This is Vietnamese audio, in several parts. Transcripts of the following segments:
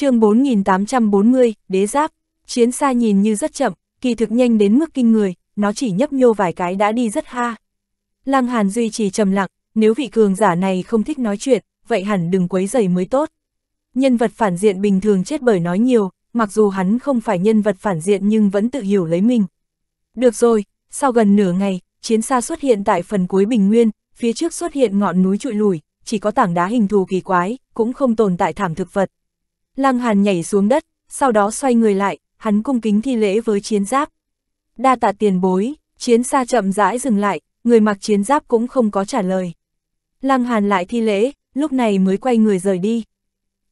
chương 4840, đế giáp, chiến xa nhìn như rất chậm, kỳ thực nhanh đến mức kinh người, nó chỉ nhấp nhô vài cái đã đi rất ha. Lăng Hàn duy trì trầm lặng, nếu vị cường giả này không thích nói chuyện, vậy hẳn đừng quấy rầy mới tốt. Nhân vật phản diện bình thường chết bởi nói nhiều, mặc dù hắn không phải nhân vật phản diện nhưng vẫn tự hiểu lấy mình. Được rồi, sau gần nửa ngày, chiến xa xuất hiện tại phần cuối bình nguyên, phía trước xuất hiện ngọn núi trụi lùi, chỉ có tảng đá hình thù kỳ quái, cũng không tồn tại thảm thực vật. Lăng Hàn nhảy xuống đất, sau đó xoay người lại, hắn cung kính thi lễ với chiến giáp. Đa tạ tiền bối, chiến xa chậm rãi dừng lại, người mặc chiến giáp cũng không có trả lời. Lăng Hàn lại thi lễ, lúc này mới quay người rời đi.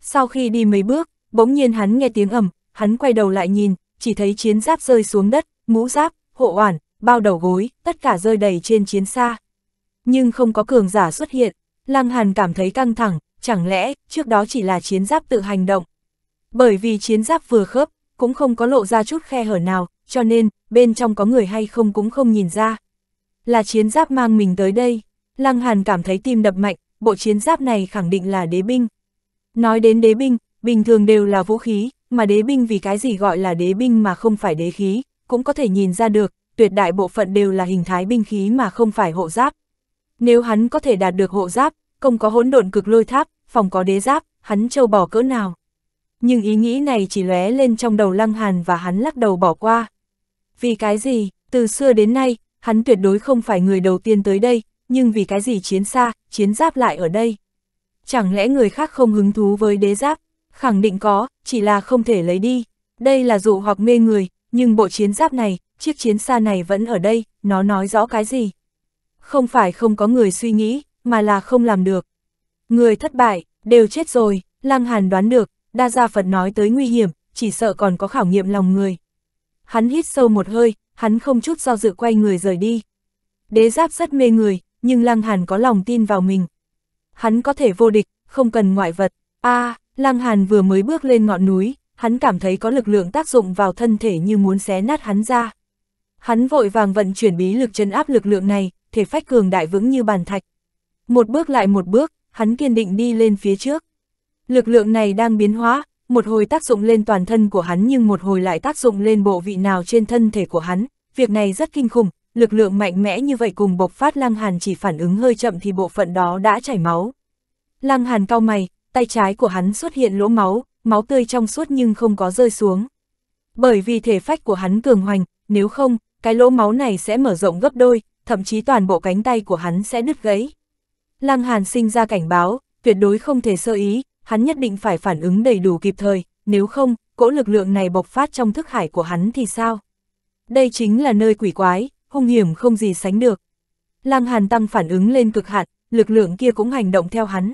Sau khi đi mấy bước, bỗng nhiên hắn nghe tiếng ầm, hắn quay đầu lại nhìn, chỉ thấy chiến giáp rơi xuống đất, mũ giáp, hộ oản, bao đầu gối, tất cả rơi đầy trên chiến xa. Nhưng không có cường giả xuất hiện, Lăng Hàn cảm thấy căng thẳng, chẳng lẽ trước đó chỉ là chiến giáp tự hành động, bởi vì chiến giáp vừa khớp, cũng không có lộ ra chút khe hở nào, cho nên, bên trong có người hay không cũng không nhìn ra. Là chiến giáp mang mình tới đây, Lăng Hàn cảm thấy tim đập mạnh, bộ chiến giáp này khẳng định là đế binh. Nói đến đế binh, bình thường đều là vũ khí, mà đế binh vì cái gì gọi là đế binh mà không phải đế khí, cũng có thể nhìn ra được, tuyệt đại bộ phận đều là hình thái binh khí mà không phải hộ giáp. Nếu hắn có thể đạt được hộ giáp, không có hỗn độn cực lôi tháp, phòng có đế giáp, hắn châu bỏ cỡ nào nhưng ý nghĩ này chỉ lóe lên trong đầu Lăng Hàn và hắn lắc đầu bỏ qua. Vì cái gì, từ xưa đến nay, hắn tuyệt đối không phải người đầu tiên tới đây, nhưng vì cái gì chiến xa, chiến giáp lại ở đây? Chẳng lẽ người khác không hứng thú với đế giáp? Khẳng định có, chỉ là không thể lấy đi. Đây là dụ hoặc mê người, nhưng bộ chiến giáp này, chiếc chiến xa này vẫn ở đây, nó nói rõ cái gì? Không phải không có người suy nghĩ, mà là không làm được. Người thất bại, đều chết rồi, Lăng Hàn đoán được, đa gia Phật nói tới nguy hiểm, chỉ sợ còn có khảo nghiệm lòng người. Hắn hít sâu một hơi, hắn không chút do dự quay người rời đi. Đế giáp rất mê người, nhưng Lăng Hàn có lòng tin vào mình. Hắn có thể vô địch, không cần ngoại vật. a à, Lăng Hàn vừa mới bước lên ngọn núi, hắn cảm thấy có lực lượng tác dụng vào thân thể như muốn xé nát hắn ra. Hắn vội vàng vận chuyển bí lực chân áp lực lượng này, thể phách cường đại vững như bàn thạch. Một bước lại một bước, hắn kiên định đi lên phía trước. Lực lượng này đang biến hóa, một hồi tác dụng lên toàn thân của hắn nhưng một hồi lại tác dụng lên bộ vị nào trên thân thể của hắn, việc này rất kinh khủng, lực lượng mạnh mẽ như vậy cùng bộc phát Lăng Hàn chỉ phản ứng hơi chậm thì bộ phận đó đã chảy máu. Lăng Hàn cau mày, tay trái của hắn xuất hiện lỗ máu, máu tươi trong suốt nhưng không có rơi xuống. Bởi vì thể phách của hắn cường hoành, nếu không, cái lỗ máu này sẽ mở rộng gấp đôi, thậm chí toàn bộ cánh tay của hắn sẽ đứt gãy. Lăng Hàn sinh ra cảnh báo, tuyệt đối không thể sơ ý, hắn nhất định phải phản ứng đầy đủ kịp thời, nếu không, cỗ lực lượng này bộc phát trong thức hải của hắn thì sao? Đây chính là nơi quỷ quái, hung hiểm không gì sánh được. Lăng Hàn Tăng phản ứng lên cực hạn, lực lượng kia cũng hành động theo hắn.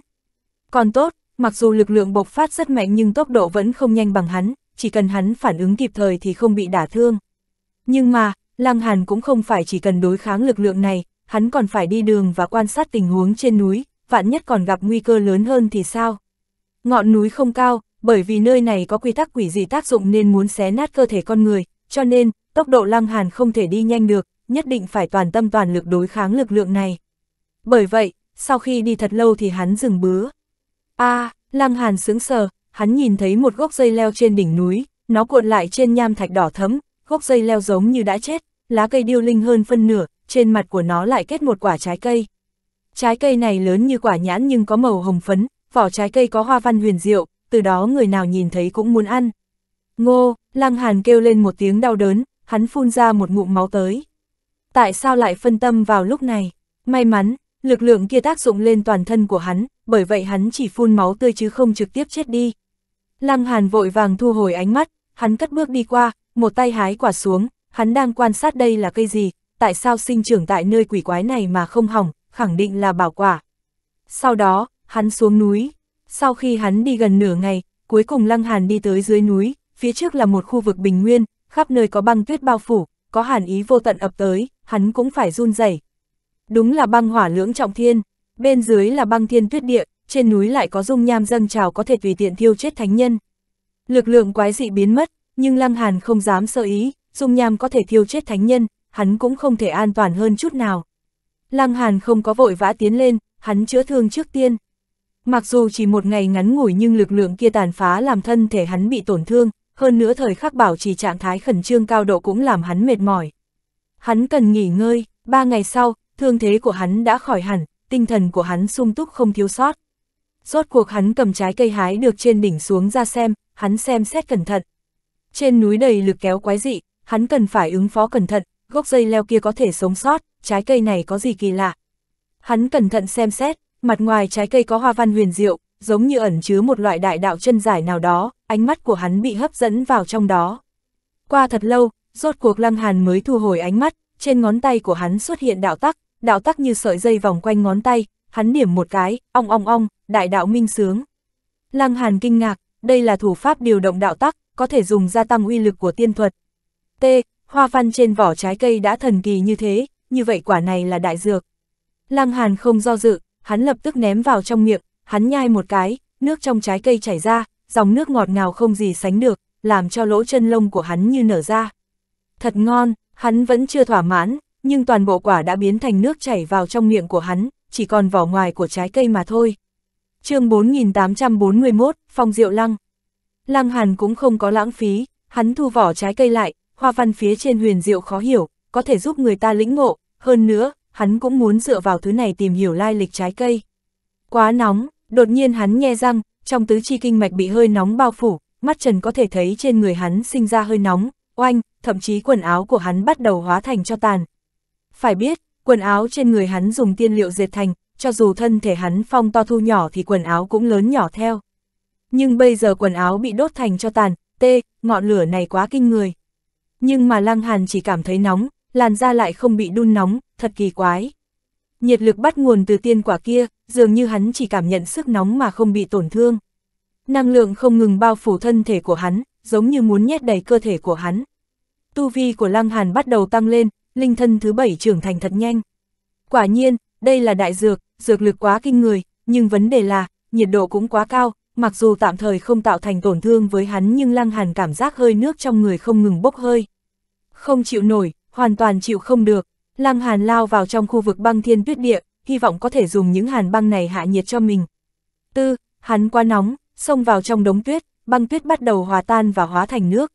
Còn tốt, mặc dù lực lượng bộc phát rất mạnh nhưng tốc độ vẫn không nhanh bằng hắn, chỉ cần hắn phản ứng kịp thời thì không bị đả thương. Nhưng mà, Lăng Hàn cũng không phải chỉ cần đối kháng lực lượng này, hắn còn phải đi đường và quan sát tình huống trên núi, vạn nhất còn gặp nguy cơ lớn hơn thì sao? Ngọn núi không cao, bởi vì nơi này có quy tắc quỷ gì tác dụng nên muốn xé nát cơ thể con người, cho nên, tốc độ Lăng Hàn không thể đi nhanh được, nhất định phải toàn tâm toàn lực đối kháng lực lượng này. Bởi vậy, sau khi đi thật lâu thì hắn dừng bứa. a à, Lăng Hàn sướng sờ, hắn nhìn thấy một gốc dây leo trên đỉnh núi, nó cuộn lại trên nham thạch đỏ thấm, gốc dây leo giống như đã chết, lá cây điêu linh hơn phân nửa, trên mặt của nó lại kết một quả trái cây. Trái cây này lớn như quả nhãn nhưng có màu hồng phấn, vỏ trái cây có hoa văn huyền diệu, từ đó người nào nhìn thấy cũng muốn ăn. Ngô, Lăng Hàn kêu lên một tiếng đau đớn, hắn phun ra một ngụm máu tới. Tại sao lại phân tâm vào lúc này? May mắn, lực lượng kia tác dụng lên toàn thân của hắn, bởi vậy hắn chỉ phun máu tươi chứ không trực tiếp chết đi. Lăng Hàn vội vàng thu hồi ánh mắt, hắn cất bước đi qua, một tay hái quả xuống, hắn đang quan sát đây là cây gì, tại sao sinh trưởng tại nơi quỷ quái này mà không hỏng, khẳng định là bảo quả. Sau đó, hắn xuống núi. Sau khi hắn đi gần nửa ngày, cuối cùng Lăng Hàn đi tới dưới núi, phía trước là một khu vực bình nguyên, khắp nơi có băng tuyết bao phủ, có hàn ý vô tận ập tới, hắn cũng phải run rẩy. Đúng là băng hỏa lưỡng trọng thiên, bên dưới là băng thiên tuyết địa, trên núi lại có dung nham dâng trào có thể tùy tiện thiêu chết thánh nhân. Lực lượng quái dị biến mất, nhưng Lăng Hàn không dám sơ ý, dung nham có thể thiêu chết thánh nhân, hắn cũng không thể an toàn hơn chút nào. Lăng Hàn không có vội vã tiến lên, hắn chữa thương trước tiên. Mặc dù chỉ một ngày ngắn ngủi nhưng lực lượng kia tàn phá làm thân thể hắn bị tổn thương, hơn nữa thời khắc bảo trì trạng thái khẩn trương cao độ cũng làm hắn mệt mỏi. Hắn cần nghỉ ngơi, ba ngày sau, thương thế của hắn đã khỏi hẳn, tinh thần của hắn sung túc không thiếu sót. Rốt cuộc hắn cầm trái cây hái được trên đỉnh xuống ra xem, hắn xem xét cẩn thận. Trên núi đầy lực kéo quái dị, hắn cần phải ứng phó cẩn thận, gốc dây leo kia có thể sống sót, trái cây này có gì kỳ lạ. Hắn cẩn thận xem xét, mặt ngoài trái cây có hoa văn huyền diệu, giống như ẩn chứa một loại đại đạo chân giải nào đó, ánh mắt của hắn bị hấp dẫn vào trong đó. Qua thật lâu, rốt cuộc Lăng Hàn mới thu hồi ánh mắt, trên ngón tay của hắn xuất hiện đạo tắc, đạo tắc như sợi dây vòng quanh ngón tay, hắn điểm một cái, ong ong ong, đại đạo minh sướng. Lăng Hàn kinh ngạc, đây là thủ pháp điều động đạo tắc, có thể dùng gia tăng uy lực của tiên thuật. T, hoa văn trên vỏ trái cây đã thần kỳ như thế, như vậy quả này là đại dược. Lăng Hàn không do dự, hắn lập tức ném vào trong miệng, hắn nhai một cái, nước trong trái cây chảy ra, dòng nước ngọt ngào không gì sánh được, làm cho lỗ chân lông của hắn như nở ra. Thật ngon, hắn vẫn chưa thỏa mãn, nhưng toàn bộ quả đã biến thành nước chảy vào trong miệng của hắn, chỉ còn vỏ ngoài của trái cây mà thôi. chương 4841, Phong Diệu Lăng Lăng Hàn cũng không có lãng phí, hắn thu vỏ trái cây lại, hoa văn phía trên huyền diệu khó hiểu, có thể giúp người ta lĩnh ngộ, hơn nữa, hắn cũng muốn dựa vào thứ này tìm hiểu lai lịch trái cây. Quá nóng, đột nhiên hắn nghe răng, trong tứ chi kinh mạch bị hơi nóng bao phủ, mắt trần có thể thấy trên người hắn sinh ra hơi nóng, oanh, thậm chí quần áo của hắn bắt đầu hóa thành cho tàn. Phải biết, quần áo trên người hắn dùng tiên liệu dệt thành, cho dù thân thể hắn phong to thu nhỏ thì quần áo cũng lớn nhỏ theo. Nhưng bây giờ quần áo bị đốt thành cho tàn, tê, ngọn lửa này quá kinh người. Nhưng mà Lăng Hàn chỉ cảm thấy nóng, làn da lại không bị đun nóng, thật kỳ quái. Nhiệt lực bắt nguồn từ tiên quả kia, dường như hắn chỉ cảm nhận sức nóng mà không bị tổn thương. Năng lượng không ngừng bao phủ thân thể của hắn, giống như muốn nhét đầy cơ thể của hắn. Tu vi của Lăng Hàn bắt đầu tăng lên, linh thân thứ bảy trưởng thành thật nhanh. Quả nhiên, đây là đại dược, dược lực quá kinh người, nhưng vấn đề là, nhiệt độ cũng quá cao, mặc dù tạm thời không tạo thành tổn thương với hắn nhưng Lăng Hàn cảm giác hơi nước trong người không ngừng bốc hơi. Không chịu nổi, hoàn toàn chịu không được. Lăng Hàn lao vào trong khu vực băng thiên tuyết địa, hy vọng có thể dùng những hàn băng này hạ nhiệt cho mình. Tư, hắn quá nóng, xông vào trong đống tuyết, băng tuyết bắt đầu hòa tan và hóa thành nước.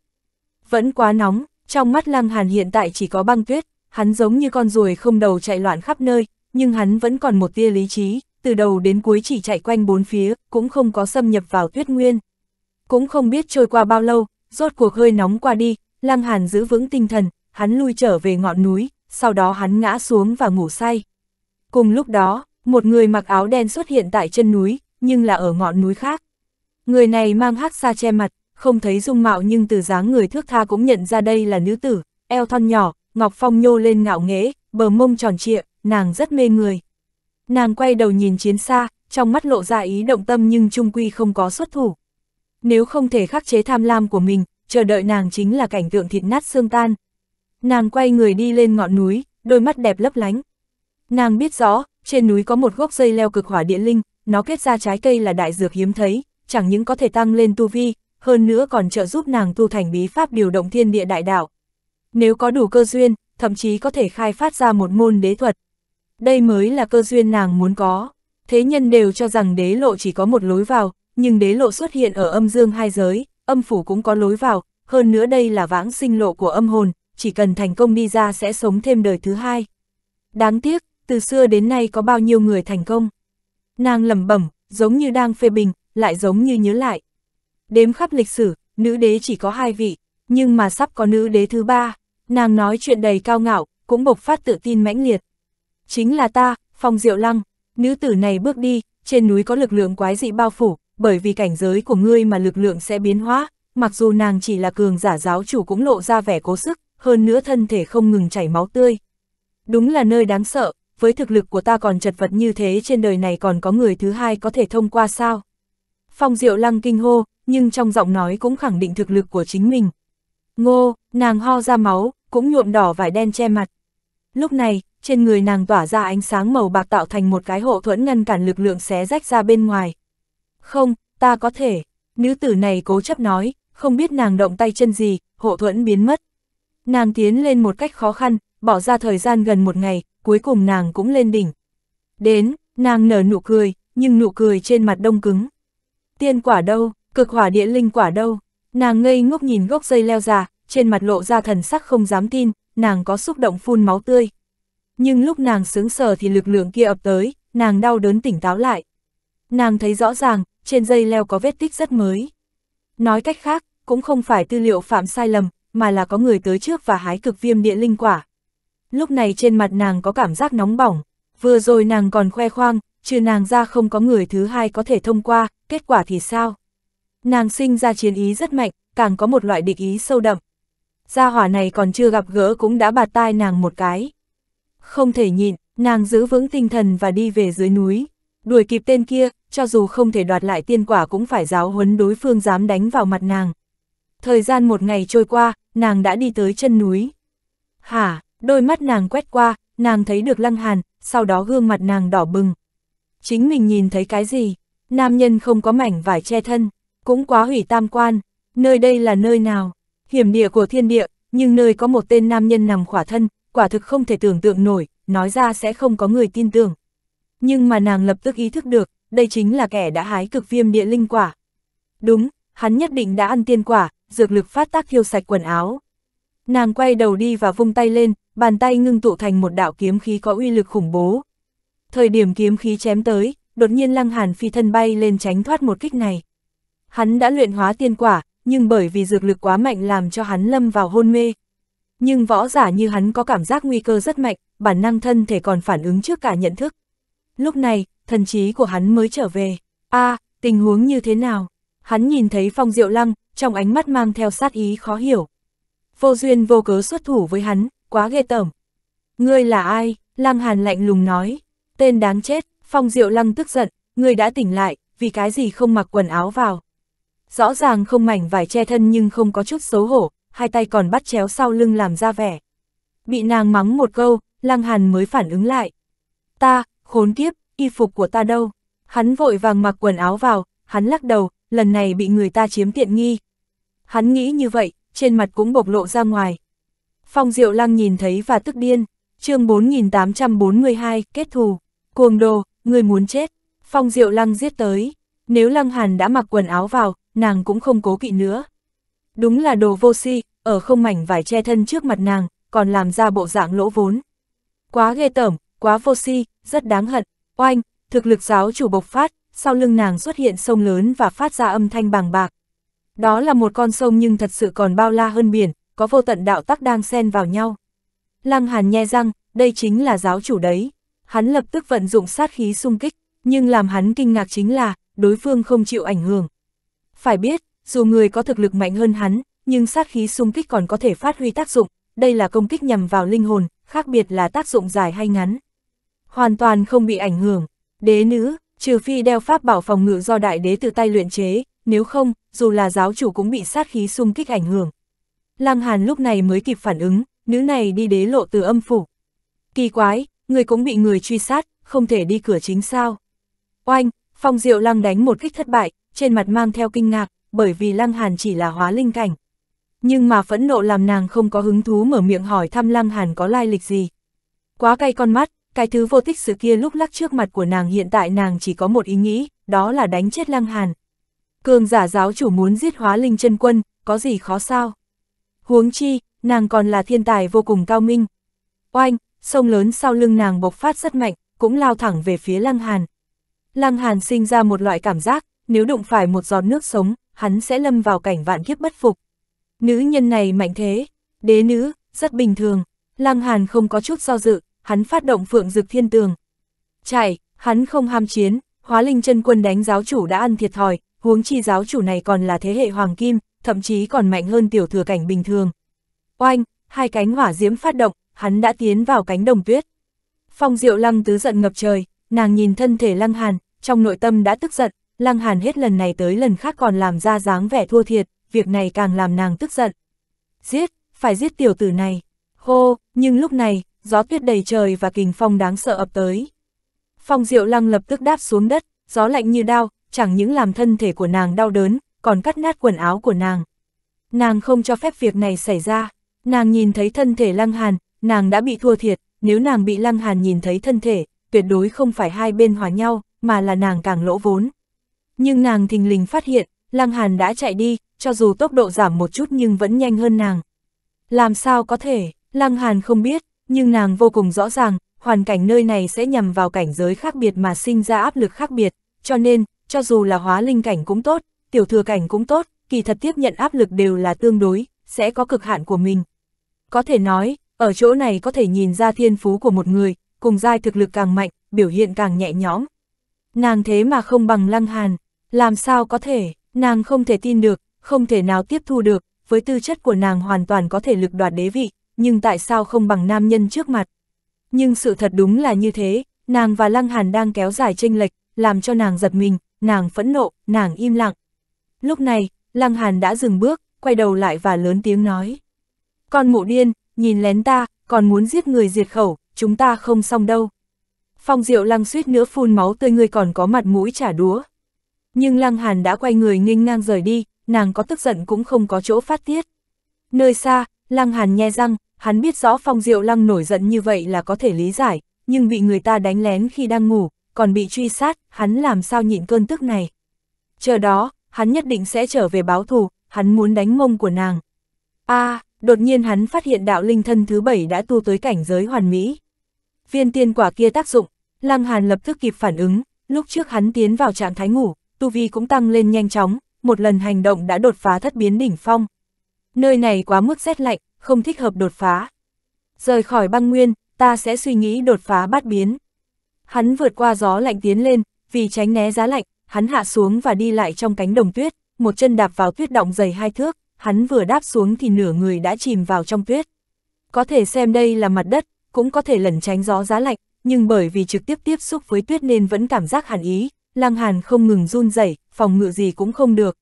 Vẫn quá nóng, trong mắt Lăng Hàn hiện tại chỉ có băng tuyết, hắn giống như con ruồi không đầu chạy loạn khắp nơi, nhưng hắn vẫn còn một tia lý trí, từ đầu đến cuối chỉ chạy quanh bốn phía, cũng không có xâm nhập vào tuyết nguyên. Cũng không biết trôi qua bao lâu, rốt cuộc hơi nóng qua đi, Lăng Hàn giữ vững tinh thần, hắn lui trở về ngọn núi, sau đó hắn ngã xuống và ngủ say. Cùng lúc đó, một người mặc áo đen xuất hiện tại chân núi, nhưng là ở ngọn núi khác. Người này mang hát xa che mặt, không thấy dung mạo nhưng từ dáng người thước tha cũng nhận ra đây là nữ tử, eo thon nhỏ, ngọc phong nhô lên ngạo nghễ, bờ mông tròn trịa, nàng rất mê người. Nàng quay đầu nhìn chiến xa, trong mắt lộ ra ý động tâm nhưng trung quy không có xuất thủ. Nếu không thể khắc chế tham lam của mình, chờ đợi nàng chính là cảnh tượng thịt nát xương tan, Nàng quay người đi lên ngọn núi, đôi mắt đẹp lấp lánh. Nàng biết rõ, trên núi có một gốc dây leo cực hỏa địa linh, nó kết ra trái cây là đại dược hiếm thấy, chẳng những có thể tăng lên tu vi, hơn nữa còn trợ giúp nàng tu thành bí pháp điều động thiên địa đại đạo. Nếu có đủ cơ duyên, thậm chí có thể khai phát ra một môn đế thuật. Đây mới là cơ duyên nàng muốn có. Thế nhân đều cho rằng đế lộ chỉ có một lối vào, nhưng đế lộ xuất hiện ở âm dương hai giới, âm phủ cũng có lối vào, hơn nữa đây là vãng sinh lộ của âm hồn, chỉ cần thành công đi ra sẽ sống thêm đời thứ hai. Đáng tiếc, từ xưa đến nay có bao nhiêu người thành công. Nàng lẩm bẩm, giống như đang phê bình, lại giống như nhớ lại. Đếm khắp lịch sử, nữ đế chỉ có hai vị, nhưng mà sắp có nữ đế thứ ba, nàng nói chuyện đầy cao ngạo, cũng bộc phát tự tin mãnh liệt. Chính là ta, Phong Diệu Lăng, nữ tử này bước đi, trên núi có lực lượng quái dị bao phủ, bởi vì cảnh giới của ngươi mà lực lượng sẽ biến hóa, mặc dù nàng chỉ là cường giả giáo chủ cũng lộ ra vẻ cố sức, hơn nữa thân thể không ngừng chảy máu tươi. Đúng là nơi đáng sợ, với thực lực của ta còn chật vật như thế trên đời này còn có người thứ hai có thể thông qua sao. Phong Diệu Lăng kinh hô, nhưng trong giọng nói cũng khẳng định thực lực của chính mình. Ngô, nàng ho ra máu, cũng nhuộm đỏ vải đen che mặt. Lúc này, trên người nàng tỏa ra ánh sáng màu bạc tạo thành một cái hộ thuẫn ngăn cản lực lượng xé rách ra bên ngoài. Không, ta có thể. Nữ tử này cố chấp nói, không biết nàng động tay chân gì, hộ thuẫn biến mất. Nàng tiến lên một cách khó khăn, bỏ ra thời gian gần một ngày, cuối cùng nàng cũng lên đỉnh. Đến, nàng nở nụ cười, nhưng nụ cười trên mặt đông cứng. Tiên quả đâu, cực hỏa địa linh quả đâu, nàng ngây ngốc nhìn gốc dây leo già, trên mặt lộ ra thần sắc không dám tin, nàng có xúc động phun máu tươi. Nhưng lúc nàng sướng sờ thì lực lượng kia ập tới, nàng đau đớn tỉnh táo lại. Nàng thấy rõ ràng, trên dây leo có vết tích rất mới. Nói cách khác, cũng không phải tư liệu phạm sai lầm, mà là có người tới trước và hái cực viêm địa linh quả. Lúc này trên mặt nàng có cảm giác nóng bỏng, vừa rồi nàng còn khoe khoang, trừ nàng ra không có người thứ hai có thể thông qua, kết quả thì sao? Nàng sinh ra chiến ý rất mạnh, càng có một loại địch ý sâu đậm. Gia hỏa này còn chưa gặp gỡ cũng đã bạt tai nàng một cái. Không thể nhịn, nàng giữ vững tinh thần và đi về dưới núi. Đuổi kịp tên kia, cho dù không thể đoạt lại tiên quả cũng phải giáo huấn đối phương dám đánh vào mặt nàng. Thời gian một ngày trôi qua, nàng đã đi tới chân núi. Hả, đôi mắt nàng quét qua, nàng thấy được lăng hàn, sau đó gương mặt nàng đỏ bừng. Chính mình nhìn thấy cái gì? Nam nhân không có mảnh vải che thân, cũng quá hủy tam quan. Nơi đây là nơi nào? Hiểm địa của thiên địa, nhưng nơi có một tên nam nhân nằm khỏa thân, quả thực không thể tưởng tượng nổi, nói ra sẽ không có người tin tưởng. Nhưng mà nàng lập tức ý thức được, đây chính là kẻ đã hái cực viêm địa linh quả. Đúng, hắn nhất định đã ăn tiên quả, dược lực phát tác thiêu sạch quần áo. Nàng quay đầu đi và vung tay lên, bàn tay ngưng tụ thành một đạo kiếm khí có uy lực khủng bố. Thời điểm kiếm khí chém tới, đột nhiên Lăng Hàn phi thân bay lên tránh thoát một kích này. Hắn đã luyện hóa tiên quả, nhưng bởi vì dược lực quá mạnh làm cho hắn lâm vào hôn mê. Nhưng võ giả như hắn có cảm giác nguy cơ rất mạnh, bản năng thân thể còn phản ứng trước cả nhận thức. Lúc này, thần trí của hắn mới trở về. a à, tình huống như thế nào? Hắn nhìn thấy Phong Diệu Lăng, trong ánh mắt mang theo sát ý khó hiểu. Vô duyên vô cớ xuất thủ với hắn, quá ghê tởm. Ngươi là ai? Lăng Hàn lạnh lùng nói. Tên đáng chết, Phong Diệu Lăng tức giận, ngươi đã tỉnh lại, vì cái gì không mặc quần áo vào. Rõ ràng không mảnh vải che thân nhưng không có chút xấu hổ, hai tay còn bắt chéo sau lưng làm ra vẻ. Bị nàng mắng một câu, Lăng Hàn mới phản ứng lại. Ta, khốn kiếp, y phục của ta đâu? Hắn vội vàng mặc quần áo vào, hắn lắc đầu, lần này bị người ta chiếm tiện nghi, hắn nghĩ như vậy, trên mặt cũng bộc lộ ra ngoài. Phong Diệu Lăng nhìn thấy và tức điên, chương 4842, kết thù, cuồng đồ, người muốn chết, Phong Diệu Lăng giết tới, nếu Lăng Hàn đã mặc quần áo vào, nàng cũng không cố kỵ nữa. Đúng là đồ vô si, ở không mảnh vải che thân trước mặt nàng, còn làm ra bộ dạng lỗ vốn. Quá ghê tởm, quá vô si, rất đáng hận, oanh, thực lực giáo chủ bộc phát, sau lưng nàng xuất hiện sông lớn và phát ra âm thanh bàng bạc. Đó là một con sông nhưng thật sự còn bao la hơn biển, có vô tận đạo tắc đang xen vào nhau. Lăng Hàn nhe răng, đây chính là giáo chủ đấy. Hắn lập tức vận dụng sát khí xung kích, nhưng làm hắn kinh ngạc chính là, đối phương không chịu ảnh hưởng. Phải biết, dù người có thực lực mạnh hơn hắn, nhưng sát khí xung kích còn có thể phát huy tác dụng, đây là công kích nhằm vào linh hồn, khác biệt là tác dụng dài hay ngắn. Hoàn toàn không bị ảnh hưởng. Đế nữ, trừ phi đeo pháp bảo phòng ngự do đại đế tự tay luyện chế, nếu không, dù là giáo chủ cũng bị sát khí xung kích ảnh hưởng. Lăng Hàn lúc này mới kịp phản ứng, nữ này đi đế lộ từ âm phủ. Kỳ quái, người cũng bị người truy sát, không thể đi cửa chính sao. Oanh, Phong Diệu Lăng đánh một kích thất bại, trên mặt mang theo kinh ngạc, bởi vì Lăng Hàn chỉ là hóa linh cảnh. Nhưng mà phẫn nộ làm nàng không có hứng thú mở miệng hỏi thăm Lăng Hàn có lai lịch gì. Quá cay con mắt, cái thứ vô tích sự kia lúc lắc trước mặt của nàng hiện tại nàng chỉ có một ý nghĩ, đó là đánh chết Lăng Hàn, Cường giả giáo chủ muốn giết hóa linh chân quân, có gì khó sao? Huống chi, nàng còn là thiên tài vô cùng cao minh. Oanh, sông lớn sau lưng nàng bộc phát rất mạnh, cũng lao thẳng về phía Lăng Hàn. Lăng Hàn sinh ra một loại cảm giác, nếu đụng phải một giọt nước sống, hắn sẽ lâm vào cảnh vạn kiếp bất phục. Nữ nhân này mạnh thế, đế nữ, rất bình thường. Lăng Hàn không có chút do dự, hắn phát động phượng dực thiên tường. Chạy, hắn không ham chiến, hóa linh chân quân đánh giáo chủ đã ăn thiệt thòi, huống chi giáo chủ này còn là thế hệ hoàng kim, thậm chí còn mạnh hơn tiểu thừa cảnh bình thường. Oanh, hai cánh hỏa diễm phát động, hắn đã tiến vào cánh đồng tuyết. Phong Diệu Lăng tứ giận ngập trời, nàng nhìn thân thể Lăng Hàn, trong nội tâm đã tức giận, Lăng Hàn hết lần này tới lần khác còn làm ra dáng vẻ thua thiệt, việc này càng làm nàng tức giận. Giết, phải giết tiểu tử này. Hô, nhưng lúc này, gió tuyết đầy trời và kình phong đáng sợ ập tới. Phong Diệu Lăng lập tức đáp xuống đất, gió lạnh như đao, chẳng những làm thân thể của nàng đau đớn, còn cắt nát quần áo của nàng. Nàng không cho phép việc này xảy ra, nàng nhìn thấy thân thể Lăng Hàn, nàng đã bị thua thiệt, nếu nàng bị Lăng Hàn nhìn thấy thân thể, tuyệt đối không phải hai bên hòa nhau, mà là nàng càng lỗ vốn. Nhưng nàng thình lình phát hiện, Lăng Hàn đã chạy đi, cho dù tốc độ giảm một chút nhưng vẫn nhanh hơn nàng. Làm sao có thể, Lăng Hàn không biết, nhưng nàng vô cùng rõ ràng, hoàn cảnh nơi này sẽ nhằm vào cảnh giới khác biệt mà sinh ra áp lực khác biệt, cho nên, cho dù là hóa linh cảnh cũng tốt, tiểu thừa cảnh cũng tốt, kỳ thật tiếp nhận áp lực đều là tương đối, sẽ có cực hạn của mình. Có thể nói, ở chỗ này có thể nhìn ra thiên phú của một người, cùng giai thực lực càng mạnh, biểu hiện càng nhẹ nhõm. Nàng thế mà không bằng lăng hàn, làm sao có thể, nàng không thể tin được, không thể nào tiếp thu được, với tư chất của nàng hoàn toàn có thể lực đoạt đế vị, nhưng tại sao không bằng nam nhân trước mặt. Nhưng sự thật đúng là như thế, nàng và lăng hàn đang kéo dài tranh lệch, làm cho nàng giật mình, nàng phẫn nộ, nàng im lặng. Lúc này, Lăng Hàn đã dừng bước, quay đầu lại và lớn tiếng nói. Con mụ điên, nhìn lén ta, còn muốn giết người diệt khẩu, chúng ta không xong đâu. Phong diệu lăng suýt nữa phun máu tươi người còn có mặt mũi trả đúa. Nhưng lăng hàn đã quay người nghênh ngang rời đi, nàng có tức giận cũng không có chỗ phát tiết. Nơi xa, lăng hàn nhe răng, hắn biết rõ phong diệu lăng nổi giận như vậy là có thể lý giải, nhưng bị người ta đánh lén khi đang ngủ, còn bị truy sát, hắn làm sao nhịn cơn tức này. Chờ đó, hắn nhất định sẽ trở về báo thù, hắn muốn đánh mông của nàng. a à, đột nhiên hắn phát hiện đạo linh thân thứ bảy đã tu tới cảnh giới hoàn mỹ. Viên tiên quả kia tác dụng, Lăng Hàn lập tức kịp phản ứng, lúc trước hắn tiến vào trạng thái ngủ, tu vi cũng tăng lên nhanh chóng, một lần hành động đã đột phá thất biến đỉnh phong. Nơi này quá mức rét lạnh, không thích hợp đột phá. Rời khỏi băng nguyên, ta sẽ suy nghĩ đột phá bát biến. Hắn vượt qua gió lạnh tiến lên, vì tránh né giá lạnh, hắn hạ xuống và đi lại trong cánh đồng tuyết, một chân đạp vào tuyết động dày hai thước, hắn vừa đáp xuống thì nửa người đã chìm vào trong tuyết. Có thể xem đây là mặt đất, cũng có thể lẩn tránh gió giá lạnh, nhưng bởi vì trực tiếp tiếp xúc với tuyết nên vẫn cảm giác hàn ý, Lăng Hàn không ngừng run rẩy, phòng ngự gì cũng không được.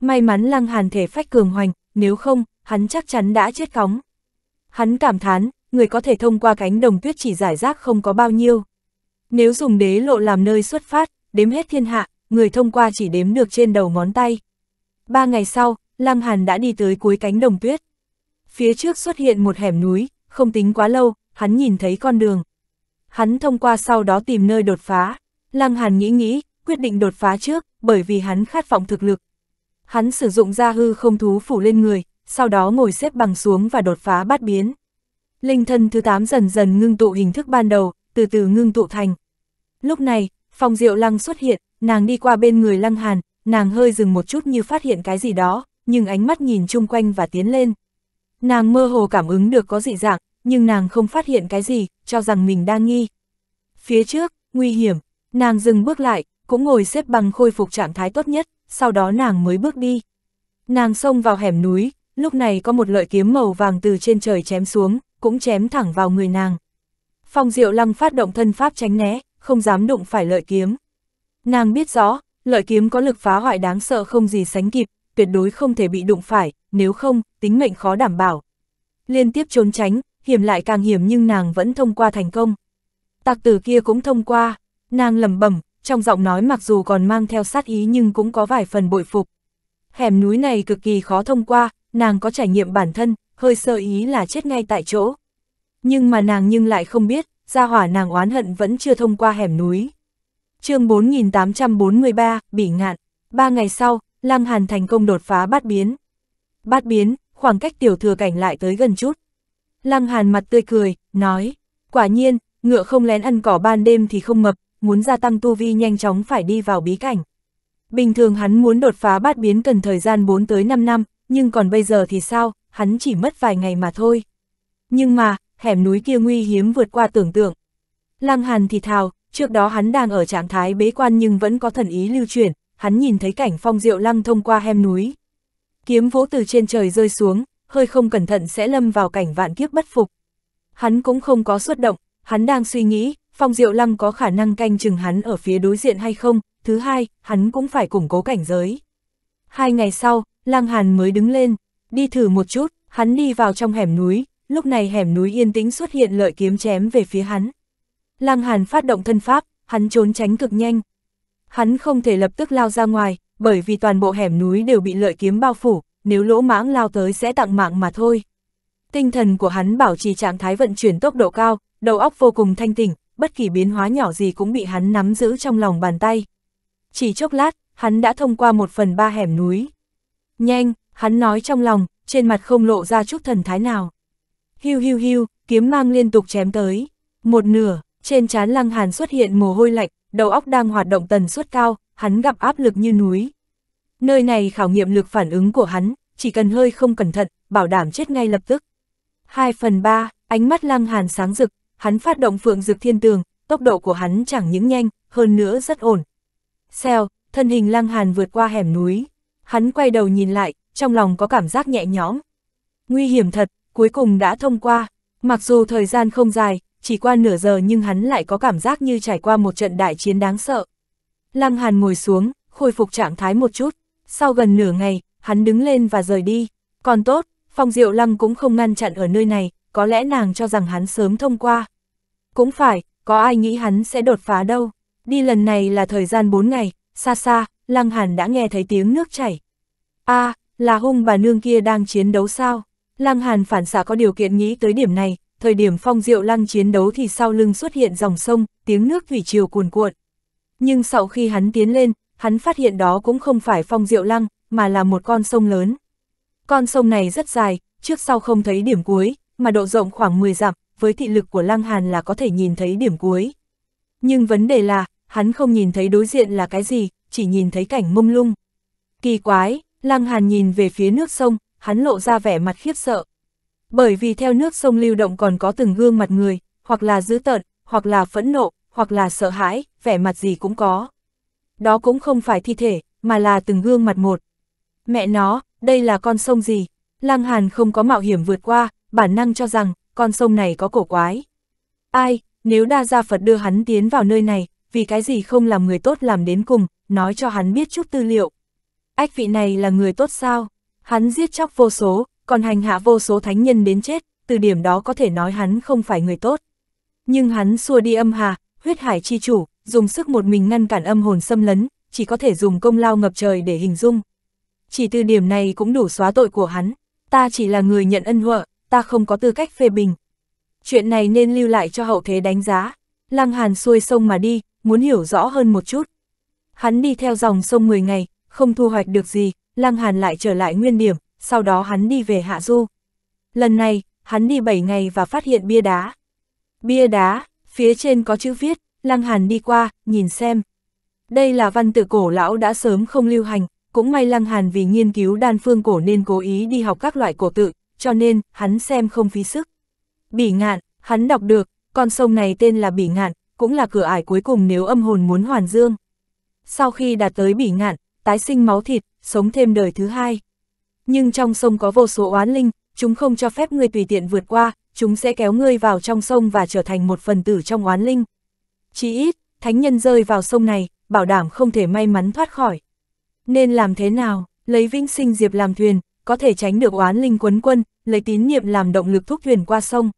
May mắn Lăng Hàn thể phách cường hoành, nếu không, hắn chắc chắn đã chết cóng. Hắn cảm thán, người có thể thông qua cánh đồng tuyết chỉ giải rác không có bao nhiêu. Nếu dùng đế lộ làm nơi xuất phát, đếm hết thiên hạ, người thông qua chỉ đếm được trên đầu ngón tay. Ba ngày sau, Lăng Hàn đã đi tới cuối cánh đồng tuyết. Phía trước xuất hiện một hẻm núi, không tính quá lâu, hắn nhìn thấy con đường. Hắn thông qua sau đó tìm nơi đột phá. Lăng Hàn nghĩ nghĩ, quyết định đột phá trước, bởi vì hắn khát vọng thực lực. Hắn sử dụng gia hư không thú phủ lên người, sau đó ngồi xếp bằng xuống và đột phá bát biến. Linh thân thứ tám dần dần ngưng tụ hình thức ban đầu, từ từ ngưng tụ thành. Lúc này, phòng diệu lăng xuất hiện, nàng đi qua bên người lăng hàn, nàng hơi dừng một chút như phát hiện cái gì đó, nhưng ánh mắt nhìn chung quanh và tiến lên. Nàng mơ hồ cảm ứng được có dị dạng, nhưng nàng không phát hiện cái gì, cho rằng mình đang nghi. Phía trước, nguy hiểm, nàng dừng bước lại, cũng ngồi xếp bằng khôi phục trạng thái tốt nhất, sau đó nàng mới bước đi. Nàng xông vào hẻm núi, lúc này có một lợi kiếm màu vàng từ trên trời chém xuống, cũng chém thẳng vào người nàng. Phong Diệu Lăng phát động thân pháp tránh né, không dám đụng phải lợi kiếm. Nàng biết rõ, lợi kiếm có lực phá hoại đáng sợ không gì sánh kịp, tuyệt đối không thể bị đụng phải, nếu không, tính mệnh khó đảm bảo. Liên tiếp trốn tránh, hiểm lại càng hiểm nhưng nàng vẫn thông qua thành công. Tạc tử kia cũng thông qua, nàng lầm bẩm trong giọng nói mặc dù còn mang theo sát ý nhưng cũng có vài phần bội phục. Hẻm núi này cực kỳ khó thông qua, nàng có trải nghiệm bản thân, hơi sơ ý là chết ngay tại chỗ. Nhưng mà nàng nhưng lại không biết, gia hỏa nàng oán hận vẫn chưa thông qua hẻm núi. chương 4843, bị ngạn. Ba ngày sau, Lăng Hàn thành công đột phá bát biến. Bát biến, khoảng cách tiểu thừa cảnh lại tới gần chút. Lăng Hàn mặt tươi cười, nói, quả nhiên, ngựa không lén ăn cỏ ban đêm thì không mập, muốn gia tăng tu vi nhanh chóng phải đi vào bí cảnh. Bình thường hắn muốn đột phá bát biến cần thời gian 4 tới 5 năm, nhưng còn bây giờ thì sao, hắn chỉ mất vài ngày mà thôi. Nhưng mà, hẻm núi kia nguy hiếm vượt qua tưởng tượng. Lăng Hàn thì thào, trước đó hắn đang ở trạng thái bế quan nhưng vẫn có thần ý lưu chuyển, hắn nhìn thấy cảnh phong diệu lăng thông qua hẻm núi. Kiếm vỗ từ trên trời rơi xuống, hơi không cẩn thận sẽ lâm vào cảnh vạn kiếp bất phục. Hắn cũng không có xuất động, hắn đang suy nghĩ, phong diệu lăng có khả năng canh chừng hắn ở phía đối diện hay không, thứ hai, hắn cũng phải củng cố cảnh giới. Hai ngày sau, Lăng Hàn mới đứng lên, đi thử một chút, hắn đi vào trong hẻm núi, lúc này hẻm núi yên tĩnh xuất hiện lợi kiếm chém về phía hắn. Lăng Hàn phát động thân pháp, hắn trốn tránh cực nhanh. Hắn không thể lập tức lao ra ngoài, bởi vì toàn bộ hẻm núi đều bị lợi kiếm bao phủ, nếu lỗ mãng lao tới sẽ tặng mạng mà thôi. Tinh thần của hắn bảo trì trạng thái vận chuyển tốc độ cao, đầu óc vô cùng thanh tỉnh, bất kỳ biến hóa nhỏ gì cũng bị hắn nắm giữ trong lòng bàn tay. Chỉ chốc lát, hắn đã thông qua một phần ba hẻm núi. Nhanh, hắn nói trong lòng, trên mặt không lộ ra chút thần thái nào. Hiu hiu hiu, kiếm mang liên tục chém tới. Một nửa, trên trán Lăng Hàn xuất hiện mồ hôi lạnh, đầu óc đang hoạt động tần suất cao, hắn gặp áp lực như núi. Nơi này khảo nghiệm lực phản ứng của hắn, chỉ cần hơi không cẩn thận, bảo đảm chết ngay lập tức. 2 phần 3, ánh mắt Lăng Hàn sáng rực, hắn phát động phượng rực thiên tường, tốc độ của hắn chẳng những nhanh, hơn nữa rất ổn. xeo thân hình Lăng Hàn vượt qua hẻm núi, hắn quay đầu nhìn lại, trong lòng có cảm giác nhẹ nhõm. Nguy hiểm thật, cuối cùng đã thông qua. Mặc dù thời gian không dài, chỉ qua nửa giờ nhưng hắn lại có cảm giác như trải qua một trận đại chiến đáng sợ. Lăng Hàn ngồi xuống, khôi phục trạng thái một chút. Sau gần nửa ngày, hắn đứng lên và rời đi. Còn tốt, Phong Diệu Lăng cũng không ngăn chặn ở nơi này, có lẽ nàng cho rằng hắn sớm thông qua. Cũng phải, có ai nghĩ hắn sẽ đột phá đâu. Đi lần này là thời gian 4 ngày, xa xa, Lăng Hàn đã nghe thấy tiếng nước chảy. a à, là hung bà nương kia đang chiến đấu sao? Lăng Hàn phản xạ có điều kiện nghĩ tới điểm này, thời điểm phong diệu lăng chiến đấu thì sau lưng xuất hiện dòng sông, tiếng nước thủy triều cuồn cuộn. Nhưng sau khi hắn tiến lên, hắn phát hiện đó cũng không phải phong diệu lăng, mà là một con sông lớn. Con sông này rất dài, trước sau không thấy điểm cuối, mà độ rộng khoảng 10 dặm, với thị lực của Lăng Hàn là có thể nhìn thấy điểm cuối. Nhưng vấn đề là, hắn không nhìn thấy đối diện là cái gì, chỉ nhìn thấy cảnh mông lung. Kỳ quái, Lăng Hàn nhìn về phía nước sông, hắn lộ ra vẻ mặt khiếp sợ. Bởi vì theo nước sông lưu động còn có từng gương mặt người, hoặc là dữ tợn, hoặc là phẫn nộ, hoặc là sợ hãi, vẻ mặt gì cũng có. Đó cũng không phải thi thể, mà là từng gương mặt một. Mẹ nó, đây là con sông gì? Lăng Hàn không có mạo hiểm vượt qua, bản năng cho rằng, con sông này có cổ quái. Ai, nếu đa gia Phật đưa hắn tiến vào nơi này, vì cái gì không làm người tốt làm đến cùng, nói cho hắn biết chút tư liệu. Ách vị này là người tốt sao? Hắn giết chóc vô số, còn hành hạ vô số thánh nhân đến chết, từ điểm đó có thể nói hắn không phải người tốt. Nhưng hắn xua đi âm hà, huyết hải chi chủ, dùng sức một mình ngăn cản âm hồn xâm lấn, chỉ có thể dùng công lao ngập trời để hình dung. Chỉ từ điểm này cũng đủ xóa tội của hắn, ta chỉ là người nhận ân huệ, ta không có tư cách phê bình. Chuyện này nên lưu lại cho hậu thế đánh giá. Lăng Hàn xuôi sông mà đi, muốn hiểu rõ hơn một chút. Hắn đi theo dòng sông 10 ngày, không thu hoạch được gì, Lăng Hàn lại trở lại nguyên điểm, sau đó hắn đi về Hạ Du. Lần này, hắn đi 7 ngày và phát hiện bia đá. Bia đá, phía trên có chữ viết, Lăng Hàn đi qua, nhìn xem. Đây là văn tự cổ lão đã sớm không lưu hành, cũng may Lăng Hàn vì nghiên cứu đan phương cổ nên cố ý đi học các loại cổ tự, cho nên, hắn xem không phí sức. Bỉ ngạn, hắn đọc được, con sông này tên là Bỉ ngạn, cũng là cửa ải cuối cùng nếu âm hồn muốn hoàn dương. Sau khi đạt tới Bỉ ngạn, tái sinh máu thịt, sống thêm đời thứ hai. Nhưng trong sông có vô số oán linh, chúng không cho phép ngươi tùy tiện vượt qua, chúng sẽ kéo ngươi vào trong sông và trở thành một phần tử trong oán linh. Chỉ ít, thánh nhân rơi vào sông này, bảo đảm không thể may mắn thoát khỏi. Nên làm thế nào, lấy vĩnh sinh diệp làm thuyền, có thể tránh được oán linh quấn quân, lấy tín niệm làm động lực thúc thuyền qua sông.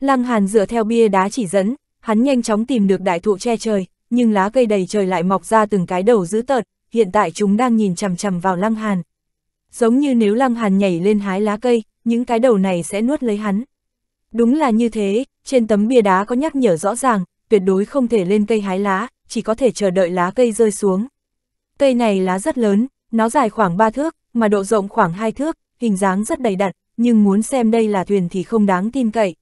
Lăng Hàn dựa theo bia đá chỉ dẫn, hắn nhanh chóng tìm được đại thụ che trời, nhưng lá cây đầy trời lại mọc ra từng cái đầu dữ tợn, hiện tại chúng đang nhìn chằm chằm vào Lăng Hàn. Giống như nếu Lăng Hàn nhảy lên hái lá cây, những cái đầu này sẽ nuốt lấy hắn. Đúng là như thế, trên tấm bia đá có nhắc nhở rõ ràng, tuyệt đối không thể lên cây hái lá, chỉ có thể chờ đợi lá cây rơi xuống. Cây này lá rất lớn, nó dài khoảng 3 thước, mà độ rộng khoảng 2 thước, hình dáng rất đầy đặn, nhưng muốn xem đây là thuyền thì không đáng tin cậy.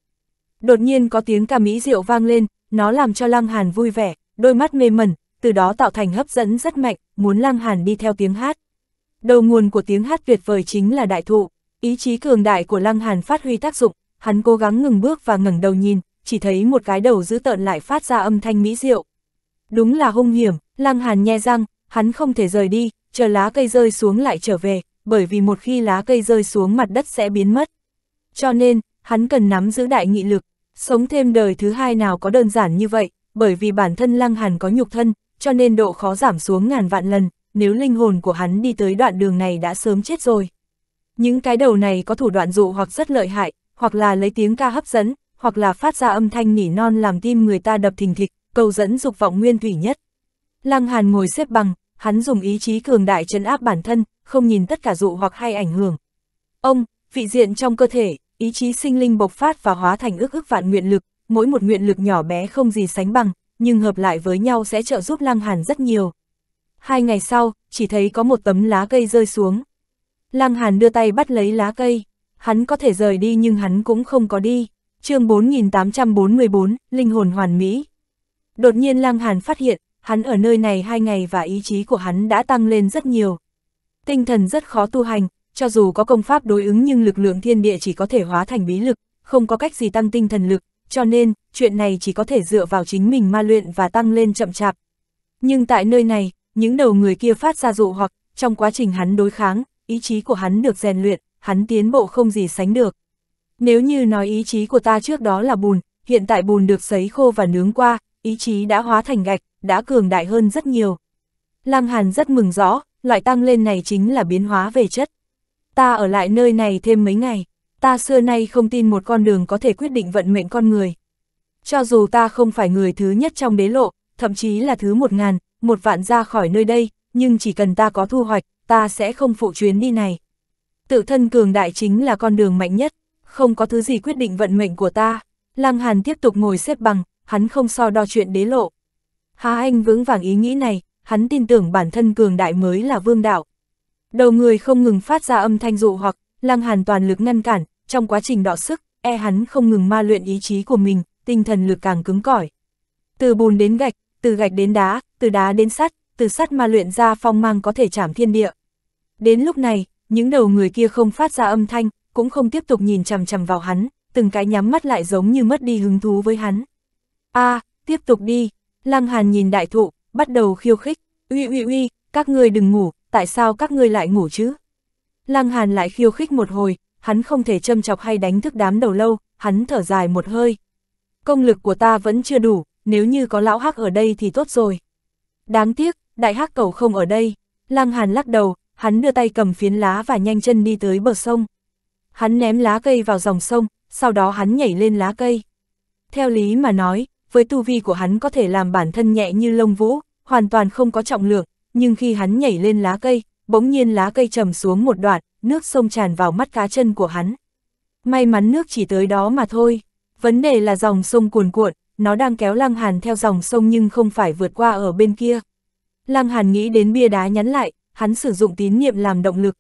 Đột nhiên có tiếng ca mỹ rượu vang lên, nó làm cho Lăng Hàn vui vẻ, đôi mắt mê mẩn, từ đó tạo thành hấp dẫn rất mạnh, muốn Lăng Hàn đi theo tiếng hát. Đầu nguồn của tiếng hát tuyệt vời chính là đại thụ, ý chí cường đại của Lăng Hàn phát huy tác dụng, hắn cố gắng ngừng bước và ngẩng đầu nhìn, chỉ thấy một cái đầu dữ tợn lại phát ra âm thanh mỹ diệu. Đúng là hung hiểm, Lăng Hàn nhe răng, hắn không thể rời đi, chờ lá cây rơi xuống lại trở về, bởi vì một khi lá cây rơi xuống mặt đất sẽ biến mất. Cho nên, hắn cần nắm giữ đại nghị lực, sống thêm đời thứ hai nào có đơn giản như vậy, bởi vì bản thân Lăng Hàn có nhục thân, cho nên độ khó giảm xuống ngàn vạn lần, nếu linh hồn của hắn đi tới đoạn đường này đã sớm chết rồi. Những cái đầu này có thủ đoạn dụ hoặc rất lợi hại, hoặc là lấy tiếng ca hấp dẫn, hoặc là phát ra âm thanh nỉ non làm tim người ta đập thình thịch, cầu dẫn dục vọng nguyên thủy nhất. Lăng Hàn ngồi xếp bằng, hắn dùng ý chí cường đại trấn áp bản thân, không nhìn tất cả dụ hoặc hay ảnh hưởng. Ông, vị diện trong cơ thể, ý chí sinh linh bộc phát và hóa thành ước ước vạn nguyện lực, mỗi một nguyện lực nhỏ bé không gì sánh bằng, nhưng hợp lại với nhau sẽ trợ giúp Lăng Hàn rất nhiều. Hai ngày sau, chỉ thấy có một tấm lá cây rơi xuống. Lăng Hàn đưa tay bắt lấy lá cây, hắn có thể rời đi nhưng hắn cũng không có đi. chương 4844, Linh hồn hoàn mỹ. Đột nhiên Lăng Hàn phát hiện, hắn ở nơi này hai ngày và ý chí của hắn đã tăng lên rất nhiều. Tinh thần rất khó tu hành, cho dù có công pháp đối ứng nhưng lực lượng thiên địa chỉ có thể hóa thành bí lực, không có cách gì tăng tinh thần lực, cho nên, chuyện này chỉ có thể dựa vào chính mình ma luyện và tăng lên chậm chạp. Nhưng tại nơi này, những đầu người kia phát ra dụ hoặc, trong quá trình hắn đối kháng, ý chí của hắn được rèn luyện, hắn tiến bộ không gì sánh được. Nếu như nói ý chí của ta trước đó là bùn, hiện tại bùn được sấy khô và nướng qua, ý chí đã hóa thành gạch, đã cường đại hơn rất nhiều. Lăng Hàn rất mừng rõ, loại tăng lên này chính là biến hóa về chất. Ta ở lại nơi này thêm mấy ngày ta xưa nay không tin một con đường có thể quyết định vận mệnh con người. Cho dù ta không phải người thứ nhất trong đế lộ, thậm chí là thứ một ngàn, một vạn ra khỏi nơi đây, nhưng chỉ cần ta có thu hoạch, ta sẽ không phụ chuyến đi này. Tự thân cường đại chính là con đường mạnh nhất, không có thứ gì quyết định vận mệnh của ta. Lăng Hàn tiếp tục ngồi xếp bằng, hắn không so đo chuyện đế lộ. Hà Anh vững vàng ý nghĩ này, hắn tin tưởng bản thân cường đại mới là vương đạo. Đầu người không ngừng phát ra âm thanh dụ hoặc, Lăng Hàn toàn lực ngăn cản, trong quá trình đọ sức, e hắn không ngừng ma luyện ý chí của mình, tinh thần lực càng cứng cỏi. Từ bùn đến gạch, từ gạch đến đá, từ đá đến sắt, từ sắt ma luyện ra phong mang có thể chạm thiên địa. Đến lúc này, những đầu người kia không phát ra âm thanh, cũng không tiếp tục nhìn chằm chằm vào hắn, từng cái nhắm mắt lại giống như mất đi hứng thú với hắn. a à, tiếp tục đi, Lăng Hàn nhìn đại thụ, bắt đầu khiêu khích, uy uy uy, các ngươi đừng ngủ, tại sao các ngươi lại ngủ chứ? Lăng Hàn lại khiêu khích một hồi, hắn không thể châm chọc hay đánh thức đám đầu lâu, hắn thở dài một hơi. Công lực của ta vẫn chưa đủ, nếu như có lão hắc ở đây thì tốt rồi. Đáng tiếc, đại hắc cầu không ở đây. Lăng Hàn lắc đầu, hắn đưa tay cầm phiến lá và nhanh chân đi tới bờ sông. Hắn ném lá cây vào dòng sông, sau đó hắn nhảy lên lá cây. Theo lý mà nói, với tu vi của hắn có thể làm bản thân nhẹ như lông vũ, hoàn toàn không có trọng lượng, nhưng khi hắn nhảy lên lá cây, bỗng nhiên lá cây trầm xuống một đoạn, nước sông tràn vào mắt cá chân của hắn. May mắn nước chỉ tới đó mà thôi, vấn đề là dòng sông cuồn cuộn, nó đang kéo Lăng Hàn theo dòng sông nhưng không phải vượt qua ở bên kia. Lăng Hàn nghĩ đến bia đá nhắn lại, hắn sử dụng tín niệm làm động lực.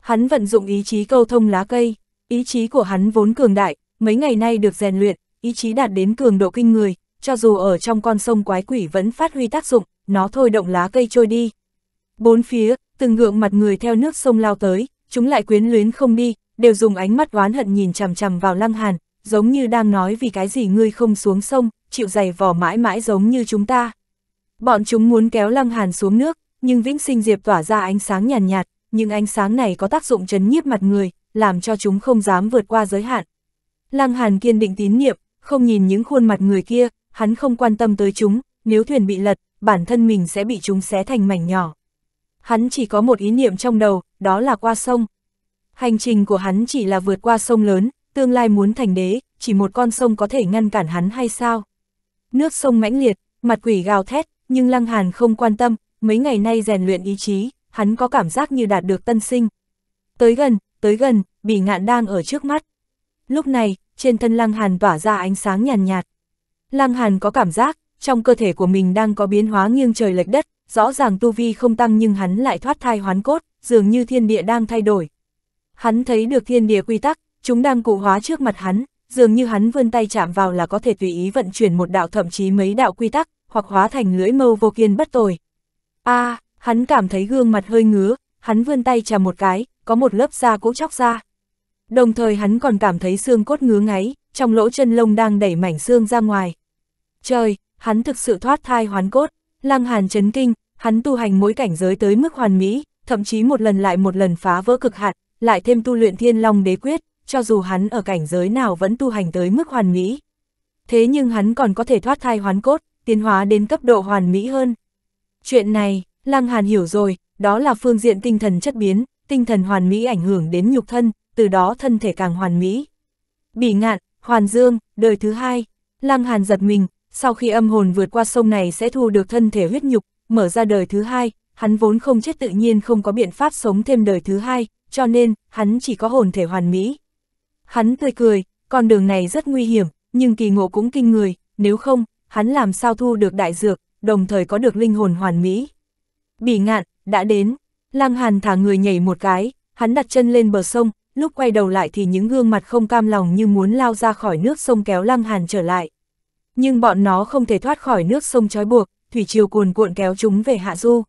Hắn vận dụng ý chí câu thông lá cây, ý chí của hắn vốn cường đại, mấy ngày nay được rèn luyện, ý chí đạt đến cường độ kinh người, cho dù ở trong con sông quái quỷ vẫn phát huy tác dụng, nó thôi động lá cây trôi đi. Bốn phía, từng gượng mặt người theo nước sông lao tới, chúng lại quyến luyến không đi, đều dùng ánh mắt oán hận nhìn chằm chằm vào Lăng Hàn, giống như đang nói vì cái gì ngươi không xuống sông, chịu dày vò mãi mãi giống như chúng ta. Bọn chúng muốn kéo Lăng Hàn xuống nước, nhưng Vĩnh Sinh Diệp tỏa ra ánh sáng nhàn nhạt, nhạt, nhưng ánh sáng này có tác dụng chấn nhiếp mặt người, làm cho chúng không dám vượt qua giới hạn. Lăng Hàn kiên định tín niệm, không nhìn những khuôn mặt người kia, hắn không quan tâm tới chúng, nếu thuyền bị lật, bản thân mình sẽ bị chúng xé thành mảnh nhỏ. Hắn chỉ có một ý niệm trong đầu, đó là qua sông. Hành trình của hắn chỉ là vượt qua sông lớn, tương lai muốn thành đế, chỉ một con sông có thể ngăn cản hắn hay sao? Nước sông mãnh liệt, mặt quỷ gào thét, nhưng Lăng Hàn không quan tâm, mấy ngày nay rèn luyện ý chí, hắn có cảm giác như đạt được tân sinh. Tới gần, tới gần, bỉ ngạn đang ở trước mắt. Lúc này, trên thân Lăng Hàn tỏa ra ánh sáng nhàn nhạt. nhạt. Lăng Hàn có cảm giác, trong cơ thể của mình đang có biến hóa nghiêng trời lệch đất, rõ ràng tu vi không tăng nhưng hắn lại thoát thai hoán cốt, dường như thiên địa đang thay đổi. Hắn thấy được thiên địa quy tắc, chúng đang cụ hóa trước mặt hắn, dường như hắn vươn tay chạm vào là có thể tùy ý vận chuyển một đạo thậm chí mấy đạo quy tắc, hoặc hóa thành lưỡi mâu vô kiên bất tồi. a à, hắn cảm thấy gương mặt hơi ngứa, hắn vươn tay chạm một cái, có một lớp da cũ chóc ra. Đồng thời hắn còn cảm thấy xương cốt ngứa ngáy, trong lỗ chân lông đang đẩy mảnh xương ra ngoài. Trời, hắn thực sự thoát thai hoán cốt. Lăng Hàn chấn kinh, hắn tu hành mỗi cảnh giới tới mức hoàn mỹ, thậm chí một lần lại một lần phá vỡ cực hạn, lại thêm tu luyện thiên long đế quyết, cho dù hắn ở cảnh giới nào vẫn tu hành tới mức hoàn mỹ. Thế nhưng hắn còn có thể thoát thai hoán cốt, tiến hóa đến cấp độ hoàn mỹ hơn. Chuyện này, Lăng Hàn hiểu rồi, đó là phương diện tinh thần chất biến, tinh thần hoàn mỹ ảnh hưởng đến nhục thân, từ đó thân thể càng hoàn mỹ. Bỉ ngạn, Hoàn Dương, đời thứ hai, Lăng Hàn giật mình, sau khi âm hồn vượt qua sông này sẽ thu được thân thể huyết nhục, mở ra đời thứ hai, hắn vốn không chết tự nhiên không có biện pháp sống thêm đời thứ hai, cho nên, hắn chỉ có hồn thể hoàn mỹ. Hắn tươi cười, con đường này rất nguy hiểm, nhưng kỳ ngộ cũng kinh người, nếu không, hắn làm sao thu được đại dược, đồng thời có được linh hồn hoàn mỹ. Bỉ ngạn, đã đến, lang Hàn thả người nhảy một cái, hắn đặt chân lên bờ sông, lúc quay đầu lại thì những gương mặt không cam lòng như muốn lao ra khỏi nước sông kéo lang Hàn trở lại nhưng bọn nó không thể thoát khỏi nước sông trói buộc, thủy triều cuồn cuộn kéo chúng về hạ du.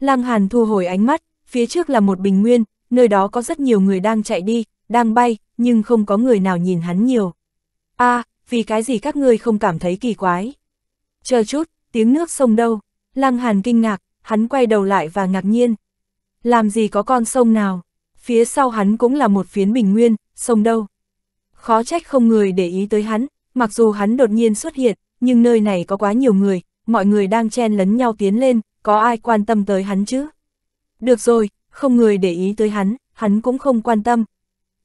Lăng Hàn thu hồi ánh mắt, phía trước là một bình nguyên, nơi đó có rất nhiều người đang chạy đi, đang bay, nhưng không có người nào nhìn hắn nhiều. a à, vì cái gì các ngươi không cảm thấy kỳ quái? Chờ chút, tiếng nước sông đâu? Lăng Hàn kinh ngạc, hắn quay đầu lại và ngạc nhiên. Làm gì có con sông nào? Phía sau hắn cũng là một phiến bình nguyên, sông đâu? Khó trách không người để ý tới hắn, Mặc dù hắn đột nhiên xuất hiện, nhưng nơi này có quá nhiều người, mọi người đang chen lấn nhau tiến lên, có ai quan tâm tới hắn chứ? Được rồi, không người để ý tới hắn, hắn cũng không quan tâm.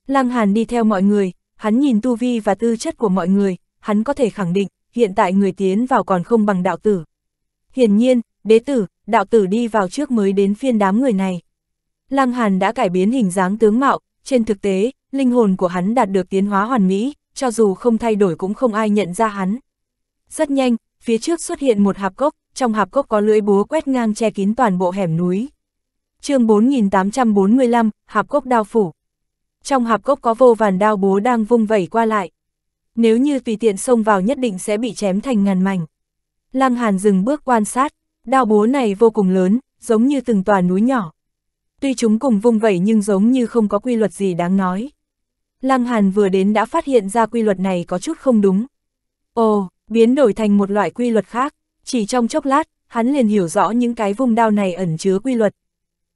Lăng Hàn đi theo mọi người, hắn nhìn tu vi và tư chất của mọi người, hắn có thể khẳng định, hiện tại người tiến vào còn không bằng đạo tử. Hiển nhiên, đế tử, đạo tử đi vào trước mới đến phiên đám người này. Lăng Hàn đã cải biến hình dáng tướng mạo, trên thực tế, linh hồn của hắn đạt được tiến hóa hoàn mỹ, cho dù không thay đổi cũng không ai nhận ra hắn. Rất nhanh, phía trước xuất hiện một hạp cốc, trong hạp cốc có lưỡi búa quét ngang che kín toàn bộ hẻm núi. chương 4845, hạp cốc đao phủ. Trong hạp cốc có vô vàn đao búa đang vung vẩy qua lại. Nếu như tùy tiện xông vào nhất định sẽ bị chém thành ngàn mảnh. Lăng Hàn dừng bước quan sát, đao búa này vô cùng lớn, giống như từng tòa núi nhỏ. Tuy chúng cùng vung vẩy nhưng giống như không có quy luật gì đáng nói. Lăng Hàn vừa đến đã phát hiện ra quy luật này có chút không đúng. Ồ, biến đổi thành một loại quy luật khác, chỉ trong chốc lát, hắn liền hiểu rõ những cái vùng đao này ẩn chứa quy luật.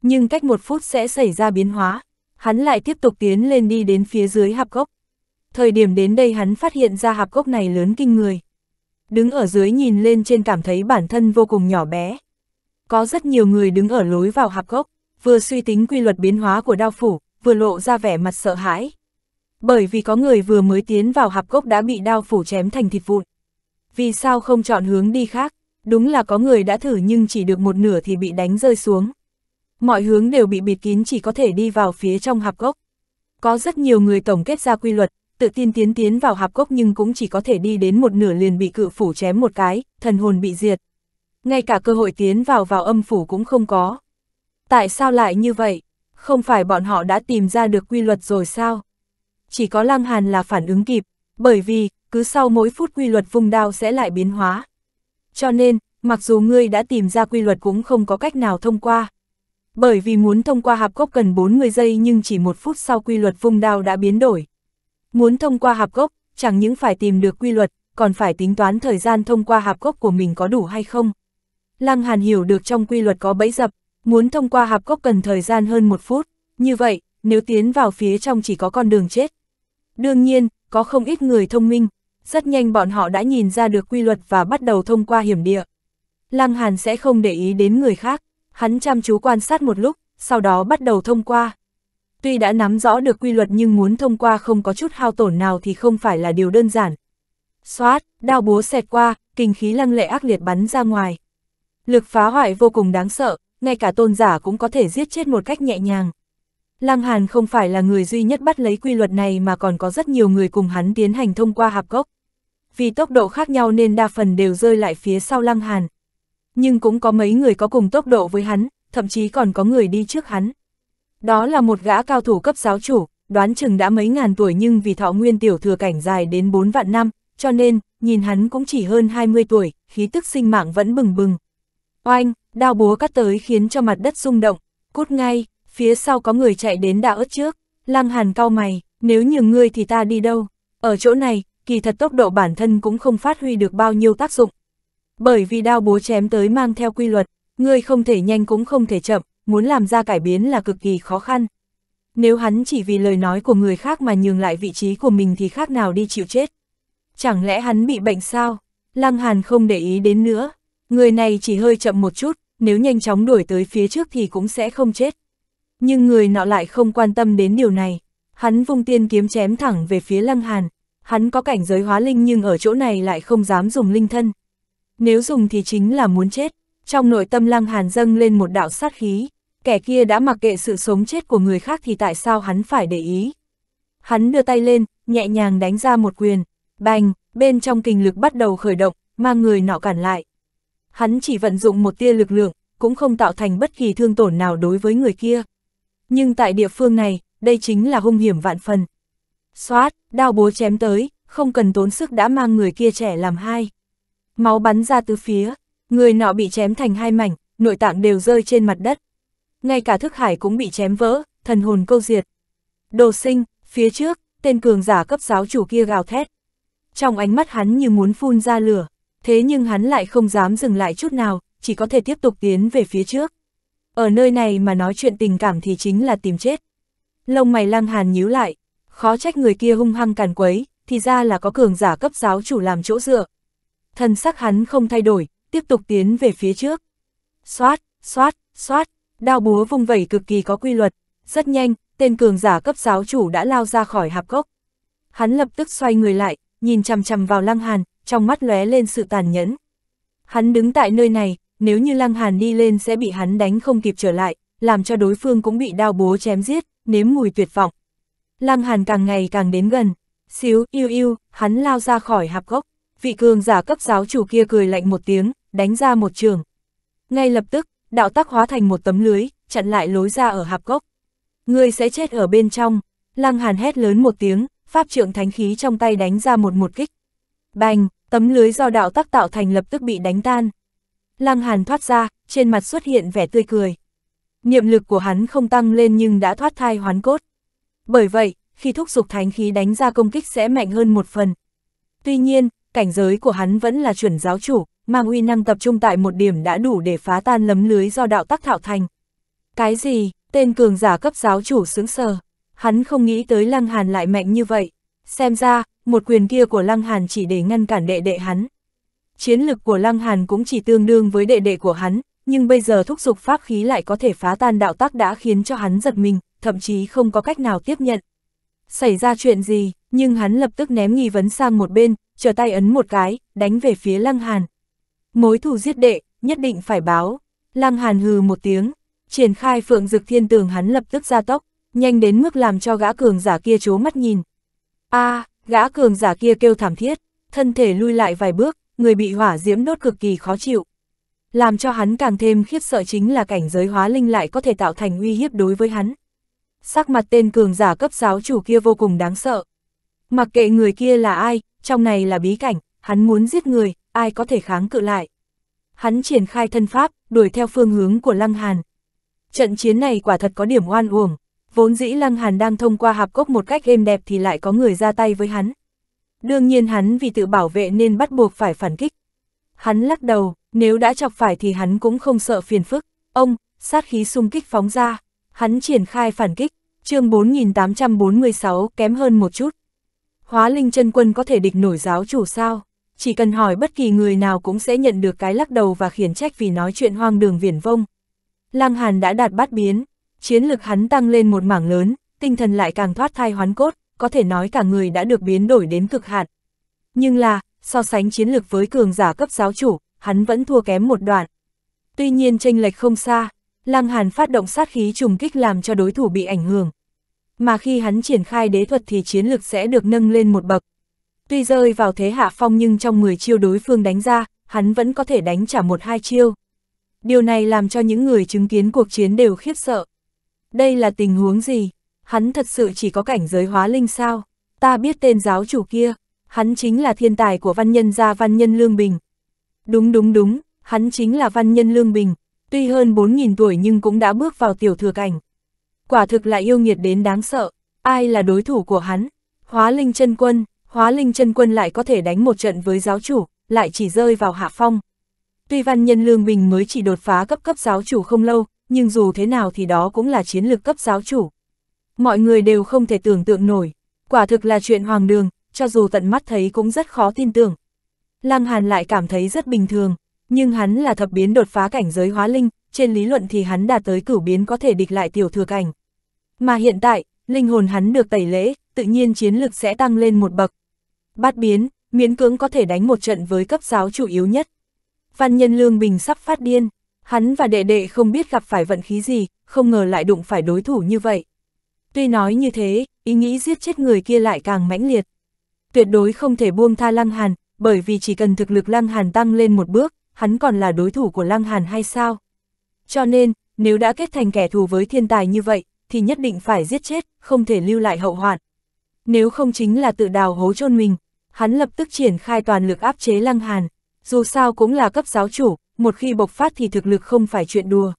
Nhưng cách một phút sẽ xảy ra biến hóa, hắn lại tiếp tục tiến lên đi đến phía dưới hạp gốc. Thời điểm đến đây hắn phát hiện ra hạp gốc này lớn kinh người. Đứng ở dưới nhìn lên trên cảm thấy bản thân vô cùng nhỏ bé. Có rất nhiều người đứng ở lối vào hạp gốc, vừa suy tính quy luật biến hóa của đao phủ, vừa lộ ra vẻ mặt sợ hãi bởi vì có người vừa mới tiến vào hạp gốc đã bị đao phủ chém thành thịt vụn. Vì sao không chọn hướng đi khác? Đúng là có người đã thử nhưng chỉ được một nửa thì bị đánh rơi xuống. Mọi hướng đều bị bịt kín chỉ có thể đi vào phía trong hạp gốc Có rất nhiều người tổng kết ra quy luật, tự tin tiến tiến vào hạp gốc nhưng cũng chỉ có thể đi đến một nửa liền bị cự phủ chém một cái, thần hồn bị diệt. Ngay cả cơ hội tiến vào vào âm phủ cũng không có. Tại sao lại như vậy? Không phải bọn họ đã tìm ra được quy luật rồi sao? chỉ có Lăng Hàn là phản ứng kịp, bởi vì, cứ sau mỗi phút quy luật vùng đao sẽ lại biến hóa. Cho nên, mặc dù ngươi đã tìm ra quy luật cũng không có cách nào thông qua. Bởi vì muốn thông qua hạp gốc cần 40 giây nhưng chỉ một phút sau quy luật vùng đao đã biến đổi. Muốn thông qua hạp gốc, chẳng những phải tìm được quy luật, còn phải tính toán thời gian thông qua hạp gốc của mình có đủ hay không. Lăng Hàn hiểu được trong quy luật có bẫy dập, muốn thông qua hạp gốc cần thời gian hơn một phút, như vậy, nếu tiến vào phía trong chỉ có con đường chết. Đương nhiên, có không ít người thông minh, rất nhanh bọn họ đã nhìn ra được quy luật và bắt đầu thông qua hiểm địa. Lăng Hàn sẽ không để ý đến người khác, hắn chăm chú quan sát một lúc, sau đó bắt đầu thông qua. Tuy đã nắm rõ được quy luật nhưng muốn thông qua không có chút hao tổn nào thì không phải là điều đơn giản. Xoát, đao búa xẹt qua, kinh khí lăng lệ ác liệt bắn ra ngoài. Lực phá hoại vô cùng đáng sợ, ngay cả tôn giả cũng có thể giết chết một cách nhẹ nhàng. Lăng Hàn không phải là người duy nhất bắt lấy quy luật này mà còn có rất nhiều người cùng hắn tiến hành thông qua hạp gốc. Vì tốc độ khác nhau nên đa phần đều rơi lại phía sau Lăng Hàn. Nhưng cũng có mấy người có cùng tốc độ với hắn, thậm chí còn có người đi trước hắn. Đó là một gã cao thủ cấp giáo chủ, đoán chừng đã mấy ngàn tuổi nhưng vì thọ nguyên tiểu thừa cảnh dài đến 4 vạn năm, cho nên, nhìn hắn cũng chỉ hơn 20 tuổi, khí tức sinh mạng vẫn bừng bừng. Oanh, đao búa cắt tới khiến cho mặt đất rung động, cút ngay phía sau có người chạy đến đã ớt trước, Lăng Hàn cau mày, nếu nhường ngươi thì ta đi đâu? Ở chỗ này, kỳ thật tốc độ bản thân cũng không phát huy được bao nhiêu tác dụng. Bởi vì đao búa chém tới mang theo quy luật, ngươi không thể nhanh cũng không thể chậm, muốn làm ra cải biến là cực kỳ khó khăn. Nếu hắn chỉ vì lời nói của người khác mà nhường lại vị trí của mình thì khác nào đi chịu chết. Chẳng lẽ hắn bị bệnh sao? Lăng Hàn không để ý đến nữa. Người này chỉ hơi chậm một chút, nếu nhanh chóng đuổi tới phía trước thì cũng sẽ không chết. Nhưng người nọ lại không quan tâm đến điều này. Hắn vung tiên kiếm chém thẳng về phía Lăng Hàn. Hắn có cảnh giới hóa linh nhưng ở chỗ này lại không dám dùng linh thân. Nếu dùng thì chính là muốn chết. Trong nội tâm Lăng Hàn dâng lên một đạo sát khí. Kẻ kia đã mặc kệ sự sống chết của người khác thì tại sao hắn phải để ý. Hắn đưa tay lên, nhẹ nhàng đánh ra một quyền. Bành, bên trong kinh lực bắt đầu khởi động, mang người nọ cản lại. Hắn chỉ vận dụng một tia lực lượng, cũng không tạo thành bất kỳ thương tổn nào đối với người kia nhưng tại địa phương này, đây chính là hung hiểm vạn phần. Xoát, đao búa chém tới, không cần tốn sức đã mang người kia trẻ làm hai. Máu bắn ra từ phía, người nọ bị chém thành hai mảnh, nội tạng đều rơi trên mặt đất. Ngay cả thức hải cũng bị chém vỡ, thần hồn câu diệt. Đồ sinh, phía trước, tên cường giả cấp giáo chủ kia gào thét. Trong ánh mắt hắn như muốn phun ra lửa, thế nhưng hắn lại không dám dừng lại chút nào, chỉ có thể tiếp tục tiến về phía trước. Ở nơi này mà nói chuyện tình cảm thì chính là tìm chết. Lông mày lăng hàn nhíu lại, khó trách người kia hung hăng càn quấy, thì ra là có cường giả cấp giáo chủ làm chỗ dựa. Thần sắc hắn không thay đổi, tiếp tục tiến về phía trước. Xoát, xoát, xoát, đao búa vung vẩy cực kỳ có quy luật. Rất nhanh, tên cường giả cấp giáo chủ đã lao ra khỏi hạp gốc. Hắn lập tức xoay người lại, nhìn chằm chằm vào lăng hàn, trong mắt lóe lên sự tàn nhẫn. Hắn đứng tại nơi này, nếu như Lăng Hàn đi lên sẽ bị hắn đánh không kịp trở lại, làm cho đối phương cũng bị đao bố chém giết, nếm mùi tuyệt vọng. Lăng Hàn càng ngày càng đến gần, xíu, yêu yêu, hắn lao ra khỏi hạp gốc, vị cường giả cấp giáo chủ kia cười lạnh một tiếng, đánh ra một trường. Ngay lập tức, đạo tắc hóa thành một tấm lưới, chặn lại lối ra ở hạp gốc. Người sẽ chết ở bên trong, Lăng Hàn hét lớn một tiếng, pháp trượng thánh khí trong tay đánh ra một một kích. Bành, tấm lưới do đạo tắc tạo thành lập tức bị đánh tan. Lăng Hàn thoát ra, trên mặt xuất hiện vẻ tươi cười. Niệm lực của hắn không tăng lên nhưng đã thoát thai hoán cốt. Bởi vậy, khi thúc dục thánh khí đánh ra công kích sẽ mạnh hơn một phần. Tuy nhiên, cảnh giới của hắn vẫn là chuẩn giáo chủ, mà uy năng tập trung tại một điểm đã đủ để phá tan lấm lưới do đạo tắc thạo thành. Cái gì, tên cường giả cấp giáo chủ sướng sờ, hắn không nghĩ tới Lăng Hàn lại mạnh như vậy. Xem ra, một quyền kia của Lăng Hàn chỉ để ngăn cản đệ đệ hắn. Chiến lực của Lăng Hàn cũng chỉ tương đương với đệ đệ của hắn, nhưng bây giờ thúc giục pháp khí lại có thể phá tan đạo tác đã khiến cho hắn giật mình, thậm chí không có cách nào tiếp nhận. Xảy ra chuyện gì, nhưng hắn lập tức ném nghi vấn sang một bên, trở tay ấn một cái, đánh về phía Lăng Hàn. Mối thù giết đệ, nhất định phải báo. Lăng Hàn hừ một tiếng, triển khai phượng dực thiên tường hắn lập tức ra tốc, nhanh đến mức làm cho gã cường giả kia chố mắt nhìn. a à, gã cường giả kia kêu thảm thiết, thân thể lui lại vài bước, người bị hỏa diễm đốt cực kỳ khó chịu. Làm cho hắn càng thêm khiếp sợ chính là cảnh giới hóa linh lại có thể tạo thành uy hiếp đối với hắn. Sắc mặt tên cường giả cấp giáo chủ kia vô cùng đáng sợ. Mặc kệ người kia là ai, trong này là bí cảnh, hắn muốn giết người, ai có thể kháng cự lại. Hắn triển khai thân pháp, đuổi theo phương hướng của Lăng Hàn. Trận chiến này quả thật có điểm oan uổng, vốn dĩ Lăng Hàn đang thông qua hạp cốc một cách êm đẹp thì lại có người ra tay với hắn. Đương nhiên hắn vì tự bảo vệ nên bắt buộc phải phản kích. Hắn lắc đầu, nếu đã chọc phải thì hắn cũng không sợ phiền phức. Ông, sát khí xung kích phóng ra, hắn triển khai phản kích, chương 4846 kém hơn một chút. Hóa linh chân quân có thể địch nổi giáo chủ sao? Chỉ cần hỏi bất kỳ người nào cũng sẽ nhận được cái lắc đầu và khiển trách vì nói chuyện hoang đường viển vông. Lăng Hàn đã đạt bát biến, chiến lực hắn tăng lên một mảng lớn, tinh thần lại càng thoát thai hoán cốt có thể nói cả người đã được biến đổi đến cực hạn. Nhưng là, so sánh chiến lược với cường giả cấp giáo chủ, hắn vẫn thua kém một đoạn. Tuy nhiên tranh lệch không xa, Lăng Hàn phát động sát khí trùng kích làm cho đối thủ bị ảnh hưởng. Mà khi hắn triển khai đế thuật thì chiến lược sẽ được nâng lên một bậc. Tuy rơi vào thế hạ phong nhưng trong 10 chiêu đối phương đánh ra, hắn vẫn có thể đánh trả một hai chiêu. Điều này làm cho những người chứng kiến cuộc chiến đều khiếp sợ. Đây là tình huống gì? hắn thật sự chỉ có cảnh giới hóa linh sao, ta biết tên giáo chủ kia, hắn chính là thiên tài của văn nhân gia văn nhân Lương Bình. Đúng đúng đúng, hắn chính là văn nhân Lương Bình, tuy hơn 4.000 tuổi nhưng cũng đã bước vào tiểu thừa cảnh. Quả thực là yêu nghiệt đến đáng sợ, ai là đối thủ của hắn, hóa linh chân quân, hóa linh chân quân lại có thể đánh một trận với giáo chủ, lại chỉ rơi vào hạ phong. Tuy văn nhân Lương Bình mới chỉ đột phá cấp cấp giáo chủ không lâu, nhưng dù thế nào thì đó cũng là chiến lược cấp giáo chủ, Mọi người đều không thể tưởng tượng nổi, quả thực là chuyện hoàng đường, cho dù tận mắt thấy cũng rất khó tin tưởng. Lăng Hàn lại cảm thấy rất bình thường, nhưng hắn là thập biến đột phá cảnh giới hóa linh, trên lý luận thì hắn đạt tới cửu biến có thể địch lại tiểu thừa cảnh. Mà hiện tại, linh hồn hắn được tẩy lễ, tự nhiên chiến lực sẽ tăng lên một bậc. Bát biến, miễn cưỡng có thể đánh một trận với cấp giáo chủ yếu nhất. Văn nhân Lương Bình sắp phát điên, hắn và đệ đệ không biết gặp phải vận khí gì, không ngờ lại đụng phải đối thủ như vậy. Tuy nói như thế, ý nghĩ giết chết người kia lại càng mãnh liệt. Tuyệt đối không thể buông tha Lăng Hàn, bởi vì chỉ cần thực lực Lăng Hàn tăng lên một bước, hắn còn là đối thủ của Lăng Hàn hay sao? Cho nên, nếu đã kết thành kẻ thù với thiên tài như vậy, thì nhất định phải giết chết, không thể lưu lại hậu hoạn. Nếu không chính là tự đào hố chôn mình, hắn lập tức triển khai toàn lực áp chế Lăng Hàn, dù sao cũng là cấp giáo chủ, một khi bộc phát thì thực lực không phải chuyện đùa.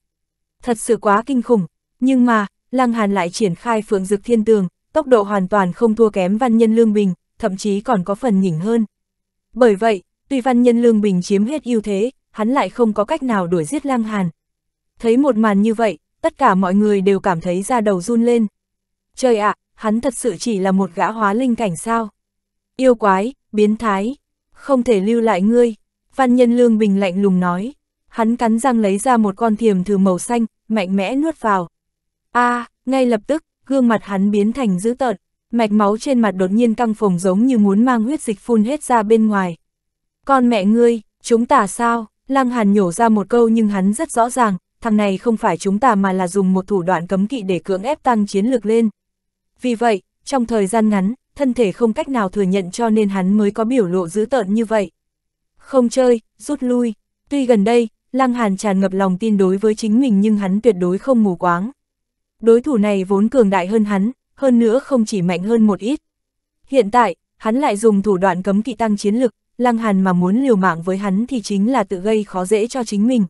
Thật sự quá kinh khủng, nhưng mà, Lăng Hàn lại triển khai phượng dực thiên tường, tốc độ hoàn toàn không thua kém văn nhân Lương Bình, thậm chí còn có phần nhỉnh hơn. Bởi vậy, tuy văn nhân Lương Bình chiếm hết ưu thế, hắn lại không có cách nào đuổi giết Lăng Hàn. Thấy một màn như vậy, tất cả mọi người đều cảm thấy da đầu run lên. Trời ạ, hắn thật sự chỉ là một gã hóa linh cảnh sao? Yêu quái, biến thái, không thể lưu lại ngươi. Văn nhân Lương Bình lạnh lùng nói. Hắn cắn răng lấy ra một con thiềm thử màu xanh, mạnh mẽ nuốt vào a à, ngay lập tức, gương mặt hắn biến thành dữ tợn, mạch máu trên mặt đột nhiên căng phồng giống như muốn mang huyết dịch phun hết ra bên ngoài. Con mẹ ngươi, chúng ta sao? Lăng Hàn nhổ ra một câu nhưng hắn rất rõ ràng, thằng này không phải chúng ta mà là dùng một thủ đoạn cấm kỵ để cưỡng ép tăng chiến lược lên. Vì vậy, trong thời gian ngắn, thân thể không cách nào thừa nhận cho nên hắn mới có biểu lộ dữ tợn như vậy. Không chơi, rút lui. Tuy gần đây, Lăng Hàn tràn ngập lòng tin đối với chính mình nhưng hắn tuyệt đối không mù quáng. Đối thủ này vốn cường đại hơn hắn, hơn nữa không chỉ mạnh hơn một ít. Hiện tại, hắn lại dùng thủ đoạn cấm kỵ tăng chiến lực, Lăng Hàn mà muốn liều mạng với hắn thì chính là tự gây khó dễ cho chính mình.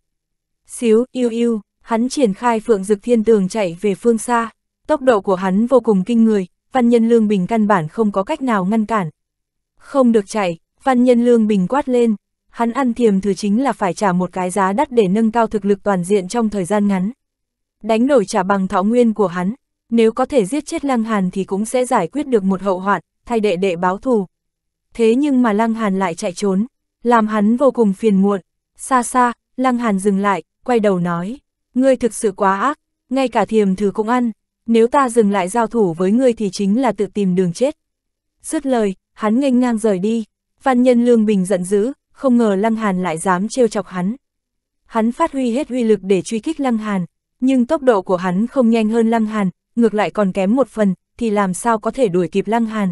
Xíu, yêu yêu, hắn triển khai phượng dực thiên tường chạy về phương xa. Tốc độ của hắn vô cùng kinh người, văn nhân lương bình căn bản không có cách nào ngăn cản. Không được chạy, văn nhân lương bình quát lên, hắn ăn thiềm thứ chính là phải trả một cái giá đắt để nâng cao thực lực toàn diện trong thời gian ngắn đánh đổi trả bằng thọ nguyên của hắn, nếu có thể giết chết Lăng Hàn thì cũng sẽ giải quyết được một hậu hoạn, thay đệ đệ báo thù. Thế nhưng mà Lăng Hàn lại chạy trốn, làm hắn vô cùng phiền muộn. Xa xa, Lăng Hàn dừng lại, quay đầu nói, ngươi thực sự quá ác, ngay cả thiềm thử cũng ăn, nếu ta dừng lại giao thủ với ngươi thì chính là tự tìm đường chết. Dứt lời, hắn nghênh ngang rời đi, văn nhân Lương Bình giận dữ, không ngờ Lăng Hàn lại dám trêu chọc hắn. Hắn phát huy hết huy lực để truy kích Lăng Hàn, nhưng tốc độ của hắn không nhanh hơn Lăng Hàn, ngược lại còn kém một phần, thì làm sao có thể đuổi kịp Lăng Hàn.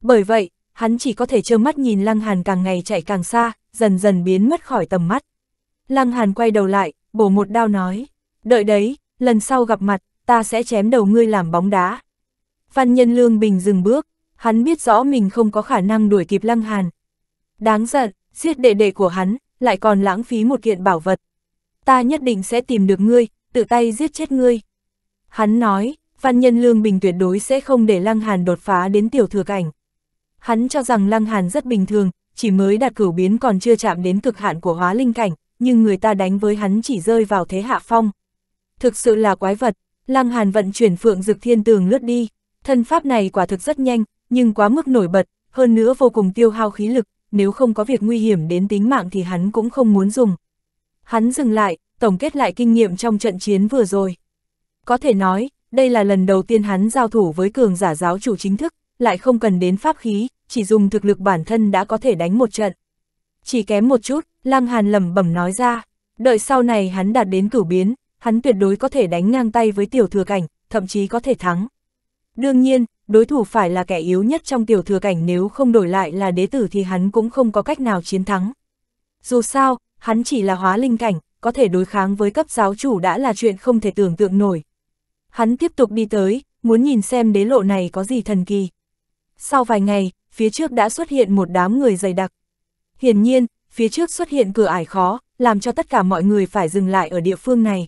Bởi vậy, hắn chỉ có thể trơ mắt nhìn Lăng Hàn càng ngày chạy càng xa, dần dần biến mất khỏi tầm mắt. Lăng Hàn quay đầu lại, bổ một đao nói, đợi đấy, lần sau gặp mặt, ta sẽ chém đầu ngươi làm bóng đá. Văn Nhân Lương Bình dừng bước, hắn biết rõ mình không có khả năng đuổi kịp Lăng Hàn. Đáng giận, giết đệ đệ của hắn, lại còn lãng phí một kiện bảo vật. Ta nhất định sẽ tìm được ngươi, tự tay giết chết ngươi. Hắn nói, văn nhân lương bình tuyệt đối sẽ không để Lăng Hàn đột phá đến tiểu thừa cảnh. Hắn cho rằng Lăng Hàn rất bình thường, chỉ mới đạt cửu biến còn chưa chạm đến cực hạn của hóa linh cảnh, nhưng người ta đánh với hắn chỉ rơi vào thế hạ phong. Thực sự là quái vật, Lăng Hàn vận chuyển phượng dực thiên tường lướt đi, thân pháp này quả thực rất nhanh, nhưng quá mức nổi bật, hơn nữa vô cùng tiêu hao khí lực, nếu không có việc nguy hiểm đến tính mạng thì hắn cũng không muốn dùng. Hắn dừng lại, tổng kết lại kinh nghiệm trong trận chiến vừa rồi. Có thể nói, đây là lần đầu tiên hắn giao thủ với cường giả giáo chủ chính thức, lại không cần đến pháp khí, chỉ dùng thực lực bản thân đã có thể đánh một trận. Chỉ kém một chút, Lăng Hàn lẩm bẩm nói ra, đợi sau này hắn đạt đến cửu biến, hắn tuyệt đối có thể đánh ngang tay với tiểu thừa cảnh, thậm chí có thể thắng. Đương nhiên, đối thủ phải là kẻ yếu nhất trong tiểu thừa cảnh nếu không đổi lại là đế tử thì hắn cũng không có cách nào chiến thắng. Dù sao, hắn chỉ là hóa linh cảnh, có thể đối kháng với cấp giáo chủ đã là chuyện không thể tưởng tượng nổi. Hắn tiếp tục đi tới, muốn nhìn xem đế lộ này có gì thần kỳ. Sau vài ngày, phía trước đã xuất hiện một đám người dày đặc. Hiển nhiên, phía trước xuất hiện cửa ải khó, làm cho tất cả mọi người phải dừng lại ở địa phương này.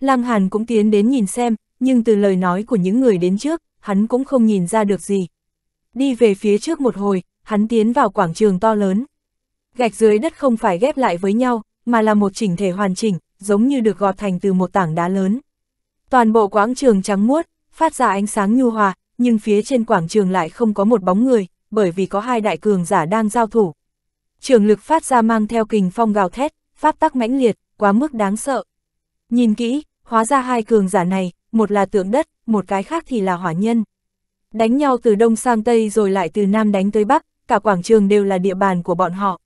Lăng Hàn cũng tiến đến nhìn xem, nhưng từ lời nói của những người đến trước, hắn cũng không nhìn ra được gì. Đi về phía trước một hồi, hắn tiến vào quảng trường to lớn. Gạch dưới đất không phải ghép lại với nhau, mà là một chỉnh thể hoàn chỉnh, giống như được gọt thành từ một tảng đá lớn. Toàn bộ quảng trường trắng muốt, phát ra ánh sáng nhu hòa, nhưng phía trên quảng trường lại không có một bóng người, bởi vì có hai đại cường giả đang giao thủ. Trường lực phát ra mang theo kình phong gào thét, pháp tắc mãnh liệt, quá mức đáng sợ. Nhìn kỹ, hóa ra hai cường giả này, một là tượng đất, một cái khác thì là hỏa nhân. Đánh nhau từ đông sang tây rồi lại từ nam đánh tới bắc, cả quảng trường đều là địa bàn của bọn họ.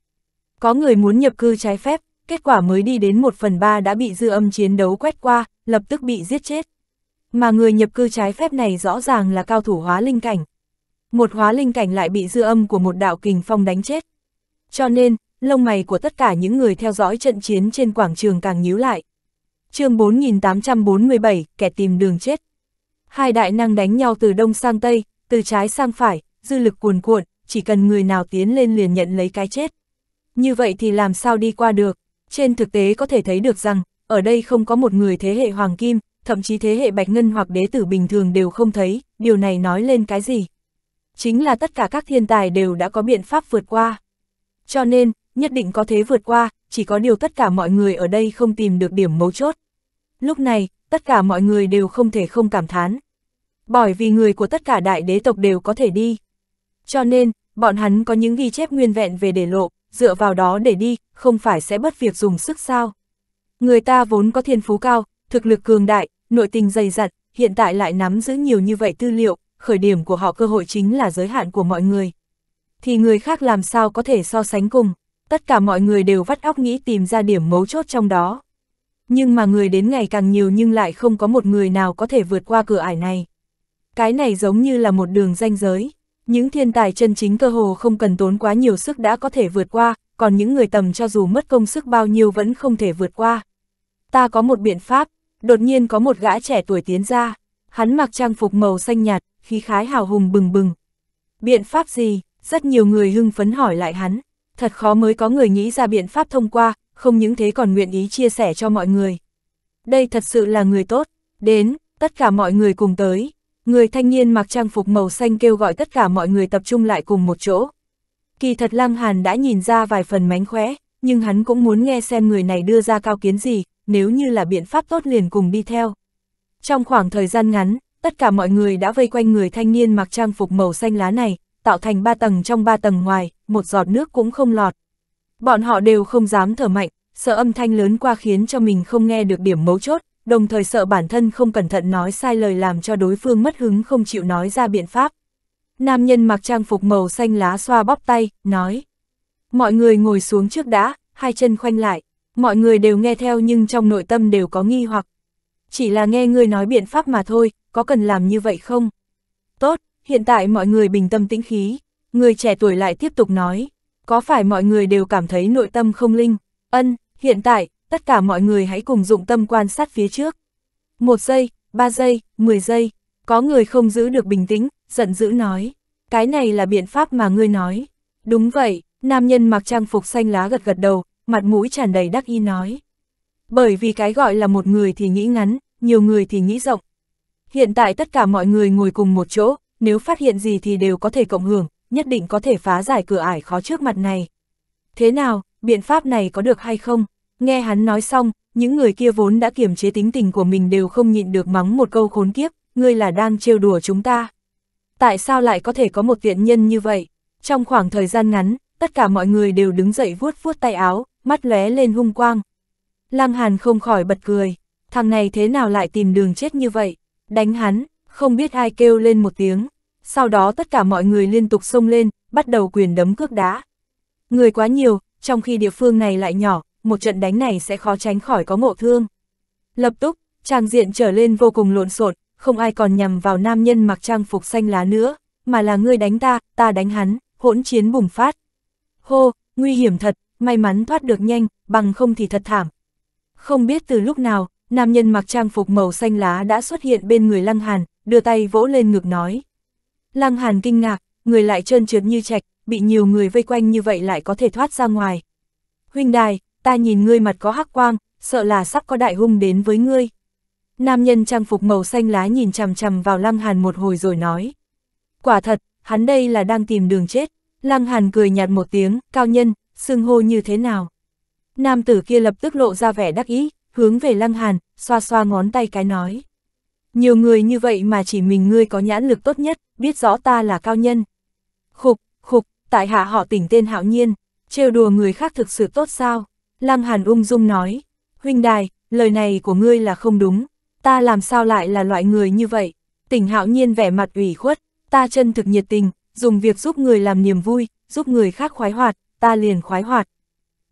Có người muốn nhập cư trái phép, kết quả mới đi đến một phần ba đã bị dư âm chiến đấu quét qua, lập tức bị giết chết. Mà người nhập cư trái phép này rõ ràng là cao thủ hóa linh cảnh. Một hóa linh cảnh lại bị dư âm của một đạo kình phong đánh chết. Cho nên, lông mày của tất cả những người theo dõi trận chiến trên quảng trường càng nhíu lại. chương 4847, kẻ tìm đường chết. Hai đại năng đánh nhau từ đông sang tây, từ trái sang phải, dư lực cuồn cuộn, chỉ cần người nào tiến lên liền nhận lấy cái chết. Như vậy thì làm sao đi qua được? Trên thực tế có thể thấy được rằng, ở đây không có một người thế hệ hoàng kim, thậm chí thế hệ bạch ngân hoặc đế tử bình thường đều không thấy, điều này nói lên cái gì? Chính là tất cả các thiên tài đều đã có biện pháp vượt qua. Cho nên, nhất định có thế vượt qua, chỉ có điều tất cả mọi người ở đây không tìm được điểm mấu chốt. Lúc này, tất cả mọi người đều không thể không cảm thán. Bởi vì người của tất cả đại đế tộc đều có thể đi. Cho nên, bọn hắn có những ghi chép nguyên vẹn về để lộ, dựa vào đó để đi, không phải sẽ bất việc dùng sức sao. Người ta vốn có thiên phú cao, thực lực cường đại, nội tình dày dặn, hiện tại lại nắm giữ nhiều như vậy tư liệu, khởi điểm của họ cơ hội chính là giới hạn của mọi người. Thì người khác làm sao có thể so sánh cùng, tất cả mọi người đều vắt óc nghĩ tìm ra điểm mấu chốt trong đó. Nhưng mà người đến ngày càng nhiều nhưng lại không có một người nào có thể vượt qua cửa ải này. Cái này giống như là một đường ranh giới. Những thiên tài chân chính cơ hồ không cần tốn quá nhiều sức đã có thể vượt qua, còn những người tầm cho dù mất công sức bao nhiêu vẫn không thể vượt qua. Ta có một biện pháp, đột nhiên có một gã trẻ tuổi tiến ra, hắn mặc trang phục màu xanh nhạt, khí khái hào hùng bừng bừng. Biện pháp gì? Rất nhiều người hưng phấn hỏi lại hắn, thật khó mới có người nghĩ ra biện pháp thông qua, không những thế còn nguyện ý chia sẻ cho mọi người. Đây thật sự là người tốt, đến, tất cả mọi người cùng tới. Người thanh niên mặc trang phục màu xanh kêu gọi tất cả mọi người tập trung lại cùng một chỗ. Kỳ thật Lăng Hàn đã nhìn ra vài phần mánh khóe, nhưng hắn cũng muốn nghe xem người này đưa ra cao kiến gì, nếu như là biện pháp tốt liền cùng đi theo. Trong khoảng thời gian ngắn, tất cả mọi người đã vây quanh người thanh niên mặc trang phục màu xanh lá này, tạo thành ba tầng trong ba tầng ngoài, một giọt nước cũng không lọt. Bọn họ đều không dám thở mạnh, sợ âm thanh lớn qua khiến cho mình không nghe được điểm mấu chốt, đồng thời sợ bản thân không cẩn thận nói sai lời làm cho đối phương mất hứng không chịu nói ra biện pháp. Nam nhân mặc trang phục màu xanh lá xoa bóp tay, nói. Mọi người ngồi xuống trước đã, hai chân khoanh lại, mọi người đều nghe theo nhưng trong nội tâm đều có nghi hoặc. Chỉ là nghe người nói biện pháp mà thôi, có cần làm như vậy không? Tốt, hiện tại mọi người bình tâm tĩnh khí, người trẻ tuổi lại tiếp tục nói. Có phải mọi người đều cảm thấy nội tâm không linh? Ân, hiện tại, tất cả mọi người hãy cùng dụng tâm quan sát phía trước. Một giây, ba giây, mười giây, có người không giữ được bình tĩnh, giận dữ nói. Cái này là biện pháp mà ngươi nói. Đúng vậy, nam nhân mặc trang phục xanh lá gật gật đầu, mặt mũi tràn đầy đắc ý nói. Bởi vì cái gọi là một người thì nghĩ ngắn, nhiều người thì nghĩ rộng. Hiện tại tất cả mọi người ngồi cùng một chỗ, nếu phát hiện gì thì đều có thể cộng hưởng, nhất định có thể phá giải cửa ải khó trước mặt này. Thế nào, biện pháp này có được hay không? Nghe hắn nói xong, những người kia vốn đã kiềm chế tính tình của mình đều không nhịn được mắng một câu khốn kiếp, ngươi là đang trêu đùa chúng ta. Tại sao lại có thể có một tiện nhân như vậy? Trong khoảng thời gian ngắn, tất cả mọi người đều đứng dậy vuốt vuốt tay áo, mắt lóe lên hung quang. Lăng Hàn không khỏi bật cười, thằng này thế nào lại tìm đường chết như vậy? Đánh hắn, không biết ai kêu lên một tiếng. Sau đó tất cả mọi người liên tục xông lên, bắt đầu quyền đấm cước đá. Người quá nhiều, trong khi địa phương này lại nhỏ, một trận đánh này sẽ khó tránh khỏi có ngộ thương. Lập tức, trang diện trở lên vô cùng lộn xộn, không ai còn nhằm vào nam nhân mặc trang phục xanh lá nữa, mà là ngươi đánh ta, ta đánh hắn, hỗn chiến bùng phát. Hô, nguy hiểm thật, may mắn thoát được nhanh, bằng không thì thật thảm. Không biết từ lúc nào, nam nhân mặc trang phục màu xanh lá đã xuất hiện bên người Lăng Hàn, đưa tay vỗ lên ngực nói. Lăng Hàn kinh ngạc, người lại trơn trượt như trạch, bị nhiều người vây quanh như vậy lại có thể thoát ra ngoài. Huynh đài, ta nhìn ngươi mặt có hắc quang, sợ là sắp có đại hung đến với ngươi. Nam nhân trang phục màu xanh lá nhìn chằm chằm vào Lăng Hàn một hồi rồi nói. Quả thật, hắn đây là đang tìm đường chết. Lăng Hàn cười nhạt một tiếng, cao nhân, xưng hô như thế nào. Nam tử kia lập tức lộ ra vẻ đắc ý, hướng về Lăng Hàn, xoa xoa ngón tay cái nói. Nhiều người như vậy mà chỉ mình ngươi có nhãn lực tốt nhất, biết rõ ta là cao nhân. Khục, khục, tại hạ họ tỉnh tên hạo nhiên, trêu đùa người khác thực sự tốt sao? Lăng Hàn ung dung nói, huynh đài, lời này của ngươi là không đúng, ta làm sao lại là loại người như vậy? Tỉnh hạo nhiên vẻ mặt ủy khuất, ta chân thực nhiệt tình, dùng việc giúp người làm niềm vui, giúp người khác khoái hoạt, ta liền khoái hoạt.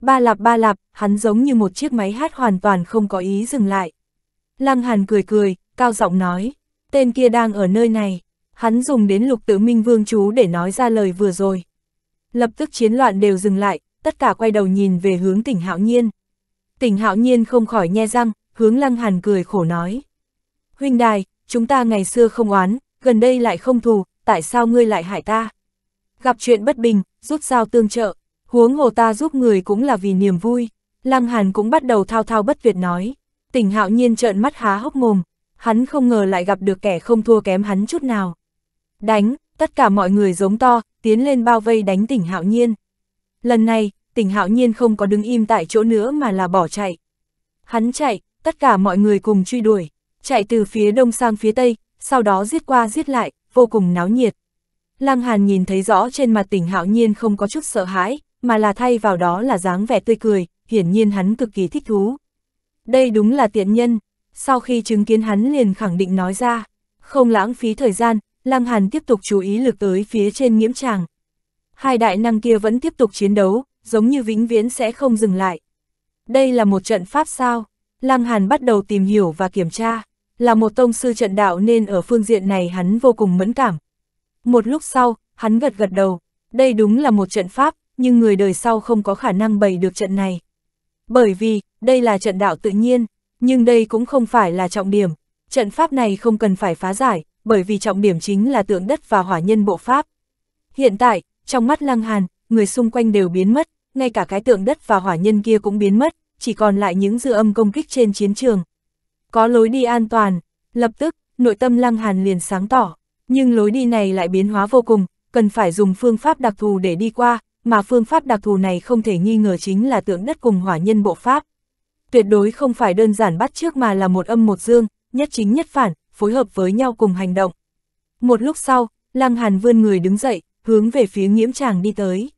Ba lạp ba lạp, hắn giống như một chiếc máy hát hoàn toàn không có ý dừng lại. Lăng Hàn cười cười, cao giọng nói, tên kia đang ở nơi này, hắn dùng đến lục tử minh vương chú để nói ra lời vừa rồi. Lập tức chiến loạn đều dừng lại, tất cả quay đầu nhìn về hướng tỉnh hạo nhiên. Tỉnh hạo nhiên không khỏi nhe răng, hướng lăng hàn cười khổ nói. Huynh đài, chúng ta ngày xưa không oán, gần đây lại không thù, tại sao ngươi lại hại ta? Gặp chuyện bất bình, rút sao tương trợ, huống hồ ta giúp người cũng là vì niềm vui. Lăng Hàn cũng bắt đầu thao thao bất tuyệt nói. Tỉnh hạo nhiên trợn mắt há hốc mồm, hắn không ngờ lại gặp được kẻ không thua kém hắn chút nào. Đánh, tất cả mọi người giống to, tiến lên bao vây đánh tỉnh hạo nhiên. Lần này, tỉnh hạo nhiên không có đứng im tại chỗ nữa mà là bỏ chạy. Hắn chạy, tất cả mọi người cùng truy đuổi, chạy từ phía đông sang phía tây, sau đó giết qua giết lại, vô cùng náo nhiệt. Lăng Hàn nhìn thấy rõ trên mặt tỉnh hạo nhiên không có chút sợ hãi, mà là thay vào đó là dáng vẻ tươi cười, hiển nhiên hắn cực kỳ thích thú. Đây đúng là tiện nhân, sau khi chứng kiến hắn liền khẳng định nói ra, không lãng phí thời gian, Lăng Hàn tiếp tục chú ý lực tới phía trên nghiễm tràng hai đại năng kia vẫn tiếp tục chiến đấu, giống như vĩnh viễn sẽ không dừng lại. Đây là một trận pháp sao? Lăng Hàn bắt đầu tìm hiểu và kiểm tra, là một tông sư trận đạo nên ở phương diện này hắn vô cùng mẫn cảm. Một lúc sau, hắn gật gật đầu, đây đúng là một trận pháp, nhưng người đời sau không có khả năng bày được trận này. Bởi vì, đây là trận đạo tự nhiên, nhưng đây cũng không phải là trọng điểm, trận pháp này không cần phải phá giải, bởi vì trọng điểm chính là tượng đất và hỏa nhân bộ pháp. Hiện tại, trong mắt Lăng Hàn, người xung quanh đều biến mất, ngay cả cái tượng đất và hỏa nhân kia cũng biến mất, chỉ còn lại những dư âm công kích trên chiến trường. Có lối đi an toàn, lập tức, nội tâm Lăng Hàn liền sáng tỏ, nhưng lối đi này lại biến hóa vô cùng, cần phải dùng phương pháp đặc thù để đi qua, mà phương pháp đặc thù này không thể nghi ngờ chính là tượng đất cùng hỏa nhân bộ pháp. Tuyệt đối không phải đơn giản bắt trước mà là một âm một dương, nhất chính nhất phản, phối hợp với nhau cùng hành động. Một lúc sau, Lăng Hàn vươn người đứng dậy, hướng về phía nhiễm chàng đi tới.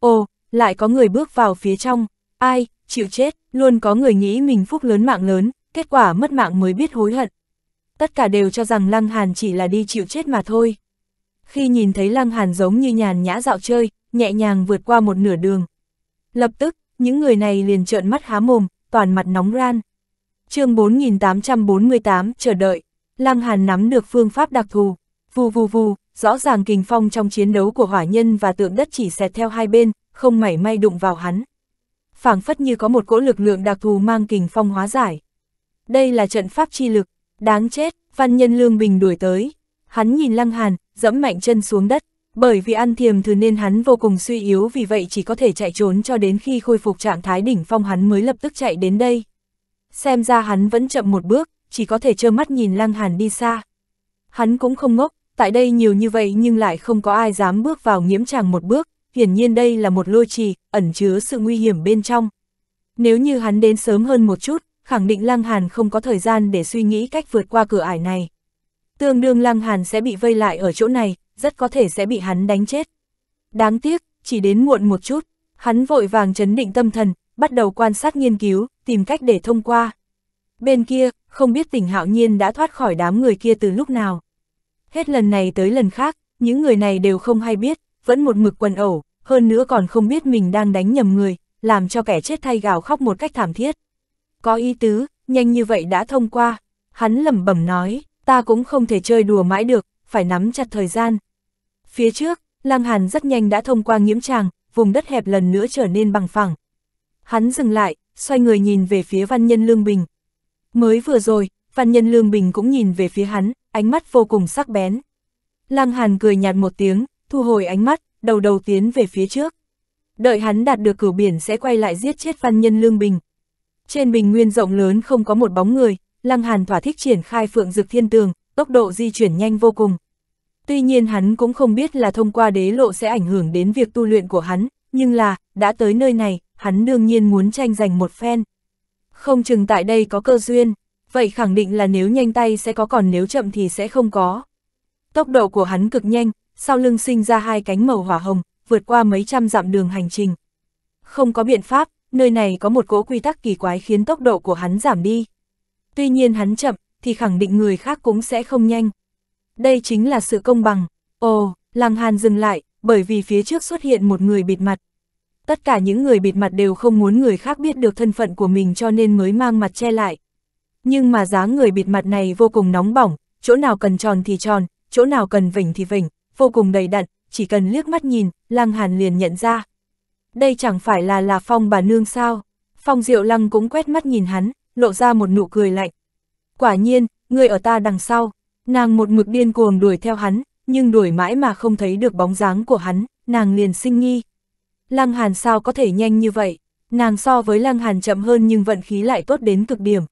Ồ, lại có người bước vào phía trong, ai, chịu chết, luôn có người nghĩ mình phúc lớn mạng lớn, kết quả mất mạng mới biết hối hận. Tất cả đều cho rằng Lăng Hàn chỉ là đi chịu chết mà thôi. Khi nhìn thấy Lăng Hàn giống như nhàn nhã dạo chơi, nhẹ nhàng vượt qua một nửa đường. Lập tức, những người này liền trợn mắt há mồm, toàn mặt nóng ran. chương 4848, chờ đợi, Lăng Hàn nắm được phương pháp đặc thù, vù vù vù, rõ ràng kình phong trong chiến đấu của hỏa nhân và tượng đất chỉ xẹt theo hai bên, không mảy may đụng vào hắn. phảng phất như có một cỗ lực lượng đặc thù mang kình phong hóa giải. Đây là trận pháp chi lực, đáng chết, văn nhân Lương Bình đuổi tới. Hắn nhìn Lăng Hàn, dẫm mạnh chân xuống đất, bởi vì ăn thiềm thừa nên hắn vô cùng suy yếu vì vậy chỉ có thể chạy trốn cho đến khi khôi phục trạng thái đỉnh phong hắn mới lập tức chạy đến đây. Xem ra hắn vẫn chậm một bước, chỉ có thể trơ mắt nhìn Lăng Hàn đi xa. Hắn cũng không ngốc, tại đây nhiều như vậy nhưng lại không có ai dám bước vào nhiễm tràng một bước, hiển nhiên đây là một lôi trì, ẩn chứa sự nguy hiểm bên trong. Nếu như hắn đến sớm hơn một chút, khẳng định Lăng Hàn không có thời gian để suy nghĩ cách vượt qua cửa ải này. Tương đương Lăng Hàn sẽ bị vây lại ở chỗ này, rất có thể sẽ bị hắn đánh chết. Đáng tiếc, chỉ đến muộn một chút, hắn vội vàng chấn định tâm thần, bắt đầu quan sát nghiên cứu, tìm cách để thông qua. Bên kia, không biết tỉnh hạo nhiên đã thoát khỏi đám người kia từ lúc nào. Hết lần này tới lần khác, những người này đều không hay biết, vẫn một mực quần ẩu, hơn nữa còn không biết mình đang đánh nhầm người, làm cho kẻ chết thay gào khóc một cách thảm thiết. Có ý tứ, nhanh như vậy đã thông qua, hắn lẩm bẩm nói, ta cũng không thể chơi đùa mãi được, phải nắm chặt thời gian. Phía trước, Lăng Hàn rất nhanh đã thông qua nghiễm tràng, vùng đất hẹp lần nữa trở nên bằng phẳng. Hắn dừng lại, xoay người nhìn về phía văn nhân Lương Bình. Mới vừa rồi, Phan nhân Lương Bình cũng nhìn về phía hắn, ánh mắt vô cùng sắc bén. Lăng Hàn cười nhạt một tiếng, thu hồi ánh mắt, đầu đầu tiến về phía trước. Đợi hắn đạt được cửu biển sẽ quay lại giết chết Phan nhân Lương Bình. Trên bình nguyên rộng lớn không có một bóng người, Lăng Hàn thỏa thích triển khai phượng dực thiên tường, tốc độ di chuyển nhanh vô cùng. Tuy nhiên hắn cũng không biết là thông qua đế lộ sẽ ảnh hưởng đến việc tu luyện của hắn, nhưng là, đã tới nơi này, hắn đương nhiên muốn tranh giành một phen. Không chừng tại đây có cơ duyên vậy khẳng định là nếu nhanh tay sẽ có còn nếu chậm thì sẽ không có. Tốc độ của hắn cực nhanh, sau lưng sinh ra hai cánh màu hỏa hồng, vượt qua mấy trăm dặm đường hành trình. Không có biện pháp, nơi này có một cỗ quy tắc kỳ quái khiến tốc độ của hắn giảm đi. Tuy nhiên hắn chậm, thì khẳng định người khác cũng sẽ không nhanh. Đây chính là sự công bằng. Ồ, Lăng Hàn dừng lại, bởi vì phía trước xuất hiện một người bịt mặt. Tất cả những người bịt mặt đều không muốn người khác biết được thân phận của mình cho nên mới mang mặt che lại nhưng mà dáng người bịt mặt này vô cùng nóng bỏng, chỗ nào cần tròn thì tròn, chỗ nào cần vỉnh thì vỉnh, vô cùng đầy đặn, chỉ cần liếc mắt nhìn, Lăng Hàn liền nhận ra. Đây chẳng phải là là Phong bà nương sao? Phong Diệu Lăng cũng quét mắt nhìn hắn, lộ ra một nụ cười lạnh. Quả nhiên, người ở ta đằng sau, nàng một mực điên cuồng đuổi theo hắn, nhưng đuổi mãi mà không thấy được bóng dáng của hắn, nàng liền sinh nghi. Lăng Hàn sao có thể nhanh như vậy? Nàng so với Lăng Hàn chậm hơn nhưng vận khí lại tốt đến cực điểm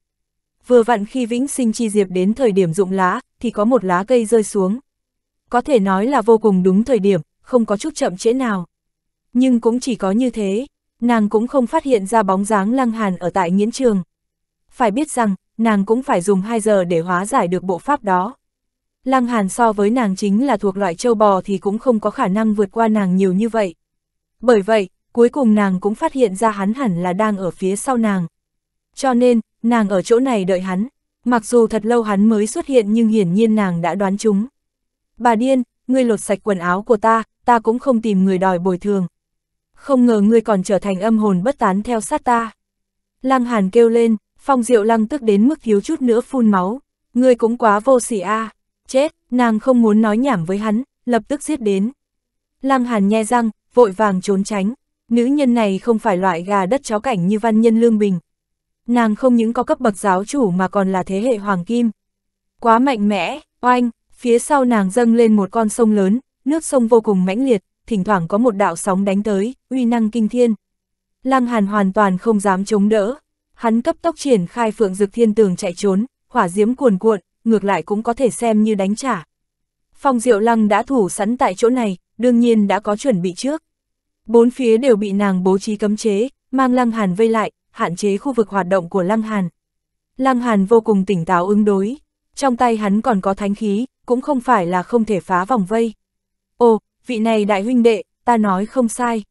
vừa vặn khi vĩnh sinh chi diệp đến thời điểm rụng lá, thì có một lá cây rơi xuống. Có thể nói là vô cùng đúng thời điểm, không có chút chậm trễ nào. Nhưng cũng chỉ có như thế, nàng cũng không phát hiện ra bóng dáng lăng hàn ở tại nghiễn trường. Phải biết rằng, nàng cũng phải dùng 2 giờ để hóa giải được bộ pháp đó. Lăng hàn so với nàng chính là thuộc loại châu bò thì cũng không có khả năng vượt qua nàng nhiều như vậy. Bởi vậy, cuối cùng nàng cũng phát hiện ra hắn hẳn là đang ở phía sau nàng. Cho nên, nàng ở chỗ này đợi hắn, mặc dù thật lâu hắn mới xuất hiện nhưng hiển nhiên nàng đã đoán chúng. Bà điên, ngươi lột sạch quần áo của ta, ta cũng không tìm người đòi bồi thường. Không ngờ ngươi còn trở thành âm hồn bất tán theo sát ta. Lăng Hàn kêu lên, Phong Diệu Lăng tức đến mức thiếu chút nữa phun máu. Ngươi cũng quá vô sỉ a. Chết, nàng không muốn nói nhảm với hắn, lập tức giết đến. Lăng Hàn nhe răng, vội vàng trốn tránh. Nữ nhân này không phải loại gà đất chó cảnh như văn nhân Lương Bình, nàng không những có cấp bậc giáo chủ mà còn là thế hệ hoàng kim. Quá mạnh mẽ, oanh, phía sau nàng dâng lên một con sông lớn, nước sông vô cùng mãnh liệt, thỉnh thoảng có một đạo sóng đánh tới, uy năng kinh thiên. Lăng Hàn hoàn toàn không dám chống đỡ, hắn cấp tốc triển khai phượng dực thiên tường chạy trốn, hỏa diễm cuồn cuộn, ngược lại cũng có thể xem như đánh trả. Phong Diệu Lăng đã thủ sẵn tại chỗ này, đương nhiên đã có chuẩn bị trước. Bốn phía đều bị nàng bố trí cấm chế, mang Lăng Hàn vây lại, hạn chế khu vực hoạt động của Lăng Hàn. Lăng Hàn vô cùng tỉnh táo ứng đối, trong tay hắn còn có thánh khí, cũng không phải là không thể phá vòng vây. Ồ, vị này đại huynh đệ, ta nói không sai.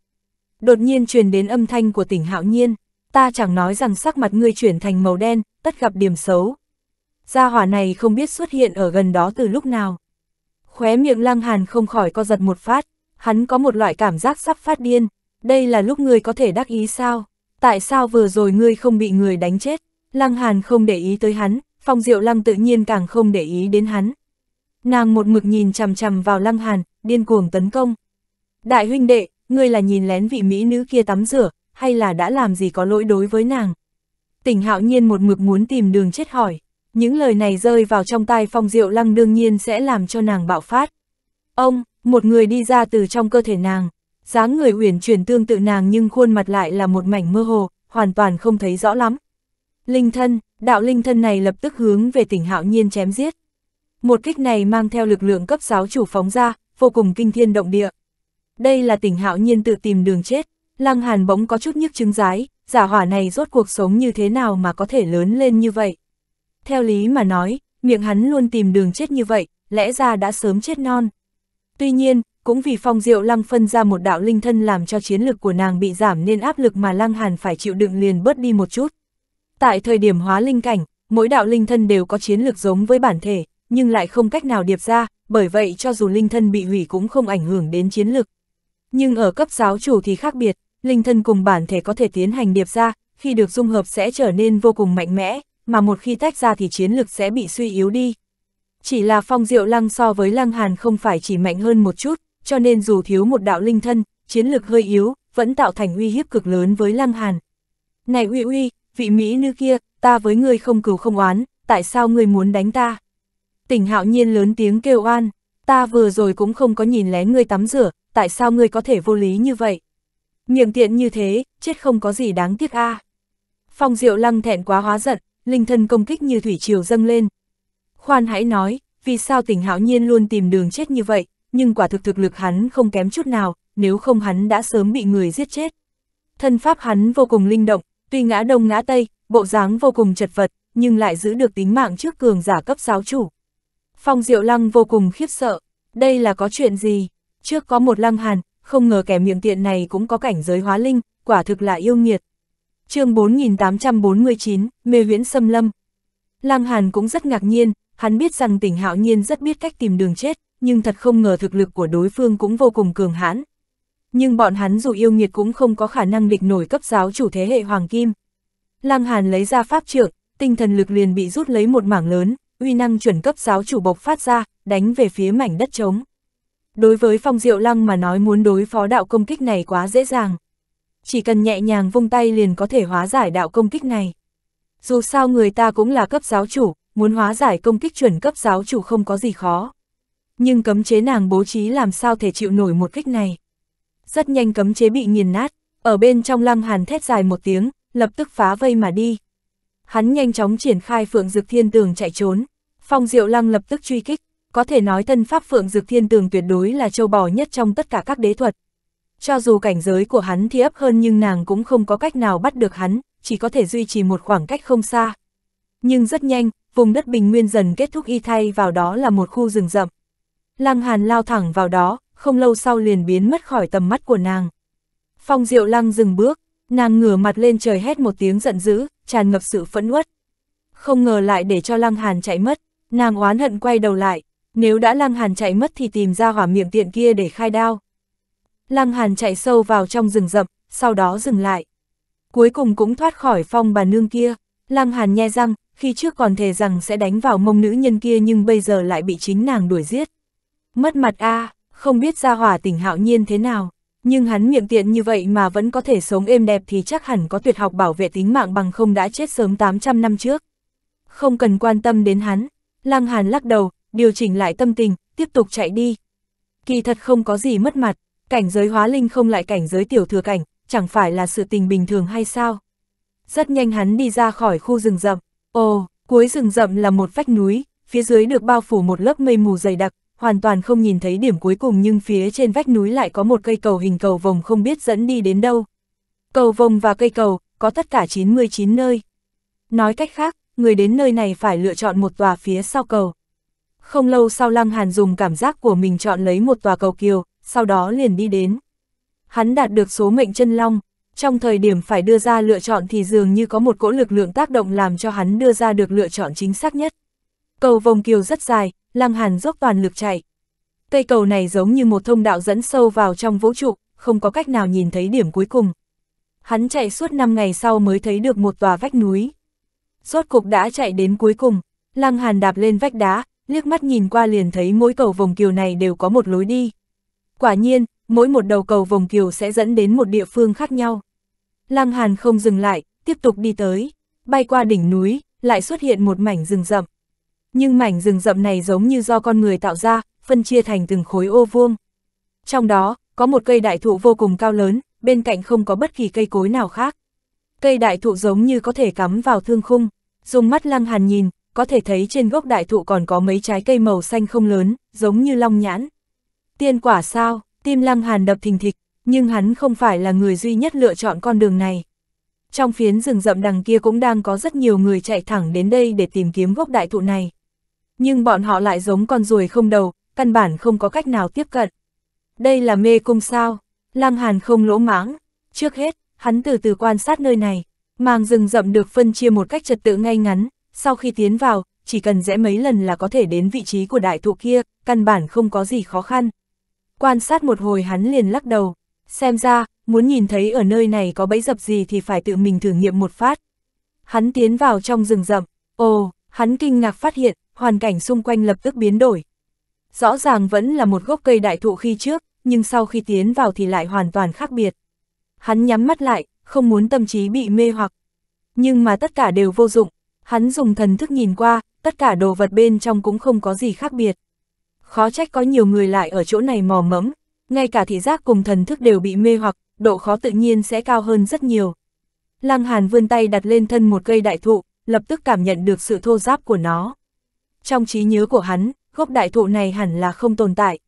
Đột nhiên truyền đến âm thanh của tỉnh hạo nhiên, ta chẳng nói rằng sắc mặt ngươi chuyển thành màu đen, tất gặp điểm xấu. Gia hỏa này không biết xuất hiện ở gần đó từ lúc nào. Khóe miệng lăng hàn không khỏi co giật một phát, hắn có một loại cảm giác sắp phát điên, đây là lúc ngươi có thể đắc ý sao? tại sao vừa rồi ngươi không bị người đánh chết? Lăng Hàn không để ý tới hắn, Phong Diệu Lăng tự nhiên càng không để ý đến hắn. Nàng một mực nhìn chằm chằm vào Lăng Hàn, điên cuồng tấn công. Đại huynh đệ, ngươi là nhìn lén vị mỹ nữ kia tắm rửa, hay là đã làm gì có lỗi đối với nàng? Tỉnh hạo nhiên một mực muốn tìm đường chết hỏi. Những lời này rơi vào trong tai Phong Diệu Lăng đương nhiên sẽ làm cho nàng bạo phát. Ông, một người đi ra từ trong cơ thể nàng, dáng người uyển chuyển tương tự nàng nhưng khuôn mặt lại là một mảnh mơ hồ, hoàn toàn không thấy rõ lắm. Linh thân, đạo linh thân này lập tức hướng về tỉnh hạo nhiên chém giết. Một kích này mang theo lực lượng cấp giáo chủ phóng ra, vô cùng kinh thiên động địa. Đây là tỉnh hạo nhiên tự tìm đường chết, lăng hàn bỗng có chút nhức chứng giái, giả hỏa này rốt cuộc sống như thế nào mà có thể lớn lên như vậy. Theo lý mà nói, miệng hắn luôn tìm đường chết như vậy, lẽ ra đã sớm chết non. Tuy nhiên, cũng vì Phong Diệu Lăng phân ra một đạo linh thân làm cho chiến lực của nàng bị giảm nên áp lực mà Lăng Hàn phải chịu đựng liền bớt đi một chút. Tại thời điểm hóa linh cảnh, mỗi đạo linh thân đều có chiến lực giống với bản thể, nhưng lại không cách nào điệp ra, bởi vậy cho dù linh thân bị hủy cũng không ảnh hưởng đến chiến lực. Nhưng ở cấp giáo chủ thì khác biệt, linh thân cùng bản thể có thể tiến hành điệp ra, khi được dung hợp sẽ trở nên vô cùng mạnh mẽ, mà một khi tách ra thì chiến lực sẽ bị suy yếu đi. Chỉ là phong diệu lăng so với lăng hàn không phải chỉ mạnh hơn một chút, cho nên dù thiếu một đạo linh thân, chiến lực hơi yếu, vẫn tạo thành uy hiếp cực lớn với Lăng Hàn. Này uy uy, vị Mỹ nữ kia, ta với ngươi không cừu không oán, tại sao ngươi muốn đánh ta? Tỉnh hạo nhiên lớn tiếng kêu oan, ta vừa rồi cũng không có nhìn lén ngươi tắm rửa, tại sao ngươi có thể vô lý như vậy? Nhượng tiện như thế, chết không có gì đáng tiếc a. À. Phong Diệu Lăng thẹn quá hóa giận, linh thân công kích như thủy triều dâng lên. Khoan hãy nói, vì sao tỉnh hạo nhiên luôn tìm đường chết như vậy, nhưng quả thực thực lực hắn không kém chút nào, nếu không hắn đã sớm bị người giết chết. Thân pháp hắn vô cùng linh động, tuy ngã đông ngã tây, bộ dáng vô cùng chật vật, nhưng lại giữ được tính mạng trước cường giả cấp giáo chủ. Phong Diệu Lăng vô cùng khiếp sợ, đây là có chuyện gì? Trước có một lăng hàn, không ngờ kẻ miệng tiện này cũng có cảnh giới hóa linh, quả thực là yêu nghiệt. chương 4849, Mê huyễn Xâm Lâm Lăng Hàn cũng rất ngạc nhiên, hắn biết rằng tỉnh Hạo Nhiên rất biết cách tìm đường chết, nhưng thật không ngờ thực lực của đối phương cũng vô cùng cường hãn. Nhưng bọn hắn dù yêu nghiệt cũng không có khả năng địch nổi cấp giáo chủ thế hệ Hoàng Kim. Lăng Hàn lấy ra pháp trượng, tinh thần lực liền bị rút lấy một mảng lớn, uy năng chuẩn cấp giáo chủ bộc phát ra, đánh về phía mảnh đất trống. Đối với Phong Diệu Lăng mà nói muốn đối phó đạo công kích này quá dễ dàng. Chỉ cần nhẹ nhàng vung tay liền có thể hóa giải đạo công kích này. Dù sao người ta cũng là cấp giáo chủ, muốn hóa giải công kích chuẩn cấp giáo chủ không có gì khó nhưng cấm chế nàng bố trí làm sao thể chịu nổi một kích này. Rất nhanh cấm chế bị nghiền nát, ở bên trong lăng hàn thét dài một tiếng, lập tức phá vây mà đi. Hắn nhanh chóng triển khai phượng dực thiên tường chạy trốn, phong diệu lăng lập tức truy kích, có thể nói thân pháp phượng dực thiên tường tuyệt đối là châu bò nhất trong tất cả các đế thuật. Cho dù cảnh giới của hắn thì ấp hơn nhưng nàng cũng không có cách nào bắt được hắn, chỉ có thể duy trì một khoảng cách không xa. Nhưng rất nhanh, vùng đất bình nguyên dần kết thúc y thay vào đó là một khu rừng rậm. Lăng Hàn lao thẳng vào đó, không lâu sau liền biến mất khỏi tầm mắt của nàng. Phong Diệu Lăng dừng bước, nàng ngửa mặt lên trời hét một tiếng giận dữ, tràn ngập sự phẫn uất. Không ngờ lại để cho Lăng Hàn chạy mất, nàng oán hận quay đầu lại, nếu đã Lăng Hàn chạy mất thì tìm ra hỏa miệng tiện kia để khai đao. Lăng Hàn chạy sâu vào trong rừng rậm, sau đó dừng lại. Cuối cùng cũng thoát khỏi phong bà nương kia, Lăng Hàn nhe răng, khi trước còn thề rằng sẽ đánh vào mông nữ nhân kia nhưng bây giờ lại bị chính nàng đuổi giết. Mất mặt a à, không biết ra hỏa tình hạo nhiên thế nào, nhưng hắn miệng tiện như vậy mà vẫn có thể sống êm đẹp thì chắc hẳn có tuyệt học bảo vệ tính mạng bằng không đã chết sớm 800 năm trước. Không cần quan tâm đến hắn, Lăng Hàn lắc đầu, điều chỉnh lại tâm tình, tiếp tục chạy đi. Kỳ thật không có gì mất mặt, cảnh giới hóa linh không lại cảnh giới tiểu thừa cảnh, chẳng phải là sự tình bình thường hay sao. Rất nhanh hắn đi ra khỏi khu rừng rậm, ồ, cuối rừng rậm là một vách núi, phía dưới được bao phủ một lớp mây mù dày đặc, hoàn toàn không nhìn thấy điểm cuối cùng nhưng phía trên vách núi lại có một cây cầu hình cầu vồng không biết dẫn đi đến đâu. Cầu vồng và cây cầu, có tất cả 99 nơi. Nói cách khác, người đến nơi này phải lựa chọn một tòa phía sau cầu. Không lâu sau Lăng Hàn dùng cảm giác của mình chọn lấy một tòa cầu kiều, sau đó liền đi đến. Hắn đạt được số mệnh chân long, trong thời điểm phải đưa ra lựa chọn thì dường như có một cỗ lực lượng tác động làm cho hắn đưa ra được lựa chọn chính xác nhất. Cầu vồng kiều rất dài, Lăng Hàn dốc toàn lực chạy. Cây cầu này giống như một thông đạo dẫn sâu vào trong vũ trụ, không có cách nào nhìn thấy điểm cuối cùng. Hắn chạy suốt 5 ngày sau mới thấy được một tòa vách núi. Rốt cục đã chạy đến cuối cùng, Lăng Hàn đạp lên vách đá, liếc mắt nhìn qua liền thấy mỗi cầu vòng kiều này đều có một lối đi. Quả nhiên, mỗi một đầu cầu vòng kiều sẽ dẫn đến một địa phương khác nhau. Lăng Hàn không dừng lại, tiếp tục đi tới, bay qua đỉnh núi, lại xuất hiện một mảnh rừng rậm. Nhưng mảnh rừng rậm này giống như do con người tạo ra, phân chia thành từng khối ô vuông. Trong đó, có một cây đại thụ vô cùng cao lớn, bên cạnh không có bất kỳ cây cối nào khác. Cây đại thụ giống như có thể cắm vào thương khung, dùng mắt lăng hàn nhìn, có thể thấy trên gốc đại thụ còn có mấy trái cây màu xanh không lớn, giống như long nhãn. Tiên quả sao, tim lăng hàn đập thình thịch, nhưng hắn không phải là người duy nhất lựa chọn con đường này. Trong phiến rừng rậm đằng kia cũng đang có rất nhiều người chạy thẳng đến đây để tìm kiếm gốc đại thụ này nhưng bọn họ lại giống con ruồi không đầu, căn bản không có cách nào tiếp cận. Đây là mê cung sao, lang Hàn không lỗ mãng, trước hết, hắn từ từ quan sát nơi này, màng rừng rậm được phân chia một cách trật tự ngay ngắn, sau khi tiến vào, chỉ cần rẽ mấy lần là có thể đến vị trí của đại thụ kia, căn bản không có gì khó khăn. Quan sát một hồi hắn liền lắc đầu, xem ra, muốn nhìn thấy ở nơi này có bẫy dập gì thì phải tự mình thử nghiệm một phát. Hắn tiến vào trong rừng rậm, ồ, hắn kinh ngạc phát hiện, hoàn cảnh xung quanh lập tức biến đổi. Rõ ràng vẫn là một gốc cây đại thụ khi trước, nhưng sau khi tiến vào thì lại hoàn toàn khác biệt. Hắn nhắm mắt lại, không muốn tâm trí bị mê hoặc. Nhưng mà tất cả đều vô dụng, hắn dùng thần thức nhìn qua, tất cả đồ vật bên trong cũng không có gì khác biệt. Khó trách có nhiều người lại ở chỗ này mò mẫm, ngay cả thị giác cùng thần thức đều bị mê hoặc, độ khó tự nhiên sẽ cao hơn rất nhiều. Lăng Hàn vươn tay đặt lên thân một cây đại thụ, lập tức cảm nhận được sự thô giáp của nó. Trong trí nhớ của hắn, gốc đại thụ này hẳn là không tồn tại.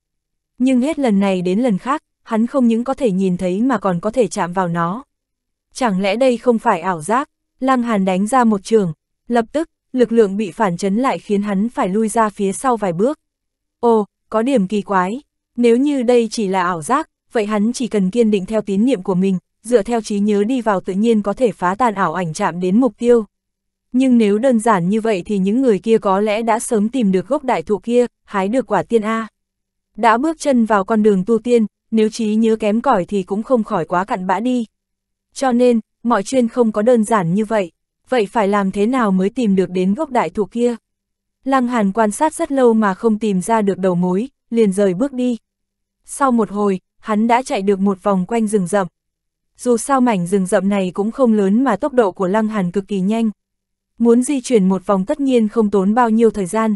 Nhưng hết lần này đến lần khác, hắn không những có thể nhìn thấy mà còn có thể chạm vào nó. Chẳng lẽ đây không phải ảo giác? Lăng Hàn đánh ra một trường, lập tức, lực lượng bị phản chấn lại khiến hắn phải lui ra phía sau vài bước. Ồ, có điểm kỳ quái, nếu như đây chỉ là ảo giác, vậy hắn chỉ cần kiên định theo tín niệm của mình, dựa theo trí nhớ đi vào tự nhiên có thể phá tan ảo ảnh chạm đến mục tiêu. Nhưng nếu đơn giản như vậy thì những người kia có lẽ đã sớm tìm được gốc đại thụ kia, hái được quả tiên A. Đã bước chân vào con đường tu tiên, nếu trí nhớ kém cỏi thì cũng không khỏi quá cặn bã đi. Cho nên, mọi chuyện không có đơn giản như vậy. Vậy phải làm thế nào mới tìm được đến gốc đại thụ kia? Lăng Hàn quan sát rất lâu mà không tìm ra được đầu mối, liền rời bước đi. Sau một hồi, hắn đã chạy được một vòng quanh rừng rậm. Dù sao mảnh rừng rậm này cũng không lớn mà tốc độ của Lăng Hàn cực kỳ nhanh, muốn di chuyển một vòng tất nhiên không tốn bao nhiêu thời gian.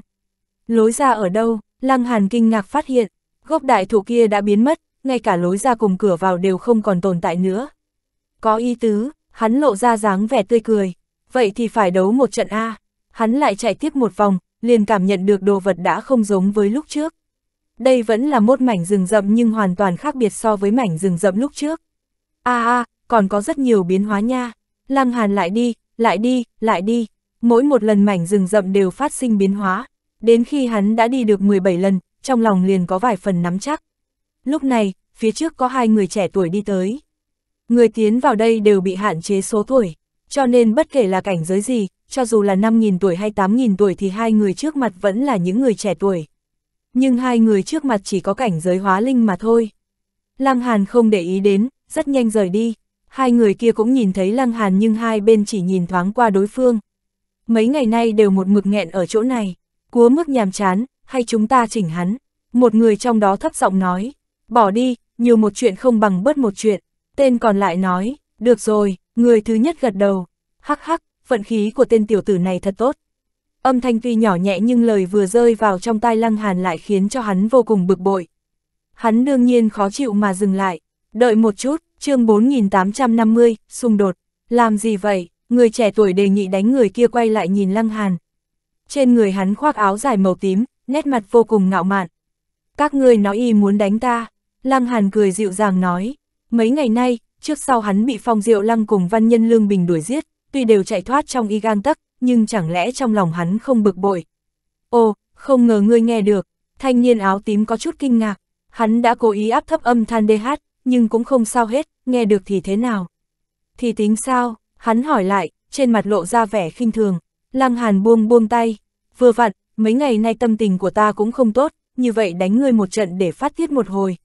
Lối ra ở đâu, Lăng Hàn kinh ngạc phát hiện, gốc đại thụ kia đã biến mất, ngay cả lối ra cùng cửa vào đều không còn tồn tại nữa. Có ý tứ, hắn lộ ra dáng vẻ tươi cười, vậy thì phải đấu một trận A, hắn lại chạy tiếp một vòng, liền cảm nhận được đồ vật đã không giống với lúc trước. Đây vẫn là một mảnh rừng rậm nhưng hoàn toàn khác biệt so với mảnh rừng rậm lúc trước. A à, a, à, còn có rất nhiều biến hóa nha. Lăng Hàn lại đi, lại đi, lại đi, mỗi một lần mảnh rừng rậm đều phát sinh biến hóa, đến khi hắn đã đi được 17 lần, trong lòng liền có vài phần nắm chắc. Lúc này, phía trước có hai người trẻ tuổi đi tới. Người tiến vào đây đều bị hạn chế số tuổi, cho nên bất kể là cảnh giới gì, cho dù là 5.000 tuổi hay 8.000 tuổi thì hai người trước mặt vẫn là những người trẻ tuổi. Nhưng hai người trước mặt chỉ có cảnh giới hóa linh mà thôi. Lăng Hàn không để ý đến, rất nhanh rời đi, hai người kia cũng nhìn thấy Lăng Hàn nhưng hai bên chỉ nhìn thoáng qua đối phương. Mấy ngày nay đều một mực nghẹn ở chỗ này, cúa mức nhàm chán, hay chúng ta chỉnh hắn. Một người trong đó thấp giọng nói, bỏ đi, nhiều một chuyện không bằng bớt một chuyện. Tên còn lại nói, được rồi, người thứ nhất gật đầu. Hắc hắc, phận khí của tên tiểu tử này thật tốt. Âm thanh tuy nhỏ nhẹ nhưng lời vừa rơi vào trong tai Lăng Hàn lại khiến cho hắn vô cùng bực bội. Hắn đương nhiên khó chịu mà dừng lại, đợi một chút, chương 4850, xung đột, làm gì vậy, người trẻ tuổi đề nghị đánh người kia quay lại nhìn Lăng Hàn. Trên người hắn khoác áo dài màu tím, nét mặt vô cùng ngạo mạn. Các ngươi nói y muốn đánh ta, Lăng Hàn cười dịu dàng nói, mấy ngày nay, trước sau hắn bị phong diệu lăng cùng văn nhân Lương Bình đuổi giết, tuy đều chạy thoát trong y gan tắc, nhưng chẳng lẽ trong lòng hắn không bực bội. ô không ngờ ngươi nghe được, thanh niên áo tím có chút kinh ngạc, hắn đã cố ý áp thấp âm than đê hát, nhưng cũng không sao hết, nghe được thì thế nào. Thì tính sao, hắn hỏi lại, trên mặt lộ ra vẻ khinh thường, Lăng Hàn buông buông tay, vừa vặn, mấy ngày nay tâm tình của ta cũng không tốt, như vậy đánh ngươi một trận để phát tiết một hồi.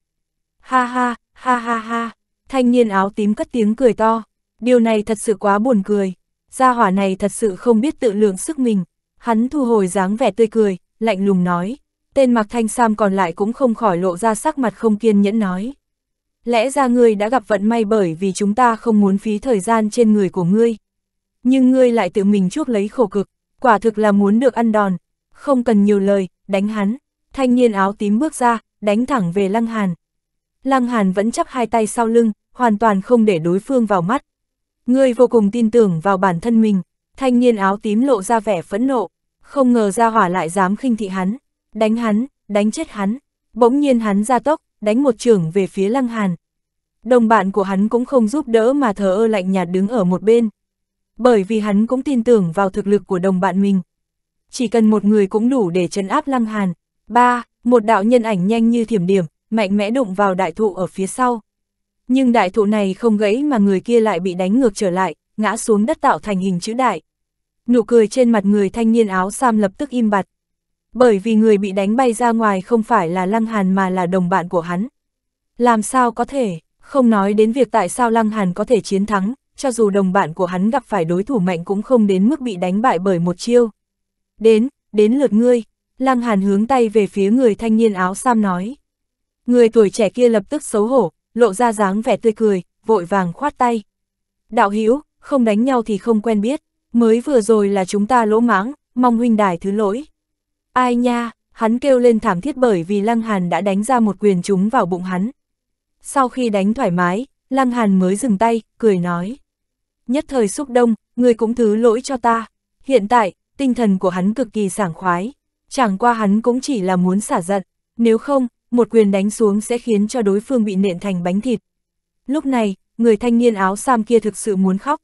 Ha ha, ha ha ha, thanh niên áo tím cất tiếng cười to, điều này thật sự quá buồn cười, gia hỏa này thật sự không biết tự lượng sức mình, hắn thu hồi dáng vẻ tươi cười, lạnh lùng nói, tên mặc thanh sam còn lại cũng không khỏi lộ ra sắc mặt không kiên nhẫn nói lẽ ra ngươi đã gặp vận may bởi vì chúng ta không muốn phí thời gian trên người của ngươi. Nhưng ngươi lại tự mình chuốc lấy khổ cực, quả thực là muốn được ăn đòn, không cần nhiều lời, đánh hắn. Thanh niên áo tím bước ra, đánh thẳng về Lăng Hàn. Lăng Hàn vẫn chắp hai tay sau lưng, hoàn toàn không để đối phương vào mắt. Ngươi vô cùng tin tưởng vào bản thân mình, thanh niên áo tím lộ ra vẻ phẫn nộ, không ngờ ra hỏa lại dám khinh thị hắn, đánh hắn, đánh chết hắn. Bỗng nhiên hắn ra tốc, đánh một trưởng về phía Lăng Hàn. Đồng bạn của hắn cũng không giúp đỡ mà thờ ơ lạnh nhạt đứng ở một bên. Bởi vì hắn cũng tin tưởng vào thực lực của đồng bạn mình. Chỉ cần một người cũng đủ để chấn áp Lăng Hàn. ba Một đạo nhân ảnh nhanh như thiểm điểm, mạnh mẽ đụng vào đại thụ ở phía sau. Nhưng đại thụ này không gãy mà người kia lại bị đánh ngược trở lại, ngã xuống đất tạo thành hình chữ đại. Nụ cười trên mặt người thanh niên áo sam lập tức im bặt. Bởi vì người bị đánh bay ra ngoài không phải là Lăng Hàn mà là đồng bạn của hắn. Làm sao có thể, không nói đến việc tại sao Lăng Hàn có thể chiến thắng, cho dù đồng bạn của hắn gặp phải đối thủ mạnh cũng không đến mức bị đánh bại bởi một chiêu. Đến, đến lượt ngươi, Lăng Hàn hướng tay về phía người thanh niên áo sam nói. Người tuổi trẻ kia lập tức xấu hổ, lộ ra dáng vẻ tươi cười, vội vàng khoát tay. Đạo Hữu không đánh nhau thì không quen biết, mới vừa rồi là chúng ta lỗ mãng, mong huynh đài thứ lỗi. Ai nha, hắn kêu lên thảm thiết bởi vì Lăng Hàn đã đánh ra một quyền trúng vào bụng hắn. Sau khi đánh thoải mái, Lăng Hàn mới dừng tay, cười nói. Nhất thời xúc đông, người cũng thứ lỗi cho ta. Hiện tại, tinh thần của hắn cực kỳ sảng khoái. Chẳng qua hắn cũng chỉ là muốn xả giận. Nếu không, một quyền đánh xuống sẽ khiến cho đối phương bị nện thành bánh thịt. Lúc này, người thanh niên áo sam kia thực sự muốn khóc.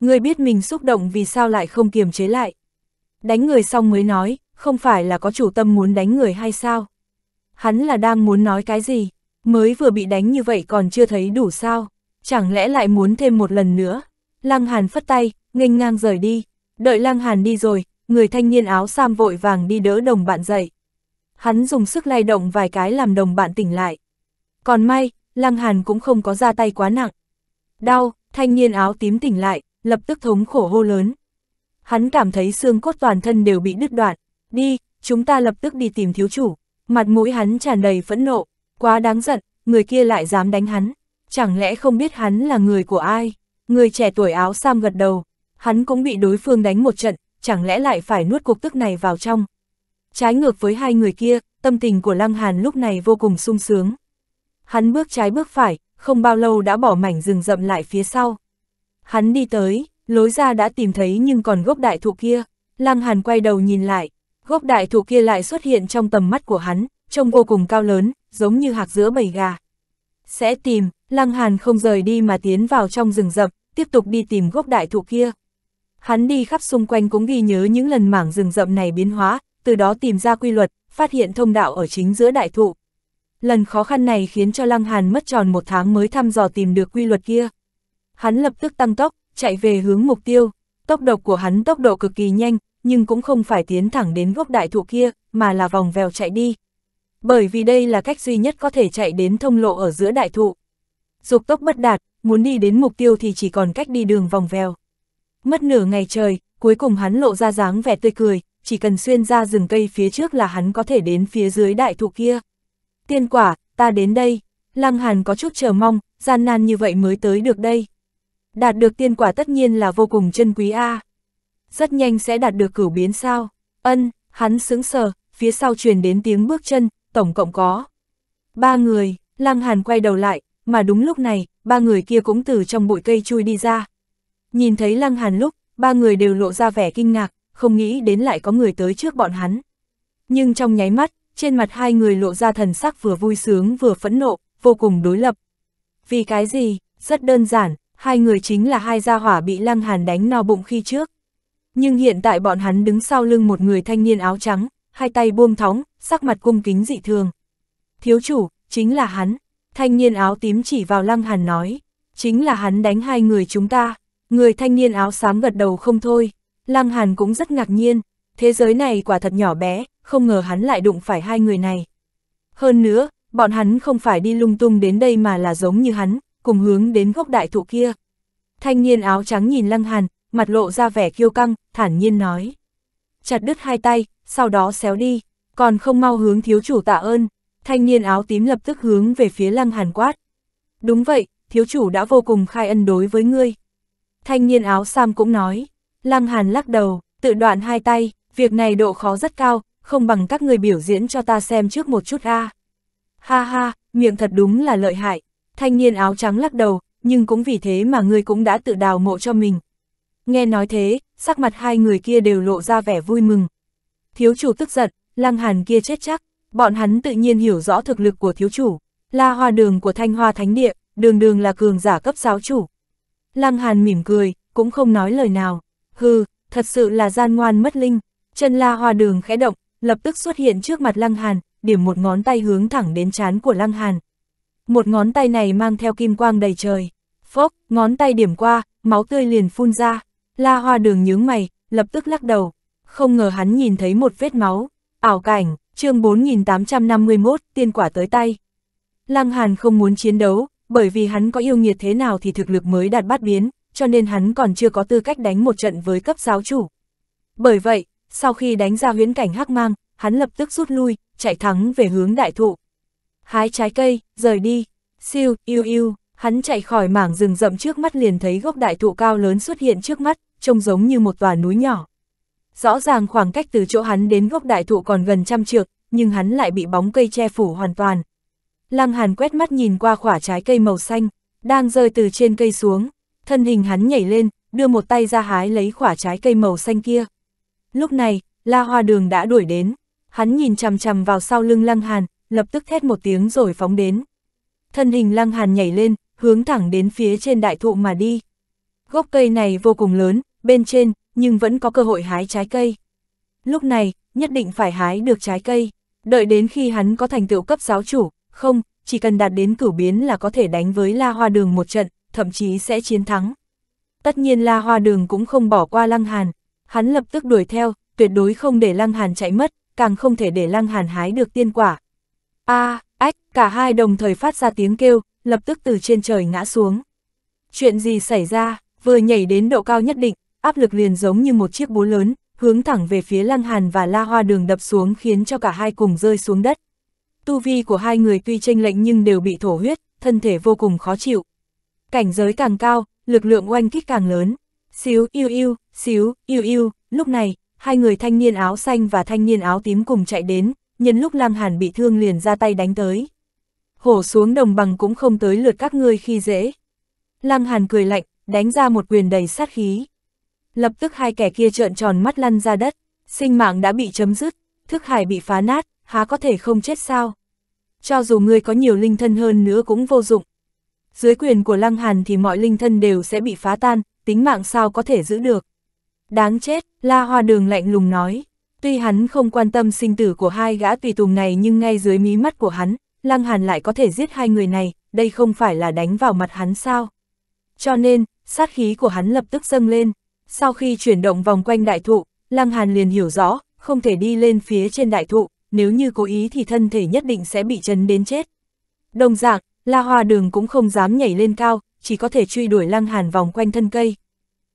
Người biết mình xúc động vì sao lại không kiềm chế lại. Đánh người xong mới nói, không phải là có chủ tâm muốn đánh người hay sao? Hắn là đang muốn nói cái gì? Mới vừa bị đánh như vậy còn chưa thấy đủ sao? Chẳng lẽ lại muốn thêm một lần nữa? Lăng Hàn phất tay, nghênh ngang rời đi. Đợi Lăng Hàn đi rồi, người thanh niên áo sam vội vàng đi đỡ đồng bạn dậy. Hắn dùng sức lay động vài cái làm đồng bạn tỉnh lại. Còn may, Lăng Hàn cũng không có ra tay quá nặng. Đau, thanh niên áo tím tỉnh lại, lập tức thống khổ hô lớn. Hắn cảm thấy xương cốt toàn thân đều bị đứt đoạn, đi, chúng ta lập tức đi tìm thiếu chủ. Mặt mũi hắn tràn đầy phẫn nộ, quá đáng giận, người kia lại dám đánh hắn. Chẳng lẽ không biết hắn là người của ai? Người trẻ tuổi áo sam gật đầu, hắn cũng bị đối phương đánh một trận, chẳng lẽ lại phải nuốt cuộc tức này vào trong. Trái ngược với hai người kia, tâm tình của Lăng Hàn lúc này vô cùng sung sướng. Hắn bước trái bước phải, không bao lâu đã bỏ mảnh rừng rậm lại phía sau. Hắn đi tới, lối ra đã tìm thấy nhưng còn gốc đại thụ kia, Lăng Hàn quay đầu nhìn lại, gốc đại thụ kia lại xuất hiện trong tầm mắt của hắn, trông vô cùng cao lớn, giống như hạc giữa bầy gà. Sẽ tìm, Lăng Hàn không rời đi mà tiến vào trong rừng rậm, tiếp tục đi tìm gốc đại thụ kia. Hắn đi khắp xung quanh cũng ghi nhớ những lần mảng rừng rậm này biến hóa, từ đó tìm ra quy luật, phát hiện thông đạo ở chính giữa đại thụ. Lần khó khăn này khiến cho Lăng Hàn mất tròn một tháng mới thăm dò tìm được quy luật kia. Hắn lập tức tăng tốc, chạy về hướng mục tiêu. Tốc độ của hắn tốc độ cực kỳ nhanh, nhưng cũng không phải tiến thẳng đến gốc đại thụ kia, mà là vòng vèo chạy đi. Bởi vì đây là cách duy nhất có thể chạy đến thông lộ ở giữa đại thụ. Dục tốc bất đạt, muốn đi đến mục tiêu thì chỉ còn cách đi đường vòng vèo. Mất nửa ngày trời, cuối cùng hắn lộ ra dáng vẻ tươi cười, chỉ cần xuyên ra rừng cây phía trước là hắn có thể đến phía dưới đại thụ kia. Tiên quả, ta đến đây, Lăng Hàn có chút chờ mong, gian nan như vậy mới tới được đây. Đạt được tiên quả tất nhiên là vô cùng chân quý a. À rất nhanh sẽ đạt được cửu biến sao. Ân, hắn sững sờ, phía sau truyền đến tiếng bước chân, tổng cộng có. Ba người, Lăng Hàn quay đầu lại, mà đúng lúc này, ba người kia cũng từ trong bụi cây chui đi ra. Nhìn thấy Lăng Hàn lúc, ba người đều lộ ra vẻ kinh ngạc, không nghĩ đến lại có người tới trước bọn hắn. Nhưng trong nháy mắt, trên mặt hai người lộ ra thần sắc vừa vui sướng vừa phẫn nộ, vô cùng đối lập. Vì cái gì? Rất đơn giản, hai người chính là hai gia hỏa bị Lăng Hàn đánh no bụng khi trước. Nhưng hiện tại bọn hắn đứng sau lưng một người thanh niên áo trắng, hai tay buông thóng, sắc mặt cung kính dị thường. Thiếu chủ, chính là hắn. Thanh niên áo tím chỉ vào lăng hàn nói. Chính là hắn đánh hai người chúng ta. Người thanh niên áo xám gật đầu không thôi. Lăng hàn cũng rất ngạc nhiên. Thế giới này quả thật nhỏ bé, không ngờ hắn lại đụng phải hai người này. Hơn nữa, bọn hắn không phải đi lung tung đến đây mà là giống như hắn, cùng hướng đến gốc đại thụ kia. Thanh niên áo trắng nhìn lăng hàn, mặt lộ ra vẻ kiêu căng, thản nhiên nói. Chặt đứt hai tay, sau đó xéo đi, còn không mau hướng thiếu chủ tạ ơn, thanh niên áo tím lập tức hướng về phía lăng hàn quát. Đúng vậy, thiếu chủ đã vô cùng khai ân đối với ngươi. Thanh niên áo sam cũng nói, lăng hàn lắc đầu, tự đoạn hai tay, việc này độ khó rất cao, không bằng các người biểu diễn cho ta xem trước một chút a. Ha ha, miệng thật đúng là lợi hại, thanh niên áo trắng lắc đầu, nhưng cũng vì thế mà ngươi cũng đã tự đào mộ cho mình, Nghe nói thế, sắc mặt hai người kia đều lộ ra vẻ vui mừng. Thiếu chủ tức giận, lăng hàn kia chết chắc, bọn hắn tự nhiên hiểu rõ thực lực của thiếu chủ. La hoa đường của thanh hoa thánh địa, đường đường là cường giả cấp giáo chủ. Lăng hàn mỉm cười, cũng không nói lời nào. Hừ, thật sự là gian ngoan mất linh. Chân la hoa đường khẽ động, lập tức xuất hiện trước mặt lăng hàn, điểm một ngón tay hướng thẳng đến chán của lăng hàn. Một ngón tay này mang theo kim quang đầy trời. Phốc, ngón tay điểm qua, máu tươi liền phun ra. La Hoa Đường nhướng mày, lập tức lắc đầu, không ngờ hắn nhìn thấy một vết máu, ảo cảnh, chương 4851, tiên quả tới tay. Lăng Hàn không muốn chiến đấu, bởi vì hắn có yêu nghiệt thế nào thì thực lực mới đạt bát biến, cho nên hắn còn chưa có tư cách đánh một trận với cấp giáo chủ. Bởi vậy, sau khi đánh ra huyễn cảnh hắc mang, hắn lập tức rút lui, chạy thắng về hướng đại thụ. Hái trái cây, rời đi, siêu, yêu yêu. Hắn chạy khỏi mảng rừng rậm trước mắt liền thấy gốc đại thụ cao lớn xuất hiện trước mắt, trông giống như một tòa núi nhỏ. Rõ ràng khoảng cách từ chỗ hắn đến gốc đại thụ còn gần trăm trượng, nhưng hắn lại bị bóng cây che phủ hoàn toàn. Lăng Hàn quét mắt nhìn qua quả trái cây màu xanh, đang rơi từ trên cây xuống, thân hình hắn nhảy lên, đưa một tay ra hái lấy quả trái cây màu xanh kia. Lúc này, La Hoa Đường đã đuổi đến, hắn nhìn chằm chằm vào sau lưng Lăng Hàn, lập tức thét một tiếng rồi phóng đến. Thân hình Lăng Hàn nhảy lên, hướng thẳng đến phía trên đại thụ mà đi. Gốc cây này vô cùng lớn, bên trên, nhưng vẫn có cơ hội hái trái cây. Lúc này, nhất định phải hái được trái cây, đợi đến khi hắn có thành tựu cấp giáo chủ, không, chỉ cần đạt đến cửu biến là có thể đánh với La Hoa Đường một trận, thậm chí sẽ chiến thắng. Tất nhiên La Hoa Đường cũng không bỏ qua Lăng Hàn, hắn lập tức đuổi theo, tuyệt đối không để Lăng Hàn chạy mất, càng không thể để Lăng Hàn hái được tiên quả. A, à, ách, cả hai đồng thời phát ra tiếng kêu, lập tức từ trên trời ngã xuống. Chuyện gì xảy ra, vừa nhảy đến độ cao nhất định, áp lực liền giống như một chiếc búa lớn, hướng thẳng về phía Lăng Hàn và La Hoa Đường đập xuống khiến cho cả hai cùng rơi xuống đất. Tu vi của hai người tuy tranh lệnh nhưng đều bị thổ huyết, thân thể vô cùng khó chịu. Cảnh giới càng cao, lực lượng oanh kích càng lớn. Xíu yêu yêu, xíu yêu yêu, lúc này, hai người thanh niên áo xanh và thanh niên áo tím cùng chạy đến, nhân lúc Lăng Hàn bị thương liền ra tay đánh tới hổ xuống đồng bằng cũng không tới lượt các ngươi khi dễ. Lăng Hàn cười lạnh, đánh ra một quyền đầy sát khí. Lập tức hai kẻ kia trợn tròn mắt lăn ra đất, sinh mạng đã bị chấm dứt, thức hải bị phá nát, há có thể không chết sao? Cho dù ngươi có nhiều linh thân hơn nữa cũng vô dụng. Dưới quyền của Lăng Hàn thì mọi linh thân đều sẽ bị phá tan, tính mạng sao có thể giữ được. Đáng chết, La Hoa Đường lạnh lùng nói. Tuy hắn không quan tâm sinh tử của hai gã tùy tùng này nhưng ngay dưới mí mắt của hắn, Lăng Hàn lại có thể giết hai người này, đây không phải là đánh vào mặt hắn sao. Cho nên, sát khí của hắn lập tức dâng lên. Sau khi chuyển động vòng quanh đại thụ, Lăng Hàn liền hiểu rõ, không thể đi lên phía trên đại thụ, nếu như cố ý thì thân thể nhất định sẽ bị chấn đến chết. Đồng dạng, La Hoa Đường cũng không dám nhảy lên cao, chỉ có thể truy đuổi Lăng Hàn vòng quanh thân cây.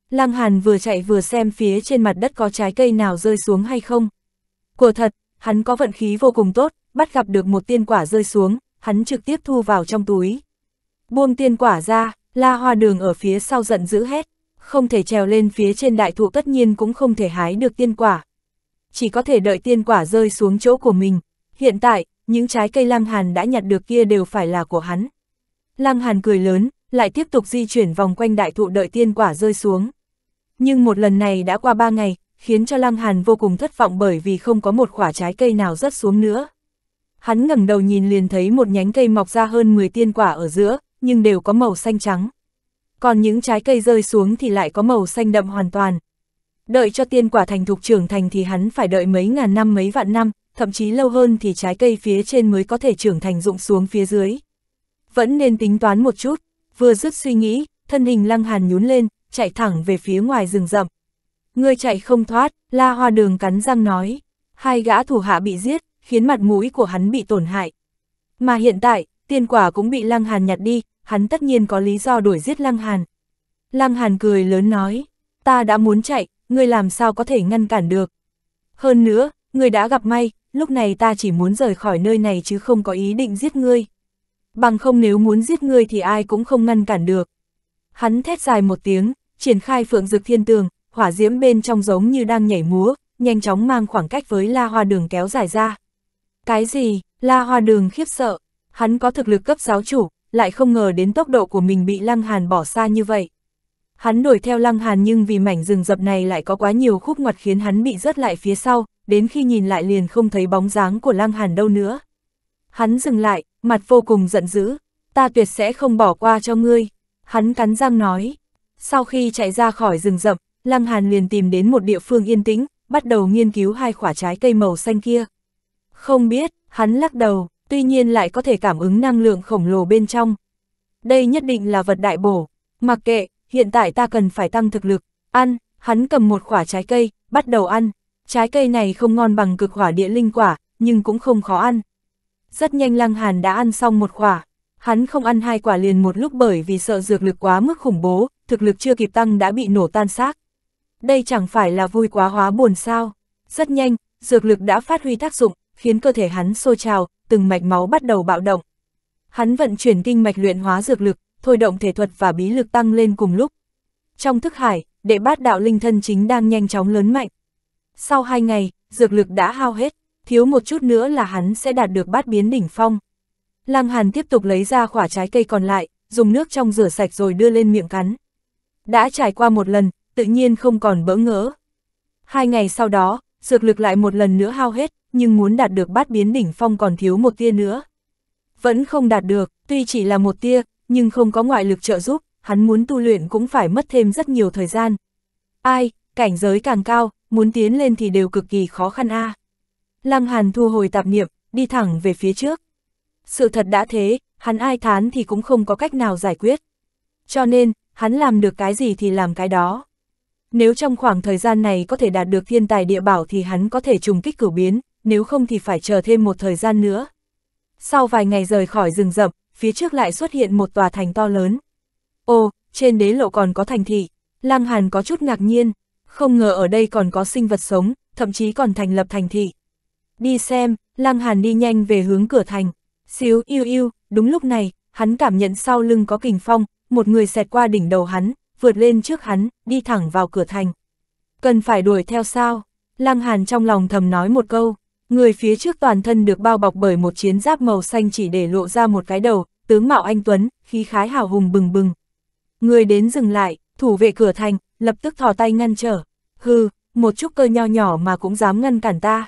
Lăng Hàn vừa chạy vừa xem phía trên mặt đất có trái cây nào rơi xuống hay không. Của thật, hắn có vận khí vô cùng tốt, bắt gặp được một tiên quả rơi xuống, hắn trực tiếp thu vào trong túi. Buông tiên quả ra, la hoa đường ở phía sau giận dữ hết, không thể trèo lên phía trên đại thụ tất nhiên cũng không thể hái được tiên quả. Chỉ có thể đợi tiên quả rơi xuống chỗ của mình. Hiện tại, những trái cây lang hàn đã nhặt được kia đều phải là của hắn. Lăng hàn cười lớn, lại tiếp tục di chuyển vòng quanh đại thụ đợi tiên quả rơi xuống. Nhưng một lần này đã qua ba ngày, khiến cho lăng hàn vô cùng thất vọng bởi vì không có một quả trái cây nào rớt xuống nữa hắn ngẩng đầu nhìn liền thấy một nhánh cây mọc ra hơn 10 tiên quả ở giữa, nhưng đều có màu xanh trắng. Còn những trái cây rơi xuống thì lại có màu xanh đậm hoàn toàn. Đợi cho tiên quả thành thục trưởng thành thì hắn phải đợi mấy ngàn năm mấy vạn năm, thậm chí lâu hơn thì trái cây phía trên mới có thể trưởng thành rụng xuống phía dưới. Vẫn nên tính toán một chút, vừa dứt suy nghĩ, thân hình lăng hàn nhún lên, chạy thẳng về phía ngoài rừng rậm. người chạy không thoát, la hoa đường cắn răng nói. Hai gã thủ hạ bị giết, khiến mặt mũi của hắn bị tổn hại. Mà hiện tại, tiền quả cũng bị Lăng Hàn nhặt đi, hắn tất nhiên có lý do đuổi giết Lăng Hàn. Lăng Hàn cười lớn nói, ta đã muốn chạy, ngươi làm sao có thể ngăn cản được. Hơn nữa, ngươi đã gặp may, lúc này ta chỉ muốn rời khỏi nơi này chứ không có ý định giết ngươi. Bằng không nếu muốn giết ngươi thì ai cũng không ngăn cản được. Hắn thét dài một tiếng, triển khai phượng dực thiên tường, hỏa diễm bên trong giống như đang nhảy múa, nhanh chóng mang khoảng cách với la hoa đường kéo dài ra. Cái gì? La Hoa Đường khiếp sợ. Hắn có thực lực cấp giáo chủ, lại không ngờ đến tốc độ của mình bị Lăng Hàn bỏ xa như vậy. Hắn đuổi theo Lăng Hàn nhưng vì mảnh rừng rập này lại có quá nhiều khúc ngoặt khiến hắn bị rớt lại phía sau, đến khi nhìn lại liền không thấy bóng dáng của Lăng Hàn đâu nữa. Hắn dừng lại, mặt vô cùng giận dữ, ta tuyệt sẽ không bỏ qua cho ngươi. Hắn cắn răng nói. Sau khi chạy ra khỏi rừng rậm, Lăng Hàn liền tìm đến một địa phương yên tĩnh, bắt đầu nghiên cứu hai quả trái cây màu xanh kia. Không biết, hắn lắc đầu, tuy nhiên lại có thể cảm ứng năng lượng khổng lồ bên trong. Đây nhất định là vật đại bổ, mặc kệ, hiện tại ta cần phải tăng thực lực, ăn, hắn cầm một quả trái cây, bắt đầu ăn, trái cây này không ngon bằng cực hỏa địa linh quả, nhưng cũng không khó ăn. Rất nhanh Lăng Hàn đã ăn xong một quả, hắn không ăn hai quả liền một lúc bởi vì sợ dược lực quá mức khủng bố, thực lực chưa kịp tăng đã bị nổ tan xác. Đây chẳng phải là vui quá hóa buồn sao, rất nhanh, dược lực đã phát huy tác dụng, khiến cơ thể hắn sôi trào, từng mạch máu bắt đầu bạo động. Hắn vận chuyển kinh mạch luyện hóa dược lực, thôi động thể thuật và bí lực tăng lên cùng lúc. Trong thức hải, đệ bát đạo linh thân chính đang nhanh chóng lớn mạnh. Sau hai ngày, dược lực đã hao hết, thiếu một chút nữa là hắn sẽ đạt được bát biến đỉnh phong. Lăng Hàn tiếp tục lấy ra quả trái cây còn lại, dùng nước trong rửa sạch rồi đưa lên miệng cắn. Đã trải qua một lần, tự nhiên không còn bỡ ngỡ. Hai ngày sau đó, dược lực lại một lần nữa hao hết, nhưng muốn đạt được bát biến đỉnh phong còn thiếu một tia nữa. Vẫn không đạt được, tuy chỉ là một tia, nhưng không có ngoại lực trợ giúp, hắn muốn tu luyện cũng phải mất thêm rất nhiều thời gian. Ai, cảnh giới càng cao, muốn tiến lên thì đều cực kỳ khó khăn a. À. Lăng Hàn thu hồi tạp niệm, đi thẳng về phía trước. Sự thật đã thế, hắn ai thán thì cũng không có cách nào giải quyết. Cho nên, hắn làm được cái gì thì làm cái đó. Nếu trong khoảng thời gian này có thể đạt được thiên tài địa bảo thì hắn có thể trùng kích cửu biến, nếu không thì phải chờ thêm một thời gian nữa. Sau vài ngày rời khỏi rừng rậm, phía trước lại xuất hiện một tòa thành to lớn. Ồ, trên đế lộ còn có thành thị, Lăng Hàn có chút ngạc nhiên, không ngờ ở đây còn có sinh vật sống, thậm chí còn thành lập thành thị. Đi xem, Lăng Hàn đi nhanh về hướng cửa thành, xíu yêu yêu, đúng lúc này, hắn cảm nhận sau lưng có kình phong, một người xẹt qua đỉnh đầu hắn, vượt lên trước hắn, đi thẳng vào cửa thành. Cần phải đuổi theo sao? Lăng Hàn trong lòng thầm nói một câu. Người phía trước toàn thân được bao bọc bởi một chiến giáp màu xanh chỉ để lộ ra một cái đầu, tướng mạo anh Tuấn, khí khái hào hùng bừng bừng. Người đến dừng lại, thủ vệ cửa thành, lập tức thò tay ngăn trở. Hừ, một chút cơ nho nhỏ mà cũng dám ngăn cản ta.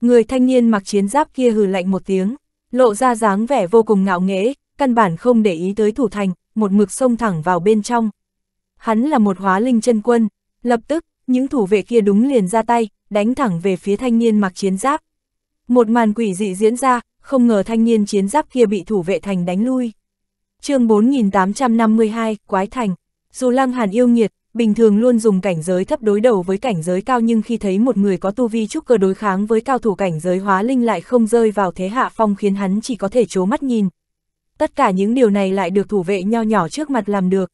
Người thanh niên mặc chiến giáp kia hừ lạnh một tiếng, lộ ra dáng vẻ vô cùng ngạo nghễ, căn bản không để ý tới thủ thành, một mực xông thẳng vào bên trong. Hắn là một hóa linh chân quân, lập tức, những thủ vệ kia đúng liền ra tay, đánh thẳng về phía thanh niên mặc chiến giáp. Một màn quỷ dị diễn ra, không ngờ thanh niên chiến giáp kia bị thủ vệ thành đánh lui. chương 4852, Quái Thành. Dù Lăng Hàn yêu nghiệt, bình thường luôn dùng cảnh giới thấp đối đầu với cảnh giới cao nhưng khi thấy một người có tu vi trúc cơ đối kháng với cao thủ cảnh giới hóa linh lại không rơi vào thế hạ phong khiến hắn chỉ có thể chố mắt nhìn. Tất cả những điều này lại được thủ vệ nho nhỏ trước mặt làm được.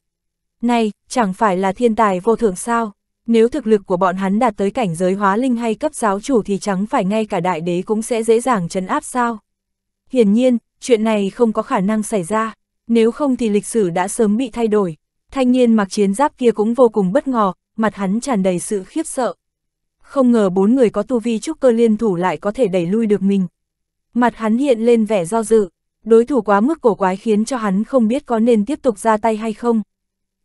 Này, chẳng phải là thiên tài vô thượng sao? Nếu thực lực của bọn hắn đạt tới cảnh giới hóa linh hay cấp giáo chủ thì chẳng phải ngay cả đại đế cũng sẽ dễ dàng chấn áp sao. Hiển nhiên, chuyện này không có khả năng xảy ra, nếu không thì lịch sử đã sớm bị thay đổi. Thanh niên mặc chiến giáp kia cũng vô cùng bất ngờ, mặt hắn tràn đầy sự khiếp sợ. Không ngờ bốn người có tu vi trúc cơ liên thủ lại có thể đẩy lui được mình. Mặt hắn hiện lên vẻ do dự, đối thủ quá mức cổ quái khiến cho hắn không biết có nên tiếp tục ra tay hay không.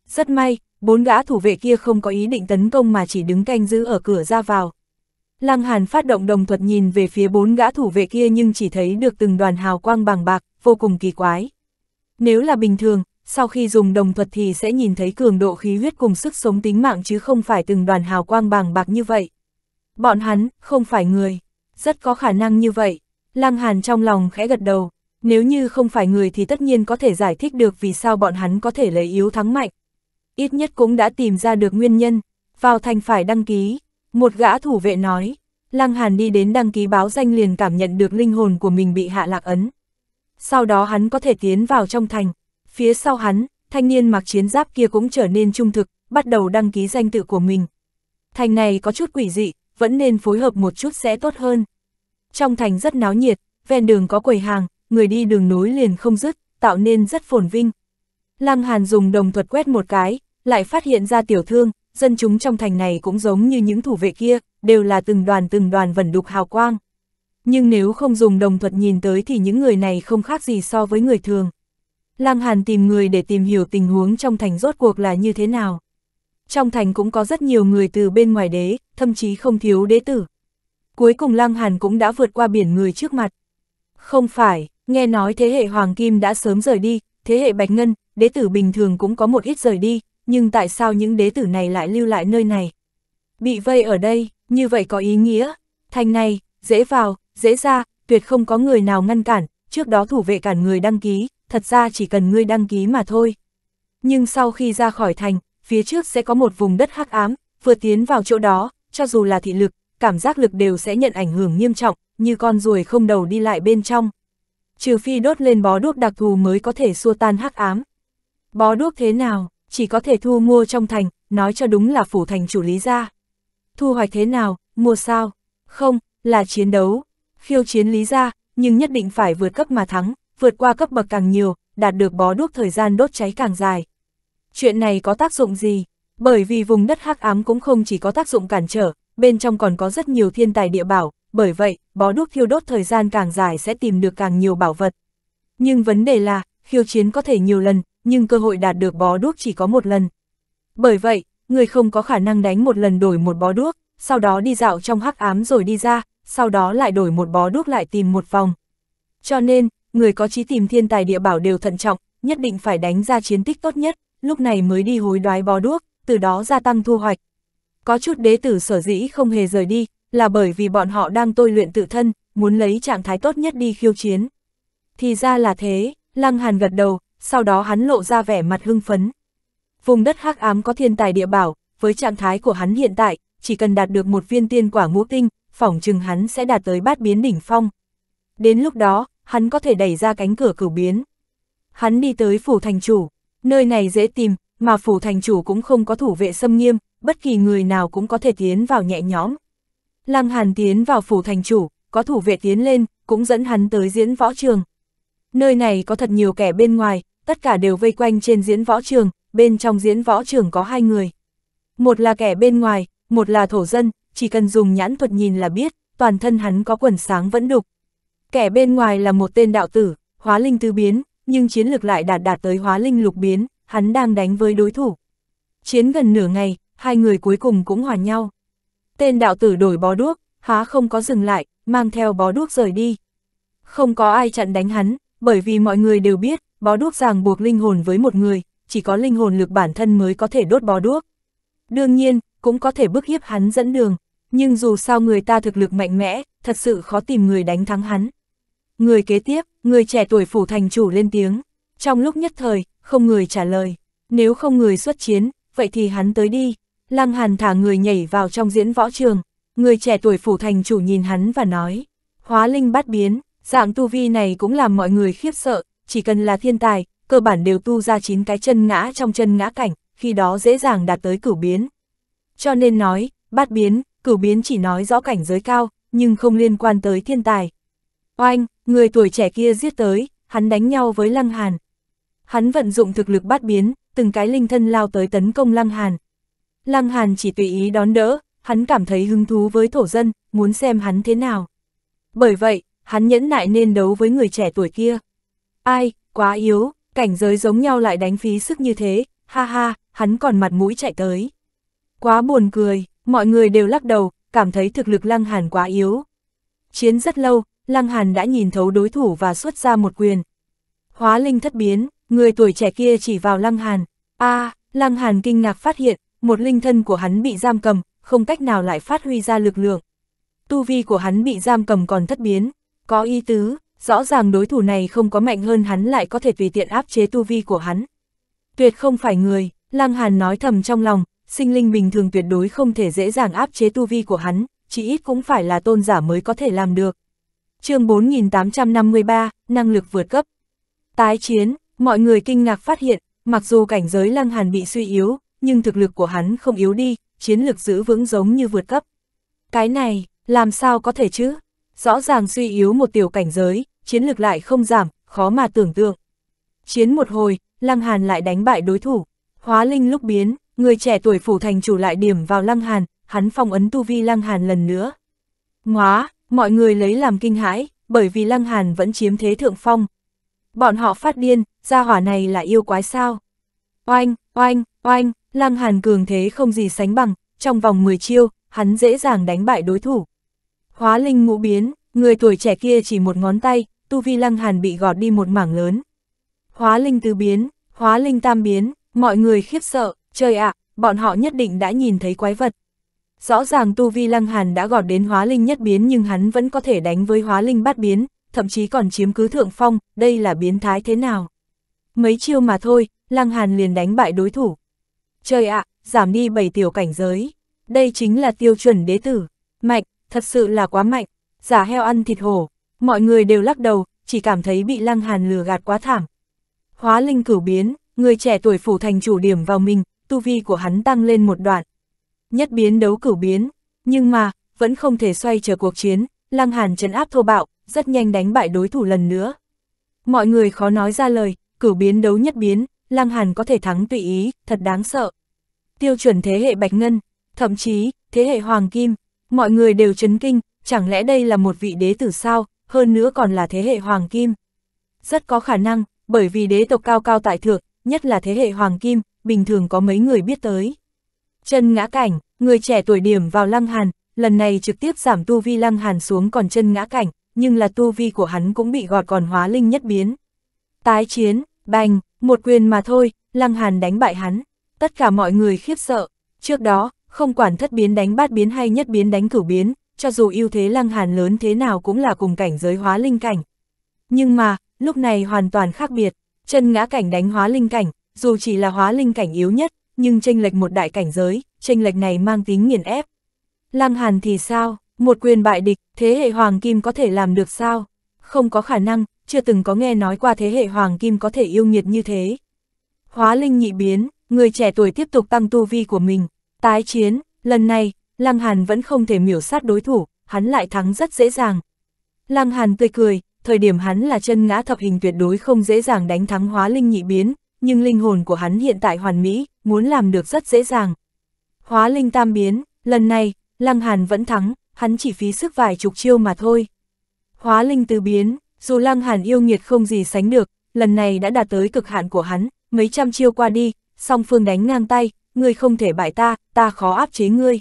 Rất may, bốn gã thủ vệ kia không có ý định tấn công mà chỉ đứng canh giữ ở cửa ra vào. Lăng Hàn phát động đồng thuật nhìn về phía bốn gã thủ vệ kia nhưng chỉ thấy được từng đoàn hào quang bằng bạc, vô cùng kỳ quái. Nếu là bình thường, sau khi dùng đồng thuật thì sẽ nhìn thấy cường độ khí huyết cùng sức sống tính mạng chứ không phải từng đoàn hào quang bằng bạc như vậy. Bọn hắn, không phải người, rất có khả năng như vậy. Lăng Hàn trong lòng khẽ gật đầu, nếu như không phải người thì tất nhiên có thể giải thích được vì sao bọn hắn có thể lấy yếu thắng mạnh, ít nhất cũng đã tìm ra được nguyên nhân, vào thành phải đăng ký, một gã thủ vệ nói, Lăng Hàn đi đến đăng ký báo danh liền cảm nhận được linh hồn của mình bị hạ lạc ấn. Sau đó hắn có thể tiến vào trong thành, phía sau hắn, thanh niên mặc chiến giáp kia cũng trở nên trung thực, bắt đầu đăng ký danh tự của mình. Thành này có chút quỷ dị, vẫn nên phối hợp một chút sẽ tốt hơn. Trong thành rất náo nhiệt, ven đường có quầy hàng, người đi đường nối liền không dứt, tạo nên rất phồn vinh. Lăng Hàn dùng đồng thuật quét một cái, lại phát hiện ra tiểu thương, dân chúng trong thành này cũng giống như những thủ vệ kia, đều là từng đoàn từng đoàn vẩn đục hào quang. Nhưng nếu không dùng đồng thuật nhìn tới thì những người này không khác gì so với người thường. Lăng Hàn tìm người để tìm hiểu tình huống trong thành rốt cuộc là như thế nào. Trong thành cũng có rất nhiều người từ bên ngoài đế, thậm chí không thiếu đế tử. Cuối cùng Lăng Hàn cũng đã vượt qua biển người trước mặt. Không phải, nghe nói thế hệ Hoàng Kim đã sớm rời đi, thế hệ Bạch Ngân, đế tử bình thường cũng có một ít rời đi, nhưng tại sao những đế tử này lại lưu lại nơi này? Bị vây ở đây, như vậy có ý nghĩa, thành này, dễ vào, dễ ra, tuyệt không có người nào ngăn cản, trước đó thủ vệ cản người đăng ký, thật ra chỉ cần ngươi đăng ký mà thôi. Nhưng sau khi ra khỏi thành, phía trước sẽ có một vùng đất hắc ám, vừa tiến vào chỗ đó, cho dù là thị lực, cảm giác lực đều sẽ nhận ảnh hưởng nghiêm trọng, như con ruồi không đầu đi lại bên trong. Trừ phi đốt lên bó đuốc đặc thù mới có thể xua tan hắc ám. Bó đuốc thế nào? chỉ có thể thu mua trong thành, nói cho đúng là phủ thành chủ lý gia. Thu hoạch thế nào, mua sao? Không, là chiến đấu. Khiêu chiến lý gia, nhưng nhất định phải vượt cấp mà thắng, vượt qua cấp bậc càng nhiều, đạt được bó đuốc thời gian đốt cháy càng dài. Chuyện này có tác dụng gì? Bởi vì vùng đất hắc ám cũng không chỉ có tác dụng cản trở, bên trong còn có rất nhiều thiên tài địa bảo, bởi vậy, bó đuốc thiêu đốt thời gian càng dài sẽ tìm được càng nhiều bảo vật. Nhưng vấn đề là, khiêu chiến có thể nhiều lần, nhưng cơ hội đạt được bó đuốc chỉ có một lần. Bởi vậy, người không có khả năng đánh một lần đổi một bó đuốc, sau đó đi dạo trong hắc ám rồi đi ra, sau đó lại đổi một bó đuốc lại tìm một vòng. Cho nên, người có trí tìm thiên tài địa bảo đều thận trọng, nhất định phải đánh ra chiến tích tốt nhất, lúc này mới đi hối đoái bó đuốc, từ đó gia tăng thu hoạch. Có chút đế tử sở dĩ không hề rời đi, là bởi vì bọn họ đang tôi luyện tự thân, muốn lấy trạng thái tốt nhất đi khiêu chiến. Thì ra là thế, Lăng Hàn gật đầu, sau đó hắn lộ ra vẻ mặt hưng phấn. Vùng đất hắc ám có thiên tài địa bảo, với trạng thái của hắn hiện tại, chỉ cần đạt được một viên tiên quả ngũ tinh, phỏng chừng hắn sẽ đạt tới bát biến đỉnh phong. Đến lúc đó, hắn có thể đẩy ra cánh cửa cửu biến. Hắn đi tới phủ thành chủ, nơi này dễ tìm, mà phủ thành chủ cũng không có thủ vệ xâm nghiêm, bất kỳ người nào cũng có thể tiến vào nhẹ nhõm. Lăng Hàn tiến vào phủ thành chủ, có thủ vệ tiến lên, cũng dẫn hắn tới diễn võ trường. Nơi này có thật nhiều kẻ bên ngoài, tất cả đều vây quanh trên diễn võ trường, bên trong diễn võ trường có hai người. Một là kẻ bên ngoài, một là thổ dân, chỉ cần dùng nhãn thuật nhìn là biết, toàn thân hắn có quần sáng vẫn đục. Kẻ bên ngoài là một tên đạo tử, hóa linh tứ biến, nhưng chiến lược lại đạt đạt tới hóa linh lục biến, hắn đang đánh với đối thủ. Chiến gần nửa ngày, hai người cuối cùng cũng hòa nhau. Tên đạo tử đổi bó đuốc, há không có dừng lại, mang theo bó đuốc rời đi. Không có ai chặn đánh hắn, bởi vì mọi người đều biết, Bó đuốc ràng buộc linh hồn với một người, chỉ có linh hồn lực bản thân mới có thể đốt bó đuốc. Đương nhiên, cũng có thể bức hiếp hắn dẫn đường, nhưng dù sao người ta thực lực mạnh mẽ, thật sự khó tìm người đánh thắng hắn. Người kế tiếp, người trẻ tuổi phủ thành chủ lên tiếng, trong lúc nhất thời, không người trả lời, nếu không người xuất chiến, vậy thì hắn tới đi. Lăng Hàn thả người nhảy vào trong diễn võ trường, người trẻ tuổi phủ thành chủ nhìn hắn và nói, hóa linh bát biến, dạng tu vi này cũng làm mọi người khiếp sợ, chỉ cần là thiên tài, cơ bản đều tu ra chín cái chân ngã trong chân ngã cảnh, khi đó dễ dàng đạt tới cửu biến. Cho nên nói, bát biến, cửu biến chỉ nói rõ cảnh giới cao, nhưng không liên quan tới thiên tài. Oanh, người tuổi trẻ kia giết tới, hắn đánh nhau với Lăng Hàn. Hắn vận dụng thực lực bát biến, từng cái linh thân lao tới tấn công Lăng Hàn. Lăng Hàn chỉ tùy ý đón đỡ, hắn cảm thấy hứng thú với thổ dân, muốn xem hắn thế nào. Bởi vậy, hắn nhẫn nại nên đấu với người trẻ tuổi kia. Ai, quá yếu, cảnh giới giống nhau lại đánh phí sức như thế, ha ha, hắn còn mặt mũi chạy tới. Quá buồn cười, mọi người đều lắc đầu, cảm thấy thực lực Lăng Hàn quá yếu. Chiến rất lâu, Lăng Hàn đã nhìn thấu đối thủ và xuất ra một quyền. Hóa linh thất biến, người tuổi trẻ kia chỉ vào Lăng Hàn. a à, Lăng Hàn kinh ngạc phát hiện, một linh thân của hắn bị giam cầm, không cách nào lại phát huy ra lực lượng. Tu vi của hắn bị giam cầm còn thất biến, có ý tứ, Rõ ràng đối thủ này không có mạnh hơn hắn lại có thể tùy tiện áp chế tu vi của hắn. Tuyệt không phải người, Lăng Hàn nói thầm trong lòng, sinh linh bình thường tuyệt đối không thể dễ dàng áp chế tu vi của hắn, chỉ ít cũng phải là tôn giả mới có thể làm được. chương 4853, năng lực vượt cấp. Tái chiến, mọi người kinh ngạc phát hiện, mặc dù cảnh giới Lăng Hàn bị suy yếu, nhưng thực lực của hắn không yếu đi, chiến lực giữ vững giống như vượt cấp. Cái này, làm sao có thể chứ? Rõ ràng suy yếu một tiểu cảnh giới, chiến lực lại không giảm, khó mà tưởng tượng. Chiến một hồi, Lăng Hàn lại đánh bại đối thủ. Hóa Linh lúc biến, người trẻ tuổi phủ thành chủ lại điểm vào Lăng Hàn, hắn phong ấn tu vi Lăng Hàn lần nữa. Ngóa, mọi người lấy làm kinh hãi, bởi vì Lăng Hàn vẫn chiếm thế thượng phong. Bọn họ phát điên, gia hỏa này là yêu quái sao. Oanh, oanh, oanh, Lăng Hàn cường thế không gì sánh bằng, trong vòng 10 chiêu, hắn dễ dàng đánh bại đối thủ. Hóa Linh ngũ biến, người tuổi trẻ kia chỉ một ngón tay, tu vi lăng hàn bị gọt đi một mảng lớn. Hóa linh tứ biến, hóa linh tam biến, mọi người khiếp sợ, trời ạ, bọn họ nhất định đã nhìn thấy quái vật. Rõ ràng tu vi lăng hàn đã gọt đến hóa linh nhất biến nhưng hắn vẫn có thể đánh với hóa linh bát biến, thậm chí còn chiếm cứ thượng phong, đây là biến thái thế nào. Mấy chiêu mà thôi, lăng hàn liền đánh bại đối thủ. Trời ạ, giảm đi bảy tiểu cảnh giới. Đây chính là tiêu chuẩn đế tử. Mạnh, thật sự là quá mạnh. Giả heo ăn thịt hổ, Mọi người đều lắc đầu, chỉ cảm thấy bị Lăng Hàn lừa gạt quá thảm. Hóa linh cửu biến, người trẻ tuổi phủ thành chủ điểm vào mình, tu vi của hắn tăng lên một đoạn. Nhất biến đấu cửu biến, nhưng mà, vẫn không thể xoay trở cuộc chiến, Lăng Hàn trấn áp thô bạo, rất nhanh đánh bại đối thủ lần nữa. Mọi người khó nói ra lời, cửu biến đấu nhất biến, Lăng Hàn có thể thắng tùy ý, thật đáng sợ. Tiêu chuẩn thế hệ Bạch Ngân, thậm chí, thế hệ Hoàng Kim, mọi người đều chấn kinh, chẳng lẽ đây là một vị đế tử sao, hơn nữa còn là thế hệ Hoàng Kim. Rất có khả năng, bởi vì đế tộc cao cao tại thượng, nhất là thế hệ Hoàng Kim, bình thường có mấy người biết tới. Chân ngã cảnh, người trẻ tuổi điểm vào lăng hàn, lần này trực tiếp giảm tu vi lăng hàn xuống còn chân ngã cảnh, nhưng là tu vi của hắn cũng bị gọt còn hóa linh nhất biến. Tái chiến, bành, một quyền mà thôi, lăng hàn đánh bại hắn. Tất cả mọi người khiếp sợ, trước đó, không quản thất biến đánh bát biến hay nhất biến đánh cửu biến, cho dù ưu thế lăng hàn lớn thế nào cũng là cùng cảnh giới hóa linh cảnh. Nhưng mà, lúc này hoàn toàn khác biệt, chân ngã cảnh đánh hóa linh cảnh, dù chỉ là hóa linh cảnh yếu nhất, nhưng tranh lệch một đại cảnh giới, tranh lệch này mang tính nghiền ép. Lăng Hàn thì sao, một quyền bại địch, thế hệ Hoàng Kim có thể làm được sao? Không có khả năng, chưa từng có nghe nói qua thế hệ Hoàng Kim có thể yêu nghiệt như thế. Hóa linh nhị biến, người trẻ tuổi tiếp tục tăng tu vi của mình, tái chiến, lần này, Lăng Hàn vẫn không thể miểu sát đối thủ, hắn lại thắng rất dễ dàng. Lăng Hàn tươi cười, thời điểm hắn là chân ngã thập hình tuyệt đối không dễ dàng đánh thắng hóa linh nhị biến, nhưng linh hồn của hắn hiện tại hoàn mỹ, muốn làm được rất dễ dàng. Hóa linh tam biến, lần này, Lăng Hàn vẫn thắng, hắn chỉ phí sức vài chục chiêu mà thôi. Hóa linh tứ biến, dù Lăng Hàn yêu nghiệt không gì sánh được, lần này đã đạt tới cực hạn của hắn, mấy trăm chiêu qua đi, song phương đánh ngang tay, ngươi không thể bại ta, ta khó áp chế ngươi.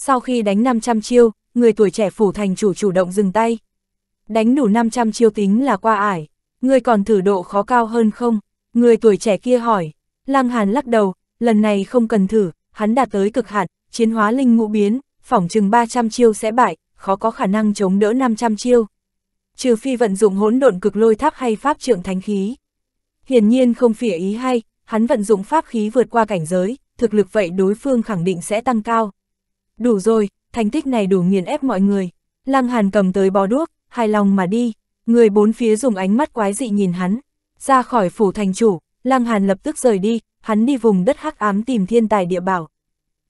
Sau khi đánh 500 chiêu, người tuổi trẻ phủ thành chủ chủ động dừng tay. Đánh đủ 500 chiêu tính là qua ải, người còn thử độ khó cao hơn không? Người tuổi trẻ kia hỏi, Lăng Hàn lắc đầu, lần này không cần thử, hắn đạt tới cực hạn, chiến hóa linh ngũ biến, phỏng chừng 300 chiêu sẽ bại, khó có khả năng chống đỡ 500 chiêu. Trừ phi vận dụng hỗn độn cực lôi tháp hay pháp trượng thánh khí. Hiển nhiên không phỉa ý hay, hắn vận dụng pháp khí vượt qua cảnh giới, thực lực vậy đối phương khẳng định sẽ tăng cao đủ rồi, thành tích này đủ nghiền ép mọi người. Lăng Hàn cầm tới bó đuốc, hài lòng mà đi, người bốn phía dùng ánh mắt quái dị nhìn hắn. Ra khỏi phủ thành chủ, Lăng Hàn lập tức rời đi, hắn đi vùng đất hắc ám tìm thiên tài địa bảo.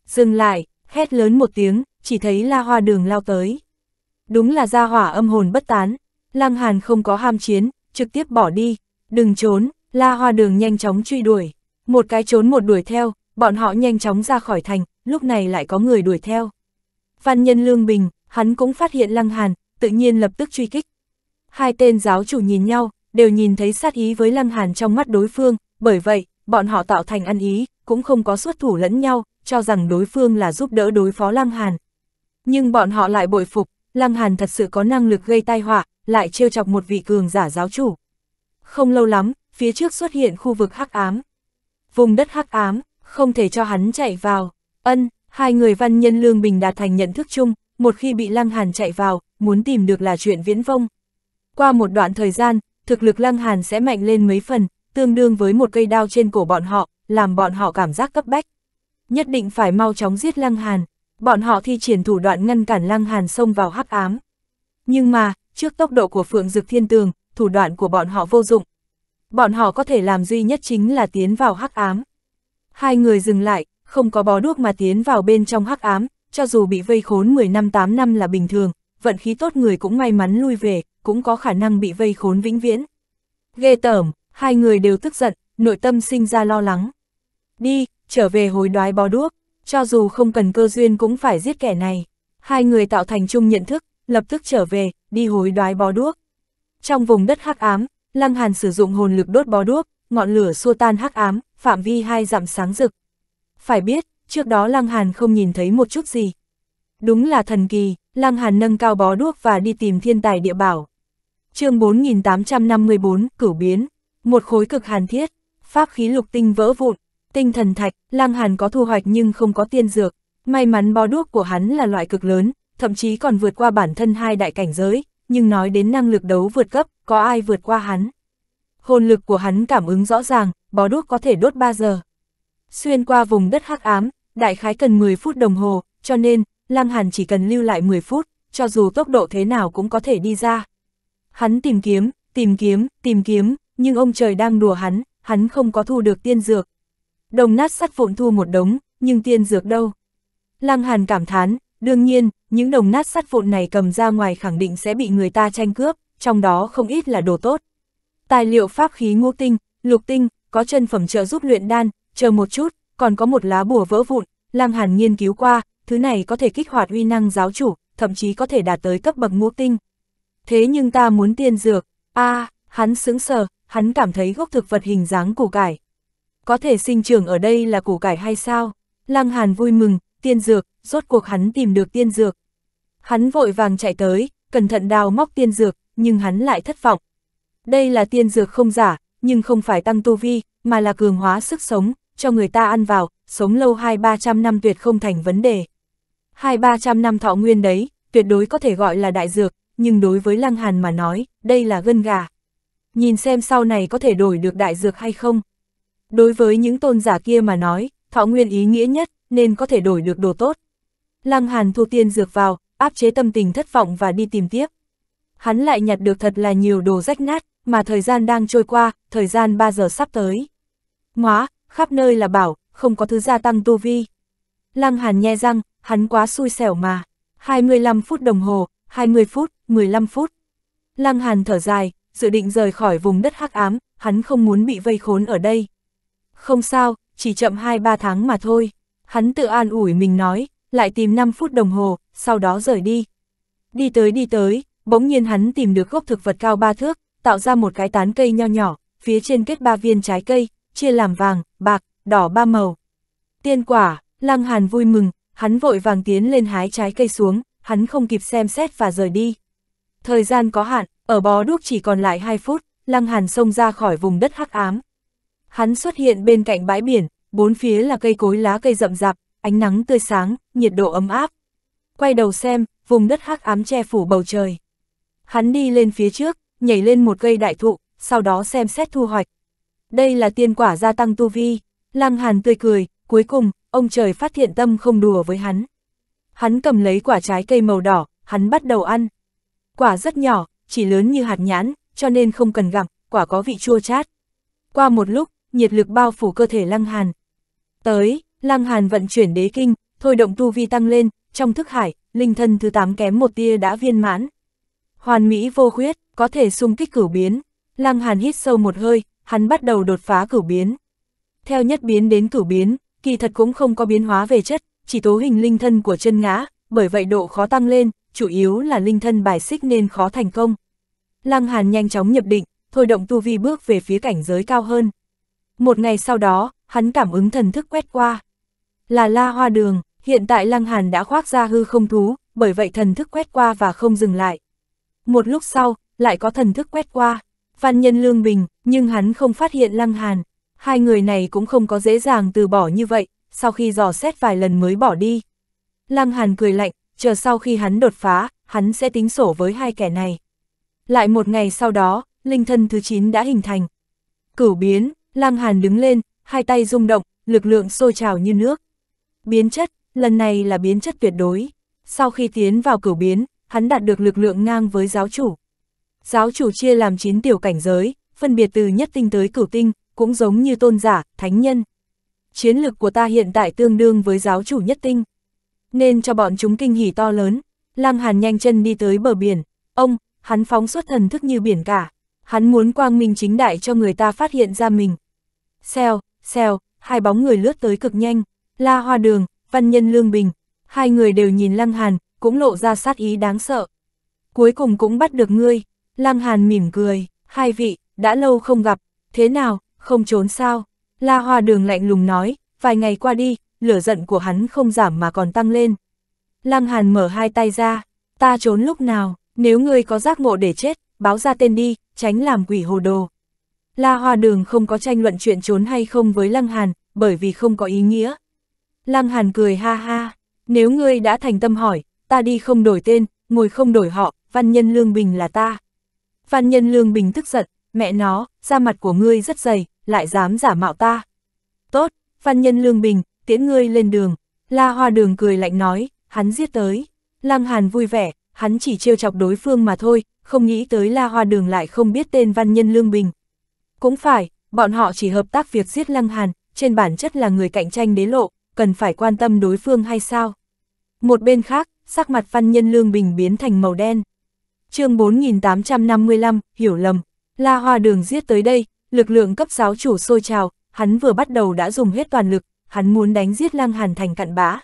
Dừng lại, hét lớn một tiếng, chỉ thấy la hoa đường lao tới. Đúng là ra hỏa âm hồn bất tán, Lăng Hàn không có ham chiến, trực tiếp bỏ đi, đừng trốn, la hoa đường nhanh chóng truy đuổi. Một cái trốn một đuổi theo, bọn họ nhanh chóng ra khỏi thành, lúc này lại có người đuổi theo. Văn nhân Lương Bình, hắn cũng phát hiện Lăng Hàn, tự nhiên lập tức truy kích. Hai tên giáo chủ nhìn nhau, đều nhìn thấy sát ý với Lăng Hàn trong mắt đối phương, bởi vậy, bọn họ tạo thành ăn ý, cũng không có xuất thủ lẫn nhau, cho rằng đối phương là giúp đỡ đối phó Lăng Hàn. Nhưng bọn họ lại bội phục, Lăng Hàn thật sự có năng lực gây tai họa, lại trêu chọc một vị cường giả giáo chủ. Không lâu lắm, phía trước xuất hiện khu vực hắc ám. Vùng đất hắc ám, không thể cho hắn chạy vào. Ân, hai người văn nhân Lương Bình đạt thành nhận thức chung, một khi bị Lăng Hàn chạy vào, muốn tìm được là chuyện viễn vông. Qua một đoạn thời gian, thực lực Lăng Hàn sẽ mạnh lên mấy phần, tương đương với một cây đao trên cổ bọn họ, làm bọn họ cảm giác cấp bách. Nhất định phải mau chóng giết Lăng Hàn, bọn họ thi triển thủ đoạn ngăn cản Lăng Hàn xông vào hắc ám. Nhưng mà, trước tốc độ của Phượng Dực Thiên Tường, thủ đoạn của bọn họ vô dụng. Bọn họ có thể làm duy nhất chính là tiến vào hắc ám. Hai người dừng lại, không có bó đuốc mà tiến vào bên trong hắc ám, cho dù bị vây khốn 10 năm 8 năm là bình thường, vận khí tốt người cũng may mắn lui về, cũng có khả năng bị vây khốn vĩnh viễn. Ghê tởm, hai người đều tức giận, nội tâm sinh ra lo lắng. Đi, trở về hồi đoái bó đuốc, cho dù không cần cơ duyên cũng phải giết kẻ này. Hai người tạo thành chung nhận thức, lập tức trở về, đi hồi đoái bó đuốc. Trong vùng đất hắc ám, Lăng Hàn sử dụng hồn lực đốt bó đuốc, ngọn lửa xua tan hắc ám, phạm vi hai dặm sáng rực. Phải biết, trước đó Lăng Hàn không nhìn thấy một chút gì. Đúng là thần kỳ, Lăng Hàn nâng cao bó đuốc và đi tìm thiên tài địa bảo. chương 4854, cửu biến, một khối cực hàn thiết, pháp khí lục tinh vỡ vụn, tinh thần thạch, Lăng Hàn có thu hoạch nhưng không có tiên dược. May mắn bó đuốc của hắn là loại cực lớn, thậm chí còn vượt qua bản thân hai đại cảnh giới, nhưng nói đến năng lực đấu vượt cấp, có ai vượt qua hắn hồn lực của hắn cảm ứng rõ ràng, bó đuốc có thể đốt 3 giờ. Xuyên qua vùng đất hắc ám, đại khái cần 10 phút đồng hồ, cho nên, Lăng Hàn chỉ cần lưu lại 10 phút, cho dù tốc độ thế nào cũng có thể đi ra. Hắn tìm kiếm, tìm kiếm, tìm kiếm, nhưng ông trời đang đùa hắn, hắn không có thu được tiên dược. Đồng nát sắt vụn thu một đống, nhưng tiên dược đâu? Lăng Hàn cảm thán, đương nhiên, những đồng nát sắt vụn này cầm ra ngoài khẳng định sẽ bị người ta tranh cướp, trong đó không ít là đồ tốt. Tài liệu pháp khí ngũ tinh, lục tinh, có chân phẩm trợ giúp luyện đan, chờ một chút, còn có một lá bùa vỡ vụn, Lam Hàn nghiên cứu qua, thứ này có thể kích hoạt uy năng giáo chủ, thậm chí có thể đạt tới cấp bậc ngũ tinh. Thế nhưng ta muốn tiên dược, a à, hắn sững sờ, hắn cảm thấy gốc thực vật hình dáng củ cải. Có thể sinh trưởng ở đây là củ cải hay sao? Lăng Hàn vui mừng, tiên dược, rốt cuộc hắn tìm được tiên dược. Hắn vội vàng chạy tới, cẩn thận đào móc tiên dược, nhưng hắn lại thất vọng, đây là tiên dược không giả, nhưng không phải tăng tu vi, mà là cường hóa sức sống, cho người ta ăn vào, sống lâu hai ba trăm năm tuyệt không thành vấn đề. hai ba trăm năm thọ nguyên đấy, tuyệt đối có thể gọi là đại dược, nhưng đối với Lăng Hàn mà nói, đây là gân gà. Nhìn xem sau này có thể đổi được đại dược hay không. Đối với những tôn giả kia mà nói, thọ nguyên ý nghĩa nhất, nên có thể đổi được đồ tốt. Lăng Hàn thu tiên dược vào, áp chế tâm tình thất vọng và đi tìm tiếp hắn lại nhặt được thật là nhiều đồ rách nát, mà thời gian đang trôi qua, thời gian 3 giờ sắp tới. Móa, khắp nơi là bảo, không có thứ gia tăng tu vi. Lăng Hàn nhe răng, hắn quá xui xẻo mà. 25 phút đồng hồ, 20 phút, 15 phút. Lăng Hàn thở dài, dự định rời khỏi vùng đất hắc ám, hắn không muốn bị vây khốn ở đây. Không sao, chỉ chậm 2-3 tháng mà thôi. Hắn tự an ủi mình nói, lại tìm 5 phút đồng hồ, sau đó rời đi. Đi tới đi tới, Bỗng nhiên hắn tìm được gốc thực vật cao ba thước, tạo ra một cái tán cây nho nhỏ, phía trên kết ba viên trái cây, chia làm vàng, bạc, đỏ ba màu. Tiên quả, Lăng Hàn vui mừng, hắn vội vàng tiến lên hái trái cây xuống, hắn không kịp xem xét và rời đi. Thời gian có hạn, ở bó đuốc chỉ còn lại 2 phút, Lăng Hàn xông ra khỏi vùng đất hắc ám. Hắn xuất hiện bên cạnh bãi biển, bốn phía là cây cối lá cây rậm rạp, ánh nắng tươi sáng, nhiệt độ ấm áp. Quay đầu xem, vùng đất hắc ám che phủ bầu trời. Hắn đi lên phía trước, nhảy lên một cây đại thụ, sau đó xem xét thu hoạch. Đây là tiên quả gia tăng tu vi. Lăng Hàn tươi cười, cuối cùng, ông trời phát hiện tâm không đùa với hắn. Hắn cầm lấy quả trái cây màu đỏ, hắn bắt đầu ăn. Quả rất nhỏ, chỉ lớn như hạt nhãn, cho nên không cần gặm, quả có vị chua chát. Qua một lúc, nhiệt lực bao phủ cơ thể Lăng Hàn. Tới, Lăng Hàn vận chuyển đế kinh, thôi động tu vi tăng lên, trong thức hải, linh thân thứ 8 kém một tia đã viên mãn. Hoàn mỹ vô khuyết, có thể xung kích cửu biến. Lăng Hàn hít sâu một hơi, hắn bắt đầu đột phá cửu biến. Theo nhất biến đến cửu biến, kỳ thật cũng không có biến hóa về chất, chỉ tố hình linh thân của chân ngã, bởi vậy độ khó tăng lên, chủ yếu là linh thân bài xích nên khó thành công. Lăng Hàn nhanh chóng nhập định, thôi động tu vi bước về phía cảnh giới cao hơn. Một ngày sau đó, hắn cảm ứng thần thức quét qua. Là la hoa đường, hiện tại Lăng Hàn đã khoác ra hư không thú, bởi vậy thần thức quét qua và không dừng lại. Một lúc sau, lại có thần thức quét qua, văn nhân lương bình, nhưng hắn không phát hiện lăng hàn. Hai người này cũng không có dễ dàng từ bỏ như vậy, sau khi dò xét vài lần mới bỏ đi. Lăng hàn cười lạnh, chờ sau khi hắn đột phá, hắn sẽ tính sổ với hai kẻ này. Lại một ngày sau đó, linh thân thứ 9 đã hình thành. Cửu biến, lăng hàn đứng lên, hai tay rung động, lực lượng sôi trào như nước. Biến chất, lần này là biến chất tuyệt đối. Sau khi tiến vào cửu biến, hắn đạt được lực lượng ngang với giáo chủ. Giáo chủ chia làm 9 tiểu cảnh giới, phân biệt từ nhất tinh tới cửu tinh, cũng giống như tôn giả, thánh nhân. Chiến lực của ta hiện tại tương đương với giáo chủ nhất tinh. Nên cho bọn chúng kinh hỉ to lớn, Lăng Hàn nhanh chân đi tới bờ biển, ông, hắn phóng xuất thần thức như biển cả, hắn muốn quang minh chính đại cho người ta phát hiện ra mình. Xèo, xèo, hai bóng người lướt tới cực nhanh, La Hoa Đường, Văn Nhân Lương Bình, hai người đều nhìn Lăng Hàn, cũng lộ ra sát ý đáng sợ. Cuối cùng cũng bắt được ngươi, Lăng Hàn mỉm cười, hai vị, đã lâu không gặp, thế nào, không trốn sao? La Hoa Đường lạnh lùng nói, vài ngày qua đi, lửa giận của hắn không giảm mà còn tăng lên. Lăng Hàn mở hai tay ra, ta trốn lúc nào, nếu ngươi có giác ngộ để chết, báo ra tên đi, tránh làm quỷ hồ đồ. La Hoa Đường không có tranh luận chuyện trốn hay không với Lăng Hàn, bởi vì không có ý nghĩa. Lăng Hàn cười ha ha, nếu ngươi đã thành tâm hỏi, ta đi không đổi tên, ngồi không đổi họ, văn nhân Lương Bình là ta. Văn nhân Lương Bình tức giận, mẹ nó, da mặt của ngươi rất dày, lại dám giả mạo ta. Tốt, văn nhân Lương Bình, tiễn ngươi lên đường. La Hoa Đường cười lạnh nói, hắn giết tới. Lăng Hàn vui vẻ, hắn chỉ trêu chọc đối phương mà thôi, không nghĩ tới La Hoa Đường lại không biết tên văn nhân Lương Bình. Cũng phải, bọn họ chỉ hợp tác việc giết Lăng Hàn, trên bản chất là người cạnh tranh đế lộ, cần phải quan tâm đối phương hay sao? Một bên khác, sắc mặt văn nhân lương bình biến thành màu đen. chương 4855, hiểu lầm, la hoa đường giết tới đây, lực lượng cấp giáo chủ sôi trào, hắn vừa bắt đầu đã dùng hết toàn lực, hắn muốn đánh giết lăng hàn thành cặn bã.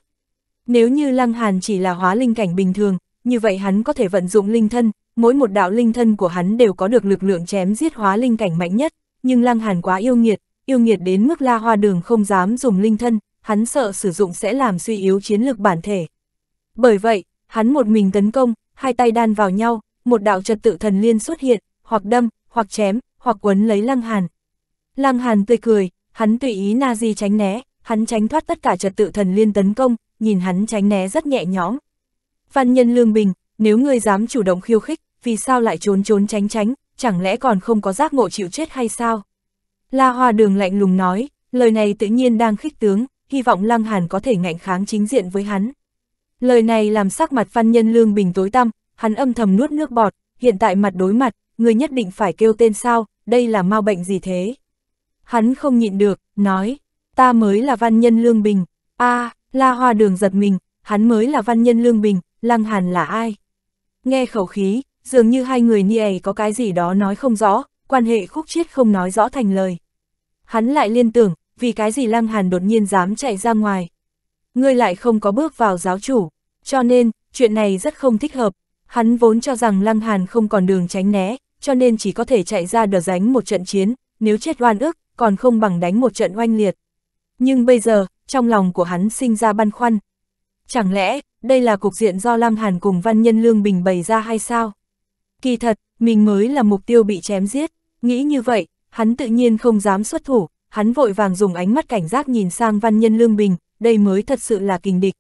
Nếu như lăng hàn chỉ là hóa linh cảnh bình thường, như vậy hắn có thể vận dụng linh thân, mỗi một đạo linh thân của hắn đều có được lực lượng chém giết hóa linh cảnh mạnh nhất, nhưng lăng hàn quá yêu nghiệt, yêu nghiệt đến mức la hoa đường không dám dùng linh thân, hắn sợ sử dụng sẽ làm suy yếu chiến lược bản thể. Bởi vậy, hắn một mình tấn công, hai tay đan vào nhau, một đạo trật tự thần liên xuất hiện, hoặc đâm, hoặc chém, hoặc quấn lấy Lăng Hàn. Lăng Hàn tươi cười, hắn tùy ý na di tránh né, hắn tránh thoát tất cả trật tự thần liên tấn công, nhìn hắn tránh né rất nhẹ nhõm. Văn nhân Lương Bình, nếu ngươi dám chủ động khiêu khích, vì sao lại trốn trốn tránh tránh, chẳng lẽ còn không có giác ngộ chịu chết hay sao? La Hoa Đường lạnh lùng nói, lời này tự nhiên đang khích tướng, hy vọng Lăng Hàn có thể ngạnh kháng chính diện với hắn. Lời này làm sắc mặt văn Nhân Lương Bình tối tăm, hắn âm thầm nuốt nước bọt, hiện tại mặt đối mặt, người nhất định phải kêu tên sao, đây là mau bệnh gì thế? Hắn không nhịn được, nói, ta mới là văn nhân Lương Bình, a à, La Hoa Đường giật mình, hắn mới là văn nhân Lương Bình, Lăng Hàn là ai? Nghe khẩu khí, dường như hai người ni có cái gì đó nói không rõ, quan hệ khúc chiết không nói rõ thành lời. Hắn lại liên tưởng, vì cái gì Lăng Hàn đột nhiên dám chạy ra ngoài. Ngươi lại không có bước vào giáo chủ. Cho nên, chuyện này rất không thích hợp. Hắn vốn cho rằng Lăng Hàn không còn đường tránh né, cho nên chỉ có thể chạy ra đờ ránh một trận chiến, nếu chết oan ức, còn không bằng đánh một trận oanh liệt. Nhưng bây giờ, trong lòng của hắn sinh ra băn khoăn. Chẳng lẽ, đây là cục diện do Lăng Hàn cùng văn nhân Lương Bình bày ra hay sao? Kỳ thật, mình mới là mục tiêu bị chém giết, nghĩ như vậy, hắn tự nhiên không dám xuất thủ, hắn vội vàng dùng ánh mắt cảnh giác nhìn sang văn nhân Lương Bình, đây mới thật sự là kình địch.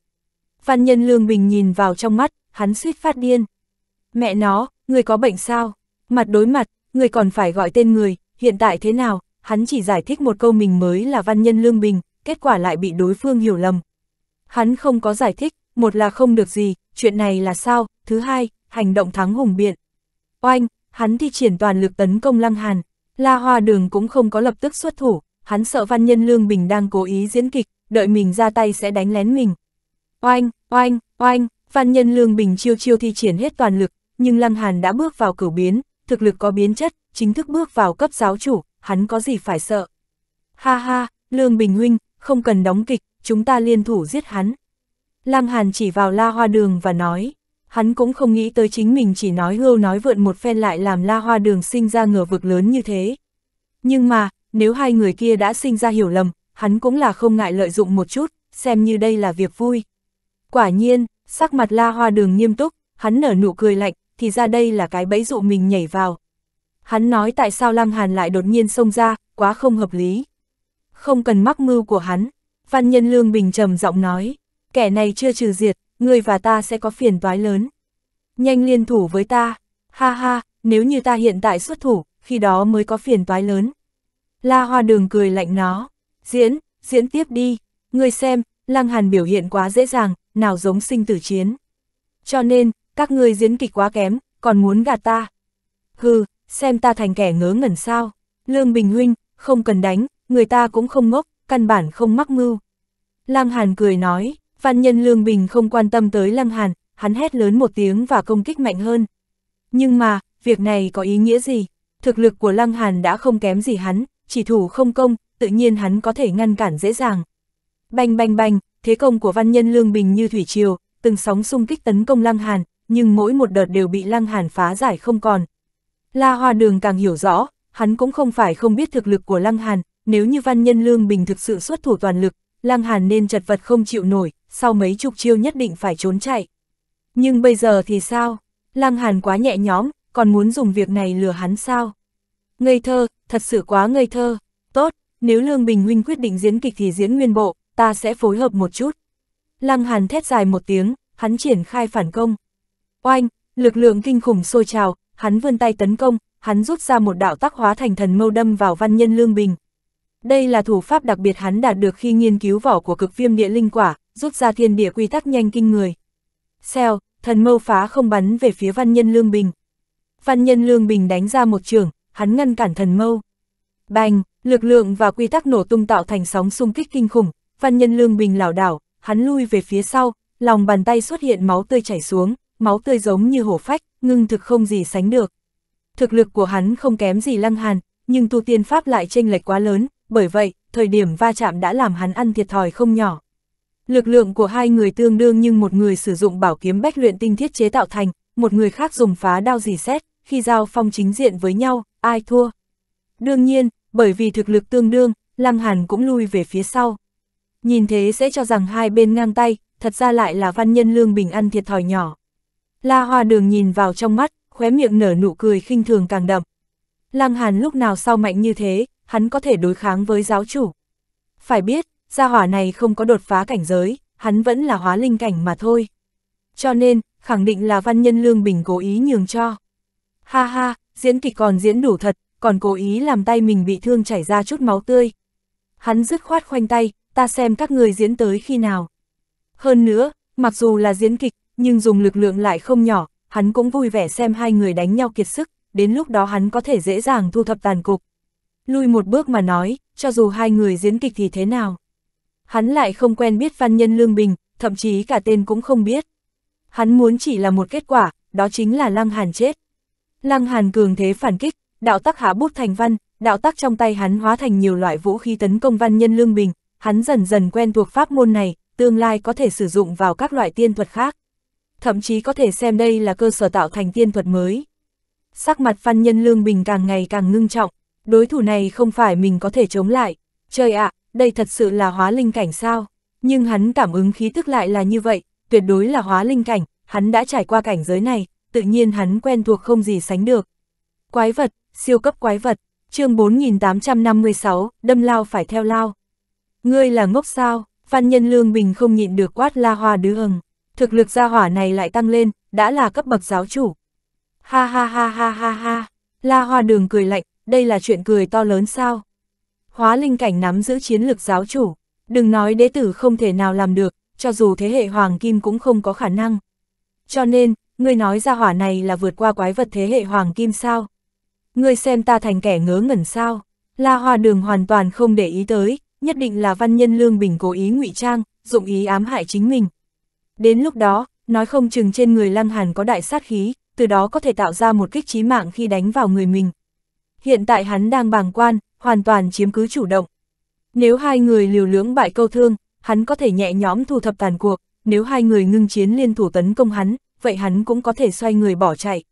Văn nhân Lương Bình nhìn vào trong mắt, hắn suýt phát điên. Mẹ nó, người có bệnh sao? Mặt đối mặt, người còn phải gọi tên người, hiện tại thế nào? Hắn chỉ giải thích một câu mình mới là văn nhân Lương Bình, kết quả lại bị đối phương hiểu lầm. Hắn không có giải thích, một là không được gì, chuyện này là sao, thứ hai, hành động thắng hùng biện. Oanh, hắn thi triển toàn lực tấn công Lăng Hàn, La Hoa Đường cũng không có lập tức xuất thủ, hắn sợ văn nhân Lương Bình đang cố ý diễn kịch, đợi mình ra tay sẽ đánh lén mình. Oanh, oanh, oanh, văn nhân Lương Bình chiêu chiêu thi triển hết toàn lực, nhưng Lăng Hàn đã bước vào cửu biến, thực lực có biến chất, chính thức bước vào cấp giáo chủ, hắn có gì phải sợ. Ha ha, Lương Bình huynh, không cần đóng kịch, chúng ta liên thủ giết hắn. Lăng Hàn chỉ vào La Hoa Đường và nói, hắn cũng không nghĩ tới chính mình chỉ nói hưu nói vượn một phen lại làm La Hoa Đường sinh ra ngờ vực lớn như thế. Nhưng mà, nếu hai người kia đã sinh ra hiểu lầm, hắn cũng là không ngại lợi dụng một chút, xem như đây là việc vui. Quả nhiên, sắc mặt la hoa đường nghiêm túc, hắn nở nụ cười lạnh, thì ra đây là cái bẫy dụ mình nhảy vào. Hắn nói tại sao Lam Hàn lại đột nhiên xông ra, quá không hợp lý. Không cần mắc mưu của hắn, văn nhân lương bình trầm giọng nói, kẻ này chưa trừ diệt, người và ta sẽ có phiền toái lớn. Nhanh liên thủ với ta, ha ha, nếu như ta hiện tại xuất thủ, khi đó mới có phiền toái lớn. La Hoa Đường cười lạnh nó, diễn, diễn tiếp đi, người xem, Lăng Hàn biểu hiện quá dễ dàng, nào giống sinh tử chiến. Cho nên, các ngươi diễn kịch quá kém, còn muốn gạt ta. Hừ, xem ta thành kẻ ngớ ngẩn sao. Lương Bình Huynh, không cần đánh, người ta cũng không ngốc, căn bản không mắc mưu. Lăng Hàn cười nói, văn nhân Lương Bình không quan tâm tới Lăng Hàn, hắn hét lớn một tiếng và công kích mạnh hơn. Nhưng mà, việc này có ý nghĩa gì? Thực lực của Lăng Hàn đã không kém gì hắn, chỉ thủ không công, tự nhiên hắn có thể ngăn cản dễ dàng. Bành bành bành, thế công của văn nhân Lương Bình như thủy triều, từng sóng xung kích tấn công Lăng Hàn, nhưng mỗi một đợt đều bị Lăng Hàn phá giải không còn. La Hoa Đường càng hiểu rõ, hắn cũng không phải không biết thực lực của Lăng Hàn, nếu như văn nhân Lương Bình thực sự xuất thủ toàn lực, Lăng Hàn nên chật vật không chịu nổi, sau mấy chục chiêu nhất định phải trốn chạy. Nhưng bây giờ thì sao? Lăng Hàn quá nhẹ nhõm, còn muốn dùng việc này lừa hắn sao? Ngây thơ, thật sự quá ngây thơ. Tốt, nếu Lương Bình huynh quyết định diễn kịch thì diễn nguyên bộ, ta sẽ phối hợp một chút. Lăng Hàn thét dài một tiếng, hắn triển khai phản công. Oanh, lực lượng kinh khủng sôi trào, hắn vươn tay tấn công, hắn rút ra một đạo tắc hóa thành thần mâu đâm vào văn nhân Lương Bình. Đây là thủ pháp đặc biệt hắn đạt được khi nghiên cứu vỏ của cực viêm địa linh quả, rút ra thiên địa quy tắc nhanh kinh người. Xeo, thần mâu phá không bắn về phía văn nhân Lương Bình. Văn nhân Lương Bình đánh ra một trường, hắn ngăn cản thần mâu. Bành, lực lượng và quy tắc nổ tung tạo thành sóng xung kích kinh khủng, văn nhân lương bình lảo đảo, hắn lui về phía sau, lòng bàn tay xuất hiện máu tươi chảy xuống, máu tươi giống như hổ phách, ngưng thực không gì sánh được. Thực lực của hắn không kém gì lăng hàn, nhưng tu tiên pháp lại tranh lệch quá lớn, bởi vậy, thời điểm va chạm đã làm hắn ăn thiệt thòi không nhỏ. Lực lượng của hai người tương đương nhưng một người sử dụng bảo kiếm bách luyện tinh thiết chế tạo thành, một người khác dùng phá đao dì xét, khi giao phong chính diện với nhau, ai thua. Đương nhiên, bởi vì thực lực tương đương, Lăng Hàn cũng lui về phía sau nhìn thế sẽ cho rằng hai bên ngang tay, thật ra lại là văn nhân lương bình ăn thiệt thòi nhỏ. La Hoa Đường nhìn vào trong mắt, khóe miệng nở nụ cười khinh thường càng đậm. Lăng Hàn lúc nào sao mạnh như thế, hắn có thể đối kháng với giáo chủ. Phải biết, gia hỏa này không có đột phá cảnh giới, hắn vẫn là hóa linh cảnh mà thôi. Cho nên, khẳng định là văn nhân lương bình cố ý nhường cho. Ha ha, diễn kịch còn diễn đủ thật, còn cố ý làm tay mình bị thương chảy ra chút máu tươi. Hắn dứt khoát khoanh tay, ta xem các người diễn tới khi nào. Hơn nữa, mặc dù là diễn kịch, nhưng dùng lực lượng lại không nhỏ, hắn cũng vui vẻ xem hai người đánh nhau kiệt sức, đến lúc đó hắn có thể dễ dàng thu thập tàn cục. Lui một bước mà nói, cho dù hai người diễn kịch thì thế nào. Hắn lại không quen biết văn nhân Lương Bình, thậm chí cả tên cũng không biết. Hắn muốn chỉ là một kết quả, đó chính là Lăng Hàn chết. Lăng Hàn cường thế phản kích, đạo tắc hạ bút thành văn, đạo tắc trong tay hắn hóa thành nhiều loại vũ khí tấn công văn nhân Lương Bình, hắn dần dần quen thuộc pháp môn này, tương lai có thể sử dụng vào các loại tiên thuật khác. Thậm chí có thể xem đây là cơ sở tạo thành tiên thuật mới. Sắc mặt Phan Nhân Lương Bình càng ngày càng ngưng trọng, đối thủ này không phải mình có thể chống lại. Trời ạ, đây thật sự là hóa linh cảnh sao? Nhưng hắn cảm ứng khí tức lại là như vậy, tuyệt đối là hóa linh cảnh, hắn đã trải qua cảnh giới này, tự nhiên hắn quen thuộc không gì sánh được. Quái vật, siêu cấp quái vật, chương 4856, đâm lao phải theo lao. Ngươi là ngốc sao, Phan Nhân Lương Bình không nhịn được quát la hoa đứa hằng. Thực lực gia hỏa này lại tăng lên, đã là cấp bậc giáo chủ. Ha ha ha ha ha ha, la hoa đường cười lạnh, đây là chuyện cười to lớn sao. Hóa linh cảnh nắm giữ chiến lực giáo chủ, đừng nói đế tử không thể nào làm được, cho dù thế hệ hoàng kim cũng không có khả năng. Cho nên, ngươi nói gia hỏa này là vượt qua quái vật thế hệ hoàng kim sao? Ngươi xem ta thành kẻ ngớ ngẩn sao? La Hoa Đường hoàn toàn không để ý tới, nhất định là văn nhân Lương Bình cố ý ngụy trang, dụng ý ám hại chính mình. Đến lúc đó, nói không chừng trên người Lăng Hàn có đại sát khí, từ đó có thể tạo ra một kích trí mạng khi đánh vào người mình. Hiện tại hắn đang bàng quan, hoàn toàn chiếm cứ chủ động. Nếu hai người liều lưỡng bại câu thương, hắn có thể nhẹ nhõm thu thập tàn cuộc, nếu hai người ngưng chiến liên thủ tấn công hắn, vậy hắn cũng có thể xoay người bỏ chạy.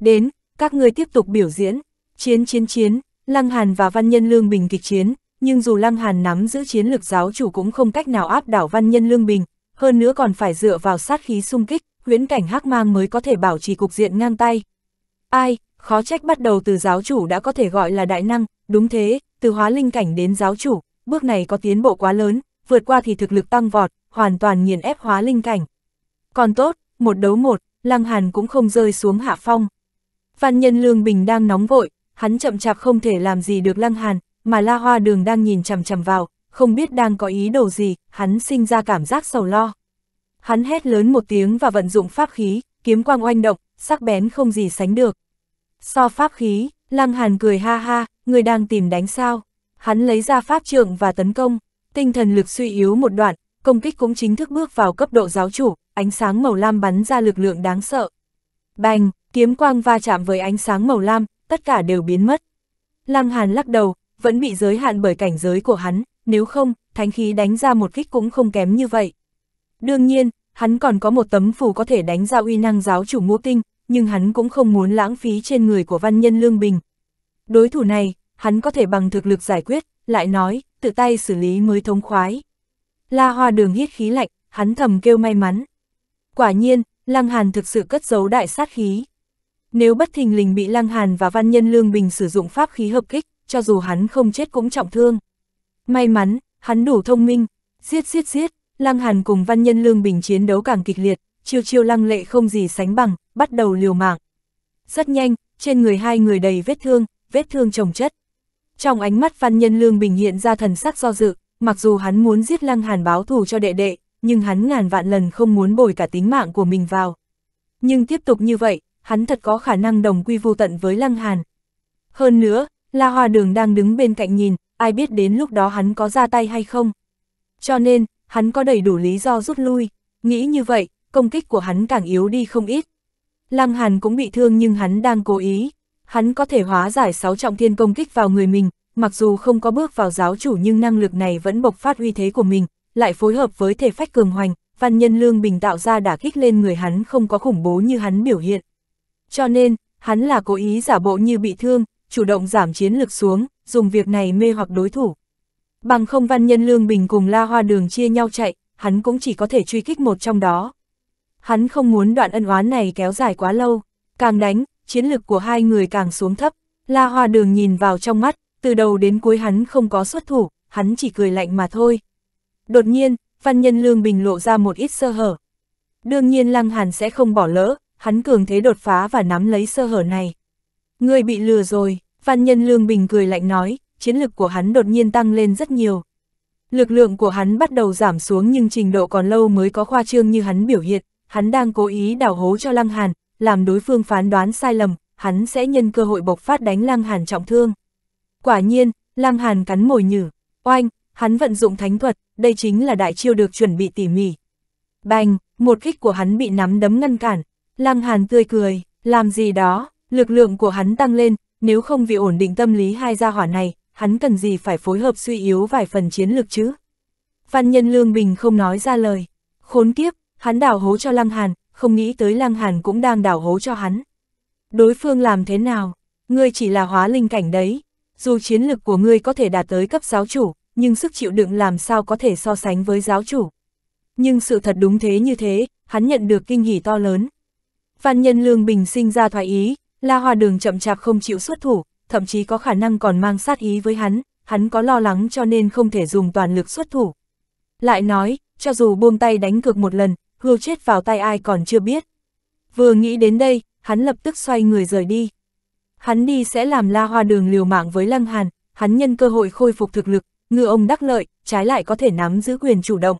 Đến, các người tiếp tục biểu diễn, chiến chiến chiến, Lăng Hàn và Văn Nhân Lương Bình kịch chiến, nhưng dù Lăng Hàn nắm giữ chiến lược giáo chủ cũng không cách nào áp đảo văn nhân lương bình, hơn nữa còn phải dựa vào sát khí xung kích, huyễn cảnh hắc mang mới có thể bảo trì cục diện ngang tay. Ai, khó trách bắt đầu từ giáo chủ đã có thể gọi là đại năng, đúng thế, từ hóa linh cảnh đến giáo chủ, bước này có tiến bộ quá lớn, vượt qua thì thực lực tăng vọt, hoàn toàn nghiền ép hóa linh cảnh. Còn tốt, một đấu một, Lăng Hàn cũng không rơi xuống hạ phong. Văn nhân Lương Bình đang nóng vội, hắn chậm chạp không thể làm gì được Lăng Hàn, mà La Hoa Đường đang nhìn chằm chằm vào, không biết đang có ý đồ gì, hắn sinh ra cảm giác sầu lo. Hắn hét lớn một tiếng và vận dụng pháp khí, kiếm quang oanh động, sắc bén không gì sánh được. So pháp khí, Lăng Hàn cười ha ha, người đang tìm đánh sao. Hắn lấy ra pháp trượng và tấn công, tinh thần lực suy yếu một đoạn, công kích cũng chính thức bước vào cấp độ giáo chủ, ánh sáng màu lam bắn ra lực lượng đáng sợ. Bành, kiếm quang va chạm với ánh sáng màu lam, tất cả đều biến mất. Lăng Hàn lắc đầu, vẫn bị giới hạn bởi cảnh giới của hắn, nếu không, thánh khí đánh ra một kích cũng không kém như vậy. Đương nhiên, hắn còn có một tấm phù có thể đánh ra uy năng giáo chủ ngũ tinh, nhưng hắn cũng không muốn lãng phí trên người của văn nhân Lương Bình. Đối thủ này, hắn có thể bằng thực lực giải quyết, lại nói, tự tay xử lý mới thông khoái. La Hoa Đường hít khí lạnh, hắn thầm kêu may mắn. Quả nhiên, Lăng Hàn thực sự cất giấu đại sát khí. Nếu bất thình lình bị Lăng Hàn và Văn Nhân Lương Bình sử dụng pháp khí hợp kích, cho dù hắn không chết cũng trọng thương. May mắn, hắn đủ thông minh, giết giết giết, Lăng Hàn cùng văn nhân Lương Bình chiến đấu càng kịch liệt, chiêu chiêu lăng lệ không gì sánh bằng, bắt đầu liều mạng. Rất nhanh, trên người hai người đầy vết thương, vết thương chồng chất. Trong ánh mắt văn nhân Lương Bình hiện ra thần sắc do dự, mặc dù hắn muốn giết Lăng Hàn báo thù cho đệ đệ, nhưng hắn ngàn vạn lần không muốn bồi cả tính mạng của mình vào. Nhưng tiếp tục như vậy, hắn thật có khả năng đồng quy vô tận với Lăng Hàn. Hơn nữa, La Hoa Đường đang đứng bên cạnh nhìn, ai biết đến lúc đó hắn có ra tay hay không. Cho nên, hắn có đầy đủ lý do rút lui, nghĩ như vậy, công kích của hắn càng yếu đi không ít. Lăng Hàn cũng bị thương nhưng hắn đang cố ý, hắn có thể hóa giải sáu trọng thiên công kích vào người mình, mặc dù không có bước vào giáo chủ nhưng năng lực này vẫn bộc phát uy thế của mình, lại phối hợp với thể phách cường hoành, văn nhân lương bình tạo ra đả kích lên người hắn không có khủng bố như hắn biểu hiện. Cho nên, hắn là cố ý giả bộ như bị thương, chủ động giảm chiến lực xuống, dùng việc này mê hoặc đối thủ. Bằng không văn nhân Lương Bình cùng La Hoa Đường chia nhau chạy, hắn cũng chỉ có thể truy kích một trong đó. Hắn không muốn đoạn ân oán này kéo dài quá lâu, càng đánh, chiến lực của hai người càng xuống thấp. La Hoa Đường nhìn vào trong mắt, từ đầu đến cuối hắn không có xuất thủ, hắn chỉ cười lạnh mà thôi. Đột nhiên, văn nhân Lương Bình lộ ra một ít sơ hở. Đương nhiên Lăng Hàn sẽ không bỏ lỡ, hắn cường thế đột phá và nắm lấy sơ hở này. Người bị lừa rồi, Văn nhân Lương Bình cười lạnh nói, chiến lực của hắn đột nhiên tăng lên rất nhiều. Lực lượng của hắn bắt đầu giảm xuống nhưng trình độ còn lâu mới có khoa trương như hắn biểu hiện, hắn đang cố ý đảo hố cho Lăng Hàn, làm đối phương phán đoán sai lầm, hắn sẽ nhân cơ hội bộc phát đánh Lăng Hàn trọng thương. Quả nhiên, Lăng Hàn cắn mồi nhử, oanh, hắn vận dụng thánh thuật, đây chính là đại chiêu được chuẩn bị tỉ mỉ. Bành, một kích của hắn bị nắm đấm ngăn cản, Lăng Hàn tươi cười, làm gì đó, lực lượng của hắn tăng lên, nếu không vì ổn định tâm lý hai gia hỏa này, hắn cần gì phải phối hợp suy yếu vài phần chiến lược chứ. Văn nhân Lương Bình không nói ra lời, khốn kiếp, hắn đảo hố cho Lăng Hàn, không nghĩ tới Lăng Hàn cũng đang đảo hố cho hắn. Đối phương làm thế nào? Ngươi chỉ là hóa linh cảnh đấy, dù chiến lực của ngươi có thể đạt tới cấp giáo chủ, nhưng sức chịu đựng làm sao có thể so sánh với giáo chủ. Nhưng sự thật đúng thế như thế, hắn nhận được kinh hỉ to lớn. Văn nhân Lương Bình sinh ra thoái ý, La Hòa Đường chậm chạp không chịu xuất thủ, thậm chí có khả năng còn mang sát ý với hắn, hắn có lo lắng cho nên không thể dùng toàn lực xuất thủ. Lại nói, cho dù buông tay đánh cược một lần, hưu chết vào tay ai còn chưa biết. Vừa nghĩ đến đây, hắn lập tức xoay người rời đi. Hắn đi sẽ làm La Hoa Đường liều mạng với Lăng Hàn, hắn nhân cơ hội khôi phục thực lực, ngựa ông đắc lợi, trái lại có thể nắm giữ quyền chủ động.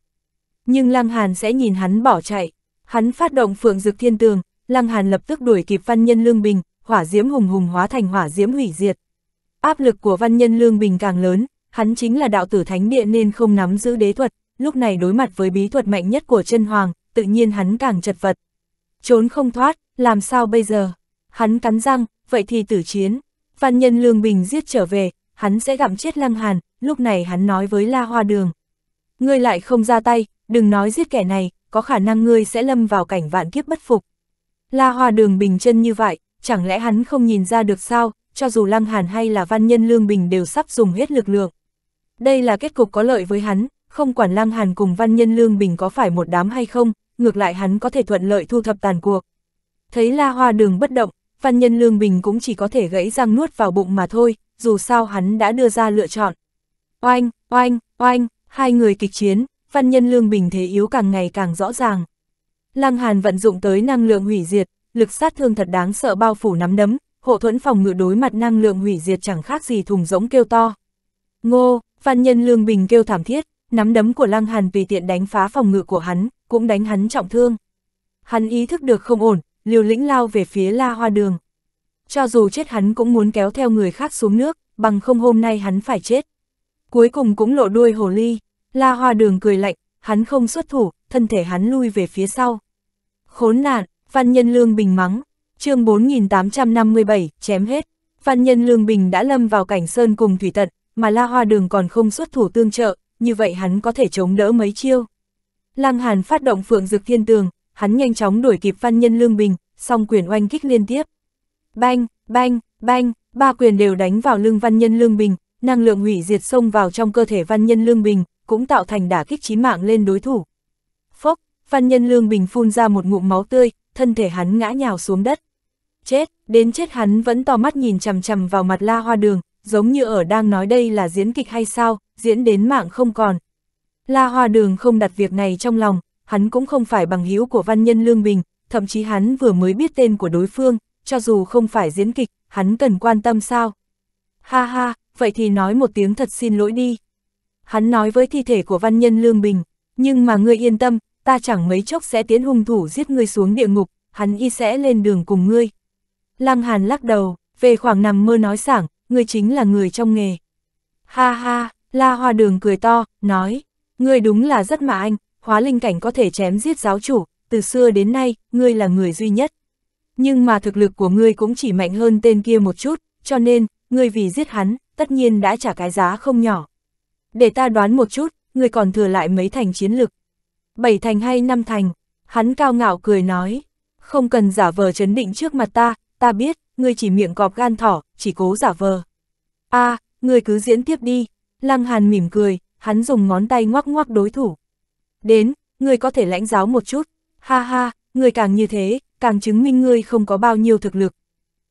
Nhưng Lăng Hàn sẽ nhìn hắn bỏ chạy, hắn phát động Phượng Dực Thiên Tường, Lăng Hàn lập tức đuổi kịp Văn Nhân Lương Bình, hỏa diễm hùng hùng hóa thành hỏa diễm hủy diệt. Áp lực của văn nhân Lương Bình càng lớn, hắn chính là đạo tử thánh địa nên không nắm giữ đế thuật, lúc này đối mặt với bí thuật mạnh nhất của chân hoàng, tự nhiên hắn càng chật vật. Trốn không thoát, làm sao bây giờ? Hắn cắn răng, vậy thì tử chiến. Văn nhân Lương Bình giết trở về, hắn sẽ gặm chết Lăng Hàn, lúc này hắn nói với La Hoa Đường. Ngươi lại không ra tay, đừng nói giết kẻ này, có khả năng ngươi sẽ lâm vào cảnh vạn kiếp bất phục. La Hoa Đường bình chân như vậy, chẳng lẽ hắn không nhìn ra được sao, cho dù Lăng Hàn hay là văn nhân Lương Bình đều sắp dùng hết lực lượng. Đây là kết cục có lợi với hắn, không quản Lăng Hàn cùng văn nhân Lương Bình có phải một đám hay không, ngược lại hắn có thể thuận lợi thu thập tàn cuộc. Thấy La Hoa Đường bất động, văn nhân Lương Bình cũng chỉ có thể gãy răng nuốt vào bụng mà thôi, dù sao hắn đã đưa ra lựa chọn. Oanh, oanh, oanh, hai người kịch chiến, văn nhân Lương Bình thế yếu càng ngày càng rõ ràng. Lăng Hàn vận dụng tới năng lượng hủy diệt, lực sát thương thật đáng sợ bao phủ nắm đấm, hộ thuẫn phòng ngự đối mặt năng lượng hủy diệt chẳng khác gì thùng rỗng kêu to. Ngô, văn nhân Lương Bình kêu thảm thiết, nắm đấm của Lăng Hàn tùy tiện đánh phá phòng ngự của hắn, cũng đánh hắn trọng thương. Hắn ý thức được không ổn, liều lĩnh lao về phía La Hoa Đường. Cho dù chết hắn cũng muốn kéo theo người khác xuống nước, bằng không hôm nay hắn phải chết. Cuối cùng cũng lộ đuôi hồ ly, La Hoa Đường cười lạnh, hắn không xuất thủ, thân thể hắn lui về phía sau. Khốn nạn, Phan nhân Lương Bình mắng, chương 4857, chém hết. Phan nhân Lương Bình đã lâm vào cảnh sơn cùng thủy tận, mà La Hoa Đường còn không xuất thủ tương trợ, như vậy hắn có thể chống đỡ mấy chiêu. Lăng Hàn phát động phượng dực thiên tường, hắn nhanh chóng đuổi kịp Phan nhân Lương Bình, song quyền oanh kích liên tiếp. Bang, bang, bang, ba quyền đều đánh vào lưng văn nhân Lương Bình, năng lượng hủy diệt xông vào trong cơ thể văn nhân Lương Bình, cũng tạo thành đả kích chí mạng lên đối thủ. Phốc, văn nhân Lương Bình phun ra một ngụm máu tươi, thân thể hắn ngã nhào xuống đất. Chết, đến chết hắn vẫn to mắt nhìn chằm chằm vào mặt la hoa đường, giống như ở đang nói đây là diễn kịch hay sao, diễn đến mạng không còn. La hoa đường không đặt việc này trong lòng, hắn cũng không phải bằng hữu của văn nhân Lương Bình, thậm chí hắn vừa mới biết tên của đối phương, cho dù không phải diễn kịch, hắn cần quan tâm sao. Ha ha, vậy thì nói một tiếng thật xin lỗi đi. Hắn nói với thi thể của văn nhân Lương Bình, nhưng mà ngươi yên tâm, ta chẳng mấy chốc sẽ tiến hung thủ giết ngươi xuống địa ngục, hắn y sẽ lên đường cùng ngươi. Lăng Hàn lắc đầu, về khoảng nằm mơ nói sảng, ngươi chính là người trong nghề. Ha ha, La Hoa Đường cười to, nói, ngươi đúng là rất mà anh, hóa linh cảnh có thể chém giết giáo chủ, từ xưa đến nay, ngươi là người duy nhất. Nhưng mà thực lực của ngươi cũng chỉ mạnh hơn tên kia một chút, cho nên, ngươi vì giết hắn, tất nhiên đã trả cái giá không nhỏ. Để ta đoán một chút, ngươi còn thừa lại mấy thành chiến lực bảy thành hay năm thành, hắn cao ngạo cười nói, không cần giả vờ chấn định trước mặt ta, ta biết, ngươi chỉ miệng cọp gan thỏ, chỉ cố giả vờ. a à, ngươi cứ diễn tiếp đi, lăng hàn mỉm cười, hắn dùng ngón tay ngoắc ngoắc đối thủ. Đến, ngươi có thể lãnh giáo một chút, ha ha, ngươi càng như thế, càng chứng minh ngươi không có bao nhiêu thực lực.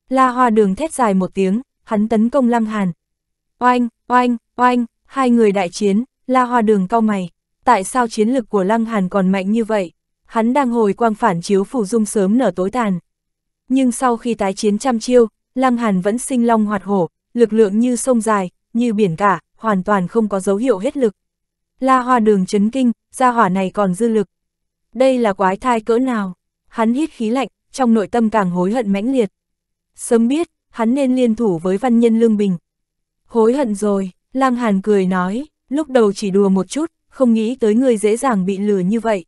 La hoa đường thét dài một tiếng, hắn tấn công lăng hàn. Oanh, oanh, oanh, hai người đại chiến, la hoa đường cau mày tại sao chiến lực của Lăng Hàn còn mạnh như vậy? Hắn đang hồi quang phản chiếu phủ dung sớm nở tối tàn. Nhưng sau khi tái chiến trăm chiêu, Lăng Hàn vẫn sinh long hoạt hổ, lực lượng như sông dài, như biển cả, hoàn toàn không có dấu hiệu hết lực. La hoa đường chấn kinh, gia hỏa này còn dư lực. Đây là quái thai cỡ nào? Hắn hít khí lạnh, trong nội tâm càng hối hận mãnh liệt. Sớm biết, hắn nên liên thủ với văn nhân Lương Bình. Hối hận rồi, Lang Hàn cười nói, lúc đầu chỉ đùa một chút, không nghĩ tới ngươi dễ dàng bị lừa như vậy.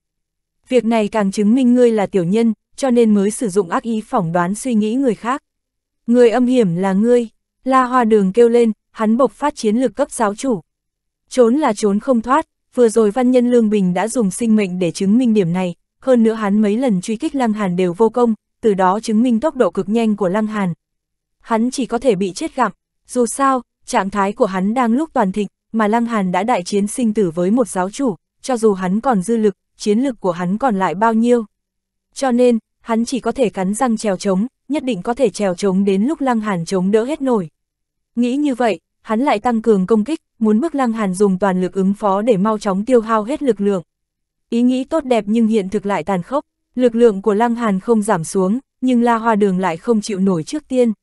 Việc này càng chứng minh ngươi là tiểu nhân, cho nên mới sử dụng ác ý phỏng đoán suy nghĩ người khác. Người âm hiểm là ngươi, La Hoa Đường kêu lên, hắn bộc phát chiến lược cấp giáo chủ. Trốn là trốn không thoát, vừa rồi văn nhân Lương Bình đã dùng sinh mệnh để chứng minh điểm này, hơn nữa hắn mấy lần truy kích Lăng Hàn đều vô công, từ đó chứng minh tốc độ cực nhanh của Lăng Hàn. Hắn chỉ có thể bị chết gặm, dù sao, trạng thái của hắn đang lúc toàn thịnh, mà Lăng Hàn đã đại chiến sinh tử với một giáo chủ, cho dù hắn còn dư lực, chiến lực của hắn còn lại bao nhiêu. Cho nên, hắn chỉ có thể cắn răng trèo trống, nhất định có thể trèo trống đến lúc Lăng Hàn chống đỡ hết nổi. Nghĩ như vậy, hắn lại tăng cường công kích, muốn bước Lăng Hàn dùng toàn lực ứng phó để mau chóng tiêu hao hết lực lượng. Ý nghĩ tốt đẹp nhưng hiện thực lại tàn khốc, lực lượng của Lăng Hàn không giảm xuống, nhưng La Hoa Đường lại không chịu nổi trước tiên.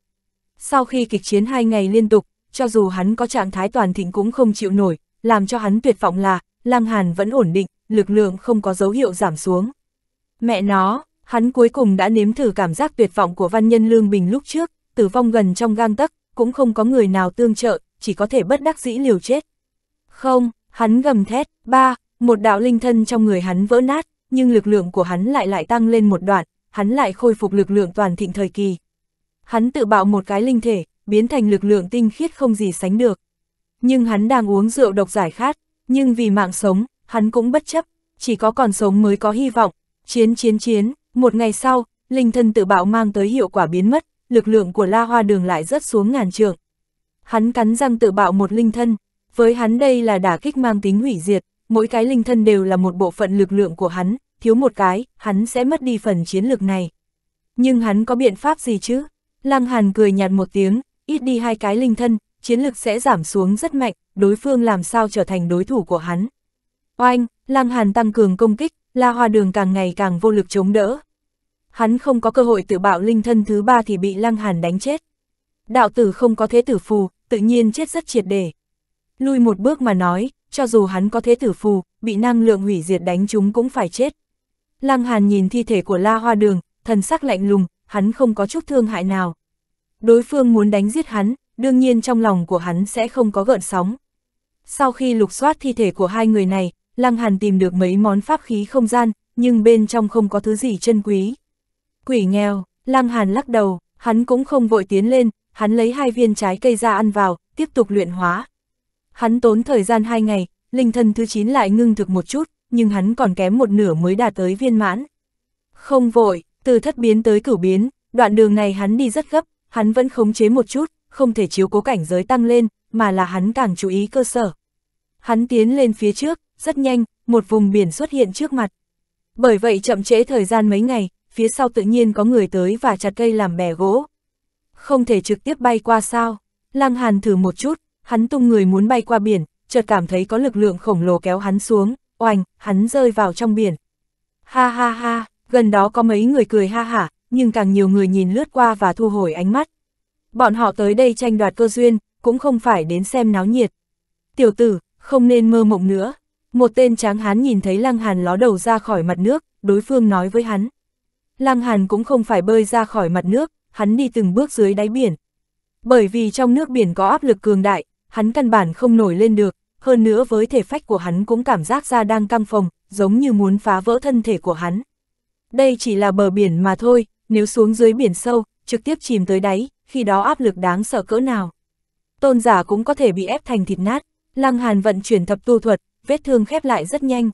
Sau khi kịch chiến hai ngày liên tục, cho dù hắn có trạng thái toàn thịnh cũng không chịu nổi, làm cho hắn tuyệt vọng là, Lam Hàn vẫn ổn định, lực lượng không có dấu hiệu giảm xuống. Mẹ nó, hắn cuối cùng đã nếm thử cảm giác tuyệt vọng của văn nhân Lương Bình lúc trước, tử vong gần trong gang tấc, cũng không có người nào tương trợ, chỉ có thể bất đắc dĩ liều chết. Không, hắn gầm thét, ba, một đạo linh thân trong người hắn vỡ nát, nhưng lực lượng của hắn lại lại tăng lên một đoạn, hắn lại khôi phục lực lượng toàn thịnh thời kỳ. Hắn tự bạo một cái linh thể, biến thành lực lượng tinh khiết không gì sánh được. Nhưng hắn đang uống rượu độc giải khát, nhưng vì mạng sống, hắn cũng bất chấp, chỉ có còn sống mới có hy vọng. Chiến chiến chiến, một ngày sau, linh thân tự bạo mang tới hiệu quả biến mất, lực lượng của La Hoa Đường lại rớt xuống ngàn trượng. Hắn cắn răng tự bạo một linh thân, với hắn đây là đả kích mang tính hủy diệt, mỗi cái linh thân đều là một bộ phận lực lượng của hắn, thiếu một cái, hắn sẽ mất đi phần chiến lược này. Nhưng hắn có biện pháp gì chứ? Lăng Hàn cười nhạt một tiếng, ít đi hai cái linh thân, chiến lực sẽ giảm xuống rất mạnh, đối phương làm sao trở thành đối thủ của hắn. Oanh, Lăng Hàn tăng cường công kích, La Hoa Đường càng ngày càng vô lực chống đỡ. Hắn không có cơ hội tự bạo linh thân thứ ba thì bị Lăng Hàn đánh chết. Đạo tử không có thế tử phù, tự nhiên chết rất triệt để. Lui một bước mà nói, cho dù hắn có thế tử phù, bị năng lượng hủy diệt đánh chúng cũng phải chết. Lăng Hàn nhìn thi thể của La Hoa Đường, thần sắc lạnh lùng, hắn không có chút thương hại nào. Đối phương muốn đánh giết hắn, đương nhiên trong lòng của hắn sẽ không có gợn sóng. Sau khi lục soát thi thể của hai người này, Lăng Hàn tìm được mấy món pháp khí không gian, nhưng bên trong không có thứ gì chân quý. Quỷ nghèo, Lăng Hàn lắc đầu, hắn cũng không vội tiến lên, hắn lấy hai viên trái cây ra ăn vào, tiếp tục luyện hóa. Hắn tốn thời gian hai ngày, linh thân thứ chín lại ngưng thực một chút, nhưng hắn còn kém một nửa mới đạt tới viên mãn. Không vội, từ thất biến tới cửu biến, đoạn đường này hắn đi rất gấp, hắn vẫn khống chế một chút, không thể chiếu cố cảnh giới tăng lên, mà là hắn càng chú ý cơ sở. Hắn tiến lên phía trước, rất nhanh, một vùng biển xuất hiện trước mặt. Bởi vậy chậm trễ thời gian mấy ngày, phía sau tự nhiên có người tới và chặt cây làm bè gỗ. Không thể trực tiếp bay qua sao? lang Hàn thử một chút, hắn tung người muốn bay qua biển, chợt cảm thấy có lực lượng khổng lồ kéo hắn xuống, oành, hắn rơi vào trong biển. Ha ha ha, gần đó có mấy người cười ha hả, nhưng càng nhiều người nhìn lướt qua và thu hồi ánh mắt. Bọn họ tới đây tranh đoạt cơ duyên, cũng không phải đến xem náo nhiệt. Tiểu tử, không nên mơ mộng nữa. Một tên tráng hán nhìn thấy Lăng Hàn ló đầu ra khỏi mặt nước, đối phương nói với hắn. Lăng Hàn cũng không phải bơi ra khỏi mặt nước, hắn đi từng bước dưới đáy biển. Bởi vì trong nước biển có áp lực cường đại, hắn căn bản không nổi lên được, hơn nữa với thể phách của hắn cũng cảm giác ra đang căng phồng, giống như muốn phá vỡ thân thể của hắn. Đây chỉ là bờ biển mà thôi, nếu xuống dưới biển sâu, trực tiếp chìm tới đáy, khi đó áp lực đáng sợ cỡ nào. Tôn giả cũng có thể bị ép thành thịt nát, Lăng Hàn vận chuyển thập tu thuật, vết thương khép lại rất nhanh.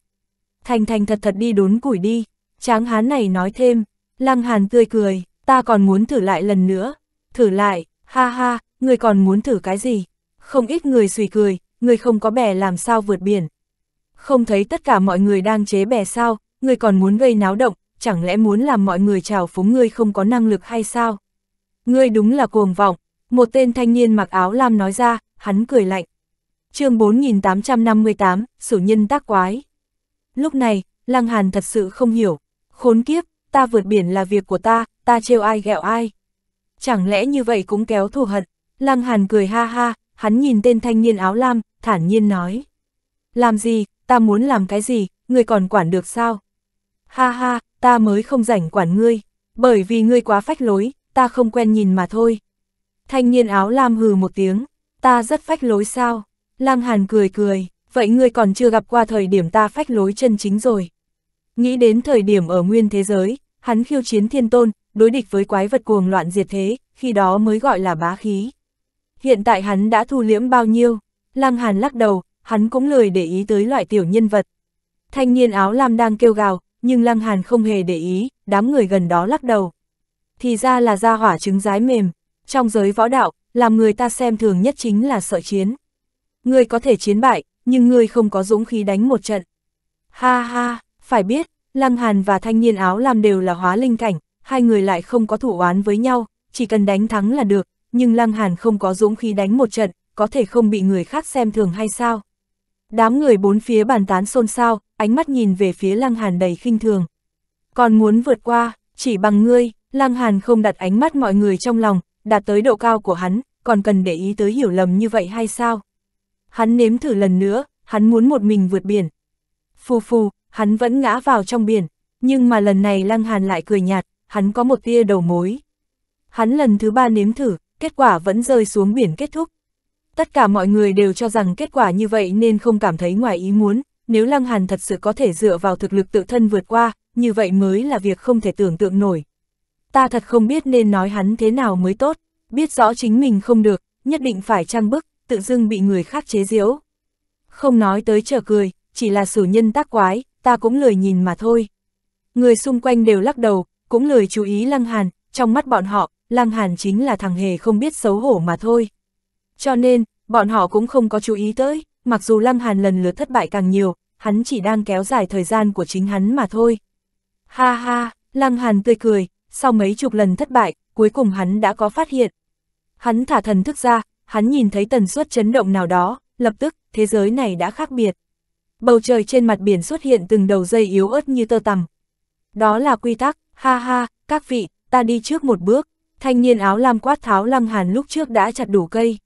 Thành thành thật thật đi đốn củi đi, tráng hán này nói thêm, Lăng Hàn tươi cười, ta còn muốn thử lại lần nữa, thử lại, ha ha, người còn muốn thử cái gì? Không ít người suy cười, người không có bè làm sao vượt biển. Không thấy tất cả mọi người đang chế bè sao, người còn muốn gây náo động, chẳng lẽ muốn làm mọi người trào phúng ngươi không có năng lực hay sao? Ngươi đúng là cuồng vọng, một tên thanh niên mặc áo lam nói ra, hắn cười lạnh. chương 4858, Sử Nhân Tác Quái. Lúc này, Lăng Hàn thật sự không hiểu, khốn kiếp, ta vượt biển là việc của ta, ta trêu ai ghẹo ai. Chẳng lẽ như vậy cũng kéo thù hận, Lăng Hàn cười ha ha, hắn nhìn tên thanh niên áo lam, thản nhiên nói. Làm gì, ta muốn làm cái gì, người còn quản được sao? Ha ha, ta mới không rảnh quản ngươi, bởi vì ngươi quá phách lối, ta không quen nhìn mà thôi. Thanh niên áo lam hừ một tiếng, ta rất phách lối sao? Lăng Hàn cười cười, vậy ngươi còn chưa gặp qua thời điểm ta phách lối chân chính rồi. Nghĩ đến thời điểm ở nguyên thế giới, hắn khiêu chiến thiên tôn, đối địch với quái vật cuồng loạn diệt thế, khi đó mới gọi là bá khí. Hiện tại hắn đã thu liễm bao nhiêu? Lăng Hàn lắc đầu, hắn cũng lười để ý tới loại tiểu nhân vật. Thanh niên áo lam đang kêu gào, nhưng Lăng Hàn không hề để ý, đám người gần đó lắc đầu. Thì ra là ra hỏa trứng rái mềm, trong giới võ đạo, làm người ta xem thường nhất chính là sợ chiến. người có thể chiến bại, nhưng người không có dũng khí đánh một trận. Ha ha, phải biết, Lăng Hàn và thanh niên áo làm đều là hóa linh cảnh, hai người lại không có thủ oán với nhau, chỉ cần đánh thắng là được, nhưng Lăng Hàn không có dũng khí đánh một trận, có thể không bị người khác xem thường hay sao. Đám người bốn phía bàn tán xôn xao, ánh mắt nhìn về phía Lăng Hàn đầy khinh thường. Còn muốn vượt qua, chỉ bằng ngươi, Lăng Hàn không đặt ánh mắt mọi người trong lòng, đạt tới độ cao của hắn, còn cần để ý tới hiểu lầm như vậy hay sao? Hắn nếm thử lần nữa, hắn muốn một mình vượt biển. Phù phù, hắn vẫn ngã vào trong biển, nhưng mà lần này Lăng Hàn lại cười nhạt, hắn có một tia đầu mối. Hắn lần thứ ba nếm thử, kết quả vẫn rơi xuống biển kết thúc. Tất cả mọi người đều cho rằng kết quả như vậy nên không cảm thấy ngoài ý muốn, nếu Lăng Hàn thật sự có thể dựa vào thực lực tự thân vượt qua, như vậy mới là việc không thể tưởng tượng nổi. Ta thật không biết nên nói hắn thế nào mới tốt, biết rõ chính mình không được, nhất định phải trang bức, tự dưng bị người khác chế giễu. Không nói tới trở cười, chỉ là sử nhân tác quái, ta cũng lười nhìn mà thôi. Người xung quanh đều lắc đầu, cũng lười chú ý Lăng Hàn, trong mắt bọn họ, Lăng Hàn chính là thằng hề không biết xấu hổ mà thôi. Cho nên, bọn họ cũng không có chú ý tới mặc dù Lăng Hàn lần lượt thất bại càng nhiều, hắn chỉ đang kéo dài thời gian của chính hắn mà thôi. Ha ha, Lăng Hàn tươi cười, sau mấy chục lần thất bại, cuối cùng hắn đã có phát hiện. Hắn thả thần thức ra, hắn nhìn thấy tần suất chấn động nào đó, lập tức, thế giới này đã khác biệt. Bầu trời trên mặt biển xuất hiện từng đầu dây yếu ớt như tơ tằm. Đó là quy tắc, ha ha, các vị, ta đi trước một bước. Thanh niên áo lam quát tháo lăng hàn lúc trước đã chặt đủ cây.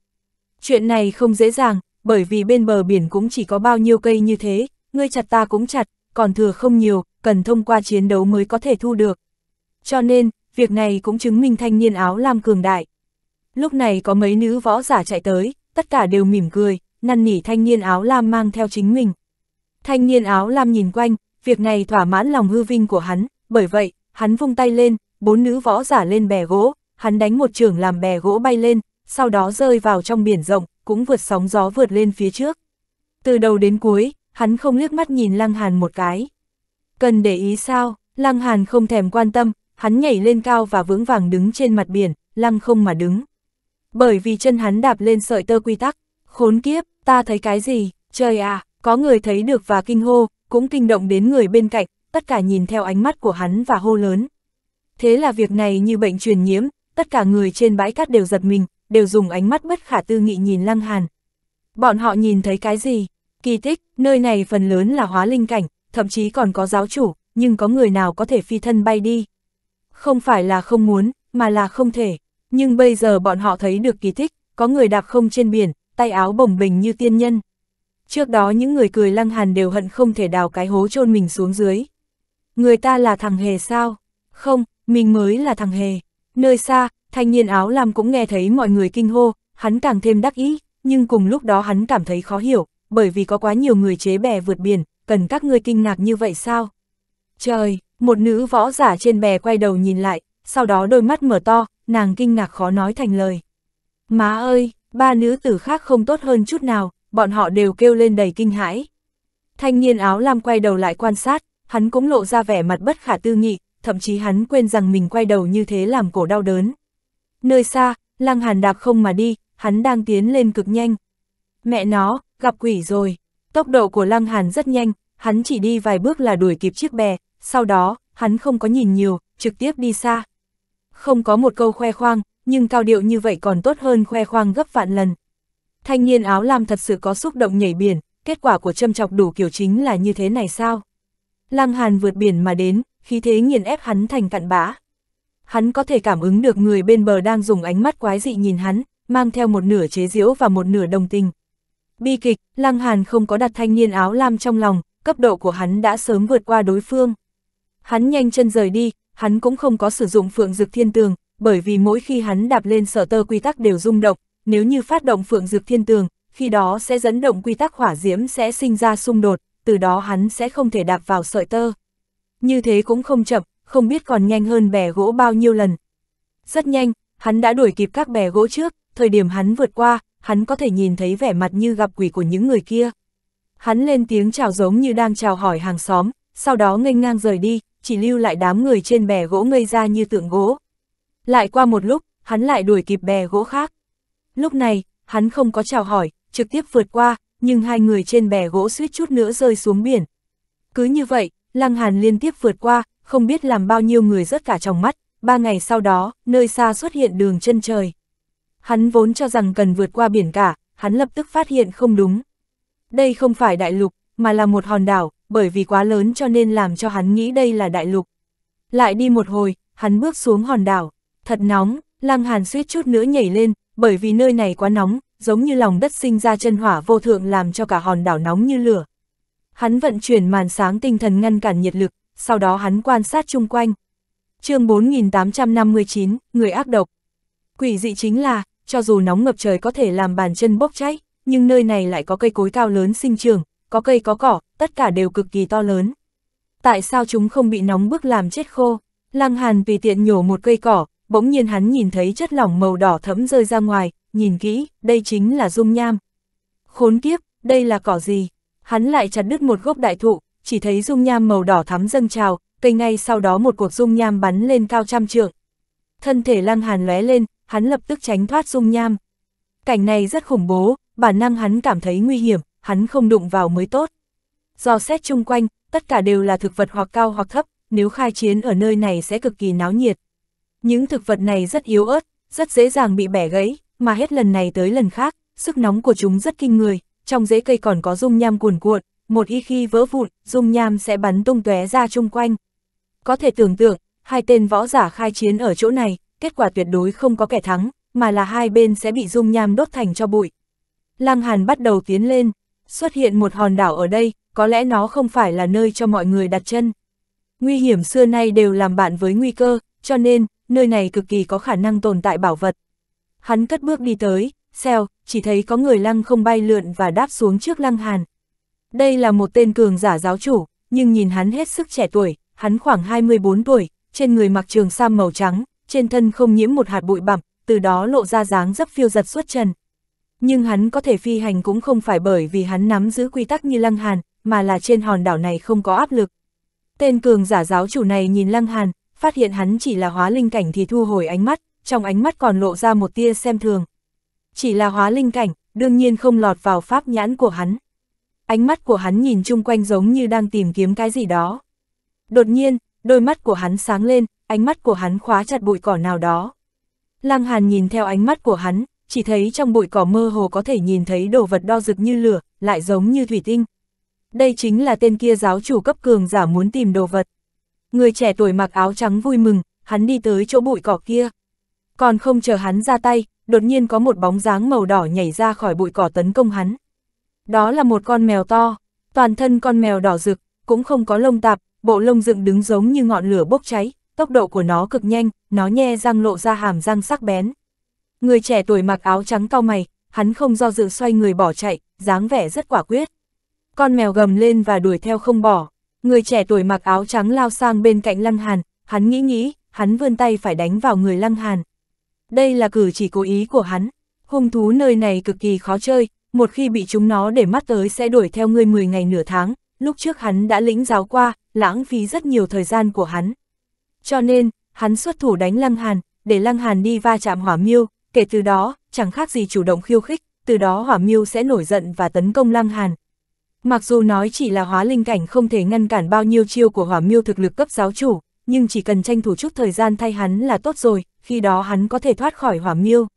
Chuyện này không dễ dàng, bởi vì bên bờ biển cũng chỉ có bao nhiêu cây như thế, ngươi chặt ta cũng chặt, còn thừa không nhiều, cần thông qua chiến đấu mới có thể thu được. Cho nên, việc này cũng chứng minh thanh niên áo lam cường đại. Lúc này có mấy nữ võ giả chạy tới, tất cả đều mỉm cười, năn nỉ thanh niên áo lam mang theo chính mình. Thanh niên áo lam nhìn quanh, việc này thỏa mãn lòng hư vinh của hắn, bởi vậy, hắn vung tay lên, bốn nữ võ giả lên bè gỗ, hắn đánh một trường làm bè gỗ bay lên, sau đó rơi vào trong biển rộng, cũng vượt sóng gió vượt lên phía trước. Từ đầu đến cuối, hắn không liếc mắt nhìn Lăng Hàn một cái. Cần để ý sao, Lăng Hàn không thèm quan tâm, hắn nhảy lên cao và vững vàng đứng trên mặt biển, lăng không mà đứng. Bởi vì chân hắn đạp lên sợi tơ quy tắc, khốn kiếp, ta thấy cái gì, trời à, có người thấy được và kinh hô, cũng kinh động đến người bên cạnh, tất cả nhìn theo ánh mắt của hắn và hô lớn. Thế là việc này như bệnh truyền nhiễm, tất cả người trên bãi cát đều giật mình, đều dùng ánh mắt bất khả tư nghị nhìn Lăng Hàn. Bọn họ nhìn thấy cái gì? Kỳ tích, nơi này phần lớn là hóa linh cảnh, thậm chí còn có giáo chủ, nhưng có người nào có thể phi thân bay đi? Không phải là không muốn, mà là không thể. Nhưng bây giờ bọn họ thấy được kỳ tích, có người đạp không trên biển, tay áo bồng bình như tiên nhân. Trước đó những người cười Lăng Hàn đều hận không thể đào cái hố chôn mình xuống dưới. Người ta là thằng hề sao? Không, mình mới là thằng hề. Nơi xa, Thanh niên áo lam cũng nghe thấy mọi người kinh hô, hắn càng thêm đắc ý, nhưng cùng lúc đó hắn cảm thấy khó hiểu, bởi vì có quá nhiều người chế bè vượt biển, cần các ngươi kinh ngạc như vậy sao? Trời, một nữ võ giả trên bè quay đầu nhìn lại, sau đó đôi mắt mở to, nàng kinh ngạc khó nói thành lời. Má ơi, ba nữ tử khác không tốt hơn chút nào, bọn họ đều kêu lên đầy kinh hãi. Thanh niên áo lam quay đầu lại quan sát, hắn cũng lộ ra vẻ mặt bất khả tư nghị, thậm chí hắn quên rằng mình quay đầu như thế làm cổ đau đớn. Nơi xa, Lăng Hàn đạp không mà đi, hắn đang tiến lên cực nhanh. Mẹ nó, gặp quỷ rồi. Tốc độ của Lăng Hàn rất nhanh, hắn chỉ đi vài bước là đuổi kịp chiếc bè, sau đó, hắn không có nhìn nhiều, trực tiếp đi xa. Không có một câu khoe khoang, nhưng cao điệu như vậy còn tốt hơn khoe khoang gấp vạn lần. Thanh niên áo lam thật sự có xúc động nhảy biển, kết quả của châm chọc đủ kiểu chính là như thế này sao? Lăng Hàn vượt biển mà đến, khí thế nghiền ép hắn thành cặn bã hắn có thể cảm ứng được người bên bờ đang dùng ánh mắt quái dị nhìn hắn, mang theo một nửa chế diễu và một nửa đồng tình. Bi kịch, Lăng Hàn không có đặt thanh niên áo lam trong lòng, cấp độ của hắn đã sớm vượt qua đối phương. Hắn nhanh chân rời đi, hắn cũng không có sử dụng phượng dực thiên tường, bởi vì mỗi khi hắn đạp lên sở tơ quy tắc đều rung động, nếu như phát động phượng dực thiên tường, khi đó sẽ dẫn động quy tắc hỏa diễm sẽ sinh ra xung đột, từ đó hắn sẽ không thể đạp vào sợi tơ. Như thế cũng không chậm, không biết còn nhanh hơn bè gỗ bao nhiêu lần. Rất nhanh, hắn đã đuổi kịp các bè gỗ trước, thời điểm hắn vượt qua, hắn có thể nhìn thấy vẻ mặt như gặp quỷ của những người kia. Hắn lên tiếng chào giống như đang chào hỏi hàng xóm, sau đó nghênh ngang rời đi, chỉ lưu lại đám người trên bè gỗ ngây ra như tượng gỗ. Lại qua một lúc, hắn lại đuổi kịp bè gỗ khác. Lúc này, hắn không có chào hỏi, trực tiếp vượt qua, nhưng hai người trên bè gỗ suýt chút nữa rơi xuống biển. Cứ như vậy, Lăng Hàn liên tiếp vượt qua, không biết làm bao nhiêu người rớt cả trong mắt, ba ngày sau đó, nơi xa xuất hiện đường chân trời. Hắn vốn cho rằng cần vượt qua biển cả, hắn lập tức phát hiện không đúng. Đây không phải đại lục, mà là một hòn đảo, bởi vì quá lớn cho nên làm cho hắn nghĩ đây là đại lục. Lại đi một hồi, hắn bước xuống hòn đảo, thật nóng, lang hàn suýt chút nữa nhảy lên, bởi vì nơi này quá nóng, giống như lòng đất sinh ra chân hỏa vô thượng làm cho cả hòn đảo nóng như lửa. Hắn vận chuyển màn sáng tinh thần ngăn cản nhiệt lực, sau đó hắn quan sát chung quanh. chương 4859, người ác độc. Quỷ dị chính là, cho dù nóng ngập trời có thể làm bàn chân bốc cháy, nhưng nơi này lại có cây cối cao lớn sinh trường, có cây có cỏ, tất cả đều cực kỳ to lớn. Tại sao chúng không bị nóng bức làm chết khô? Lăng Hàn vì tiện nhổ một cây cỏ, bỗng nhiên hắn nhìn thấy chất lỏng màu đỏ thẫm rơi ra ngoài, nhìn kỹ, đây chính là dung nham. Khốn kiếp, đây là cỏ gì? Hắn lại chặt đứt một gốc đại thụ, chỉ thấy dung nham màu đỏ thắm dâng trào, cây ngay sau đó một cuộc dung nham bắn lên cao trăm trượng. Thân thể lăng hàn lóe lên, hắn lập tức tránh thoát dung nham. Cảnh này rất khủng bố, bản năng hắn cảm thấy nguy hiểm, hắn không đụng vào mới tốt. Do xét chung quanh, tất cả đều là thực vật hoặc cao hoặc thấp, nếu khai chiến ở nơi này sẽ cực kỳ náo nhiệt. Những thực vật này rất yếu ớt, rất dễ dàng bị bẻ gãy, mà hết lần này tới lần khác, sức nóng của chúng rất kinh người, trong rễ cây còn có dung nham cuồn cuộn, một y khi vỡ vụn, dung nham sẽ bắn tung tóe ra chung quanh. Có thể tưởng tượng, hai tên võ giả khai chiến ở chỗ này, kết quả tuyệt đối không có kẻ thắng, mà là hai bên sẽ bị dung nham đốt thành cho bụi. Lăng Hàn bắt đầu tiến lên, xuất hiện một hòn đảo ở đây, có lẽ nó không phải là nơi cho mọi người đặt chân. Nguy hiểm xưa nay đều làm bạn với nguy cơ, cho nên, nơi này cực kỳ có khả năng tồn tại bảo vật. Hắn cất bước đi tới, xeo, chỉ thấy có người lăng không bay lượn và đáp xuống trước lăng hàn. Đây là một tên cường giả giáo chủ, nhưng nhìn hắn hết sức trẻ tuổi, hắn khoảng 24 tuổi, trên người mặc trường sam màu trắng, trên thân không nhiễm một hạt bụi bặm, từ đó lộ ra dáng dấp phiêu giật suốt trần. Nhưng hắn có thể phi hành cũng không phải bởi vì hắn nắm giữ quy tắc như Lăng Hàn, mà là trên hòn đảo này không có áp lực. Tên cường giả giáo chủ này nhìn Lăng Hàn, phát hiện hắn chỉ là hóa linh cảnh thì thu hồi ánh mắt, trong ánh mắt còn lộ ra một tia xem thường. Chỉ là hóa linh cảnh, đương nhiên không lọt vào pháp nhãn của hắn ánh mắt của hắn nhìn chung quanh giống như đang tìm kiếm cái gì đó. Đột nhiên, đôi mắt của hắn sáng lên, ánh mắt của hắn khóa chặt bụi cỏ nào đó. Lăng Hàn nhìn theo ánh mắt của hắn, chỉ thấy trong bụi cỏ mơ hồ có thể nhìn thấy đồ vật đo rực như lửa, lại giống như thủy tinh. Đây chính là tên kia giáo chủ cấp cường giả muốn tìm đồ vật. Người trẻ tuổi mặc áo trắng vui mừng, hắn đi tới chỗ bụi cỏ kia. Còn không chờ hắn ra tay, đột nhiên có một bóng dáng màu đỏ nhảy ra khỏi bụi cỏ tấn công hắn. Đó là một con mèo to, toàn thân con mèo đỏ rực, cũng không có lông tạp, bộ lông dựng đứng giống như ngọn lửa bốc cháy, tốc độ của nó cực nhanh, nó nhe răng lộ ra hàm răng sắc bén. Người trẻ tuổi mặc áo trắng cao mày, hắn không do dự xoay người bỏ chạy, dáng vẻ rất quả quyết. Con mèo gầm lên và đuổi theo không bỏ, người trẻ tuổi mặc áo trắng lao sang bên cạnh Lăng Hàn, hắn nghĩ nghĩ, hắn vươn tay phải đánh vào người Lăng Hàn. Đây là cử chỉ cố ý của hắn, hung thú nơi này cực kỳ khó chơi, một khi bị chúng nó để mắt tới sẽ đuổi theo ngươi 10 ngày nửa tháng, lúc trước hắn đã lĩnh giáo qua, lãng phí rất nhiều thời gian của hắn. Cho nên, hắn xuất thủ đánh Lăng Hàn, để Lăng Hàn đi va chạm hỏa miêu, kể từ đó, chẳng khác gì chủ động khiêu khích, từ đó hỏa miêu sẽ nổi giận và tấn công Lăng Hàn. Mặc dù nói chỉ là hóa linh cảnh không thể ngăn cản bao nhiêu chiêu của hỏa miêu thực lực cấp giáo chủ, nhưng chỉ cần tranh thủ chút thời gian thay hắn là tốt rồi, khi đó hắn có thể thoát khỏi hỏa miêu.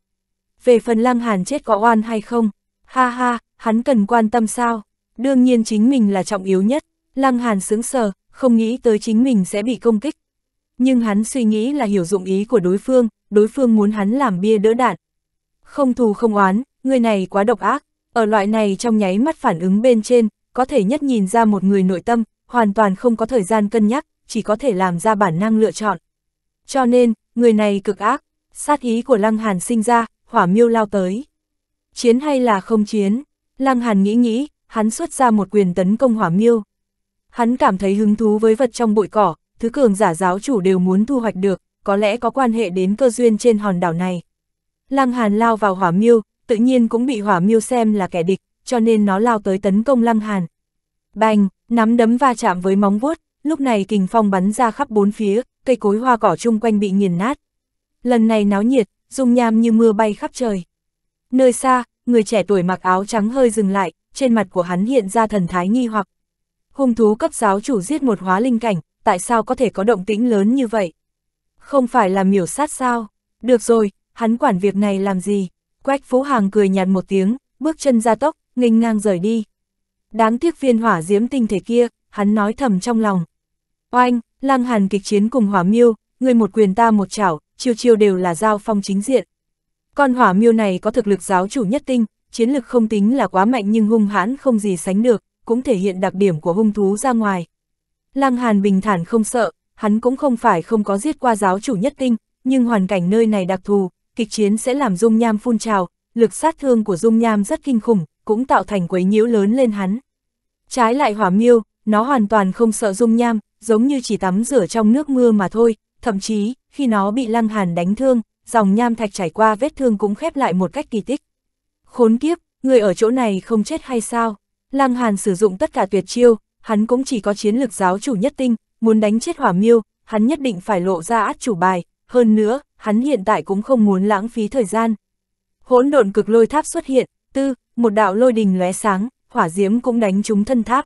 Về phần Lăng Hàn chết có oan hay không, Ha ha, hắn cần quan tâm sao? Đương nhiên chính mình là trọng yếu nhất. Lăng Hàn sướng sờ, không nghĩ tới chính mình sẽ bị công kích. Nhưng hắn suy nghĩ là hiểu dụng ý của đối phương, đối phương muốn hắn làm bia đỡ đạn. Không thù không oán, người này quá độc ác, ở loại này trong nháy mắt phản ứng bên trên, có thể nhất nhìn ra một người nội tâm, hoàn toàn không có thời gian cân nhắc, chỉ có thể làm ra bản năng lựa chọn. Cho nên, người này cực ác, sát ý của Lăng Hàn sinh ra, hỏa miêu lao tới. Chiến hay là không chiến? Lăng Hàn nghĩ nghĩ, hắn xuất ra một quyền tấn công hỏa miêu. Hắn cảm thấy hứng thú với vật trong bụi cỏ, thứ cường giả giáo chủ đều muốn thu hoạch được, có lẽ có quan hệ đến cơ duyên trên hòn đảo này. Lăng Hàn lao vào hỏa miêu, tự nhiên cũng bị hỏa miêu xem là kẻ địch, cho nên nó lao tới tấn công Lăng Hàn. Bành, nắm đấm va chạm với móng vuốt, lúc này kình phong bắn ra khắp bốn phía, cây cối hoa cỏ chung quanh bị nghiền nát. Lần này náo nhiệt, dung nham như mưa bay khắp trời. Nơi xa, người trẻ tuổi mặc áo trắng hơi dừng lại, trên mặt của hắn hiện ra thần thái nghi hoặc. Hung thú cấp giáo chủ giết một hóa linh cảnh, tại sao có thể có động tĩnh lớn như vậy? Không phải là miểu sát sao? Được rồi, hắn quản việc này làm gì? Quách Phú Hàng cười nhạt một tiếng, bước chân ra tốc, nghênh ngang rời đi. Đáng tiếc viên hỏa diễm tinh thể kia, hắn nói thầm trong lòng. Oanh, Lăng Hàn kịch chiến cùng hỏa miêu, người một quyền ta một chảo, chiêu chiêu đều là giao phong chính diện. Con hỏa miêu này có thực lực giáo chủ nhất tinh, chiến lực không tính là quá mạnh nhưng hung hãn không gì sánh được, cũng thể hiện đặc điểm của hung thú ra ngoài. Lăng Hàn bình thản không sợ, hắn cũng không phải không có giết qua giáo chủ nhất tinh, nhưng hoàn cảnh nơi này đặc thù, kịch chiến sẽ làm dung nham phun trào, lực sát thương của dung nham rất kinh khủng, cũng tạo thành quấy nhiễu lớn lên hắn. Trái lại hỏa miêu, nó hoàn toàn không sợ dung nham, giống như chỉ tắm rửa trong nước mưa mà thôi, thậm chí, khi nó bị lăng hàn đánh thương, dòng nham thạch trải qua vết thương cũng khép lại một cách kỳ tích. Khốn kiếp, người ở chỗ này không chết hay sao? Lăng Hàn sử dụng tất cả tuyệt chiêu, hắn cũng chỉ có chiến lược giáo chủ nhất tinh, muốn đánh chết hỏa miêu, hắn nhất định phải lộ ra át chủ bài, hơn nữa, hắn hiện tại cũng không muốn lãng phí thời gian. Hỗn độn cực lôi tháp xuất hiện, tư, một đạo lôi đình lóe sáng, hỏa diễm cũng đánh trúng thân tháp.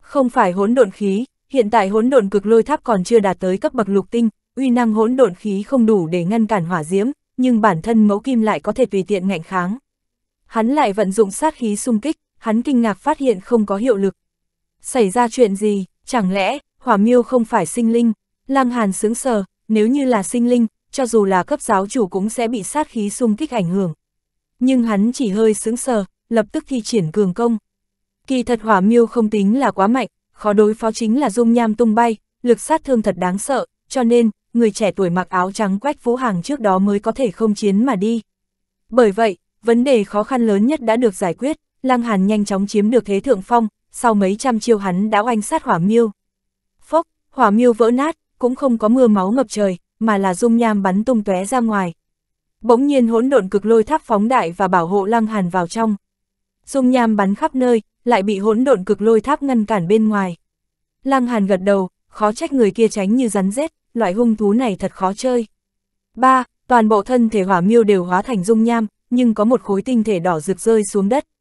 Không phải hỗn độn khí, hiện tại hỗn độn cực lôi tháp còn chưa đạt tới cấp bậc lục tinh, uy năng hỗn độn khí không đủ để ngăn cản hỏa diễm, nhưng bản thân mẫu kim lại có thể tùy tiện ngạnh kháng. Hắn lại vận dụng sát khí xung kích, hắn kinh ngạc phát hiện không có hiệu lực. Xảy ra chuyện gì, chẳng lẽ, hỏa miêu không phải sinh linh? Lăng Hàn sướng sờ, nếu như là sinh linh, cho dù là cấp giáo chủ cũng sẽ bị sát khí xung kích ảnh hưởng. Nhưng hắn chỉ hơi sướng sờ, lập tức thi triển cường công. Kỳ thật hỏa miêu không tính là quá mạnh, khó đối phó chính là dung nham tung bay, lực sát thương thật đáng sợ, cho nên, người trẻ tuổi mặc áo trắng quách vũ hàng trước đó mới có thể không chiến mà đi. Bởi vậy, vấn đề khó khăn lớn nhất đã được giải quyết, Lăng Hàn nhanh chóng chiếm được thế thượng phong, sau mấy trăm chiêu hắn đã oanh sát hỏa miêu. Phốc, hỏa miêu vỡ nát, cũng không có mưa máu ngập trời, mà là dung nham bắn tung tóe ra ngoài. Bỗng nhiên hỗn độn cực lôi tháp phóng đại và bảo hộ Lăng Hàn vào trong. Dung nham bắn khắp nơi, lại bị hỗn độn cực lôi tháp ngăn cản bên ngoài. Lăng Hàn gật đầu, khó trách người kia tránh như rắn rết, loại hung thú này thật khó chơi. 3. Toàn bộ thân thể hỏa miêu đều hóa thành dung nham, nhưng có một khối tinh thể đỏ rực rơi xuống đất.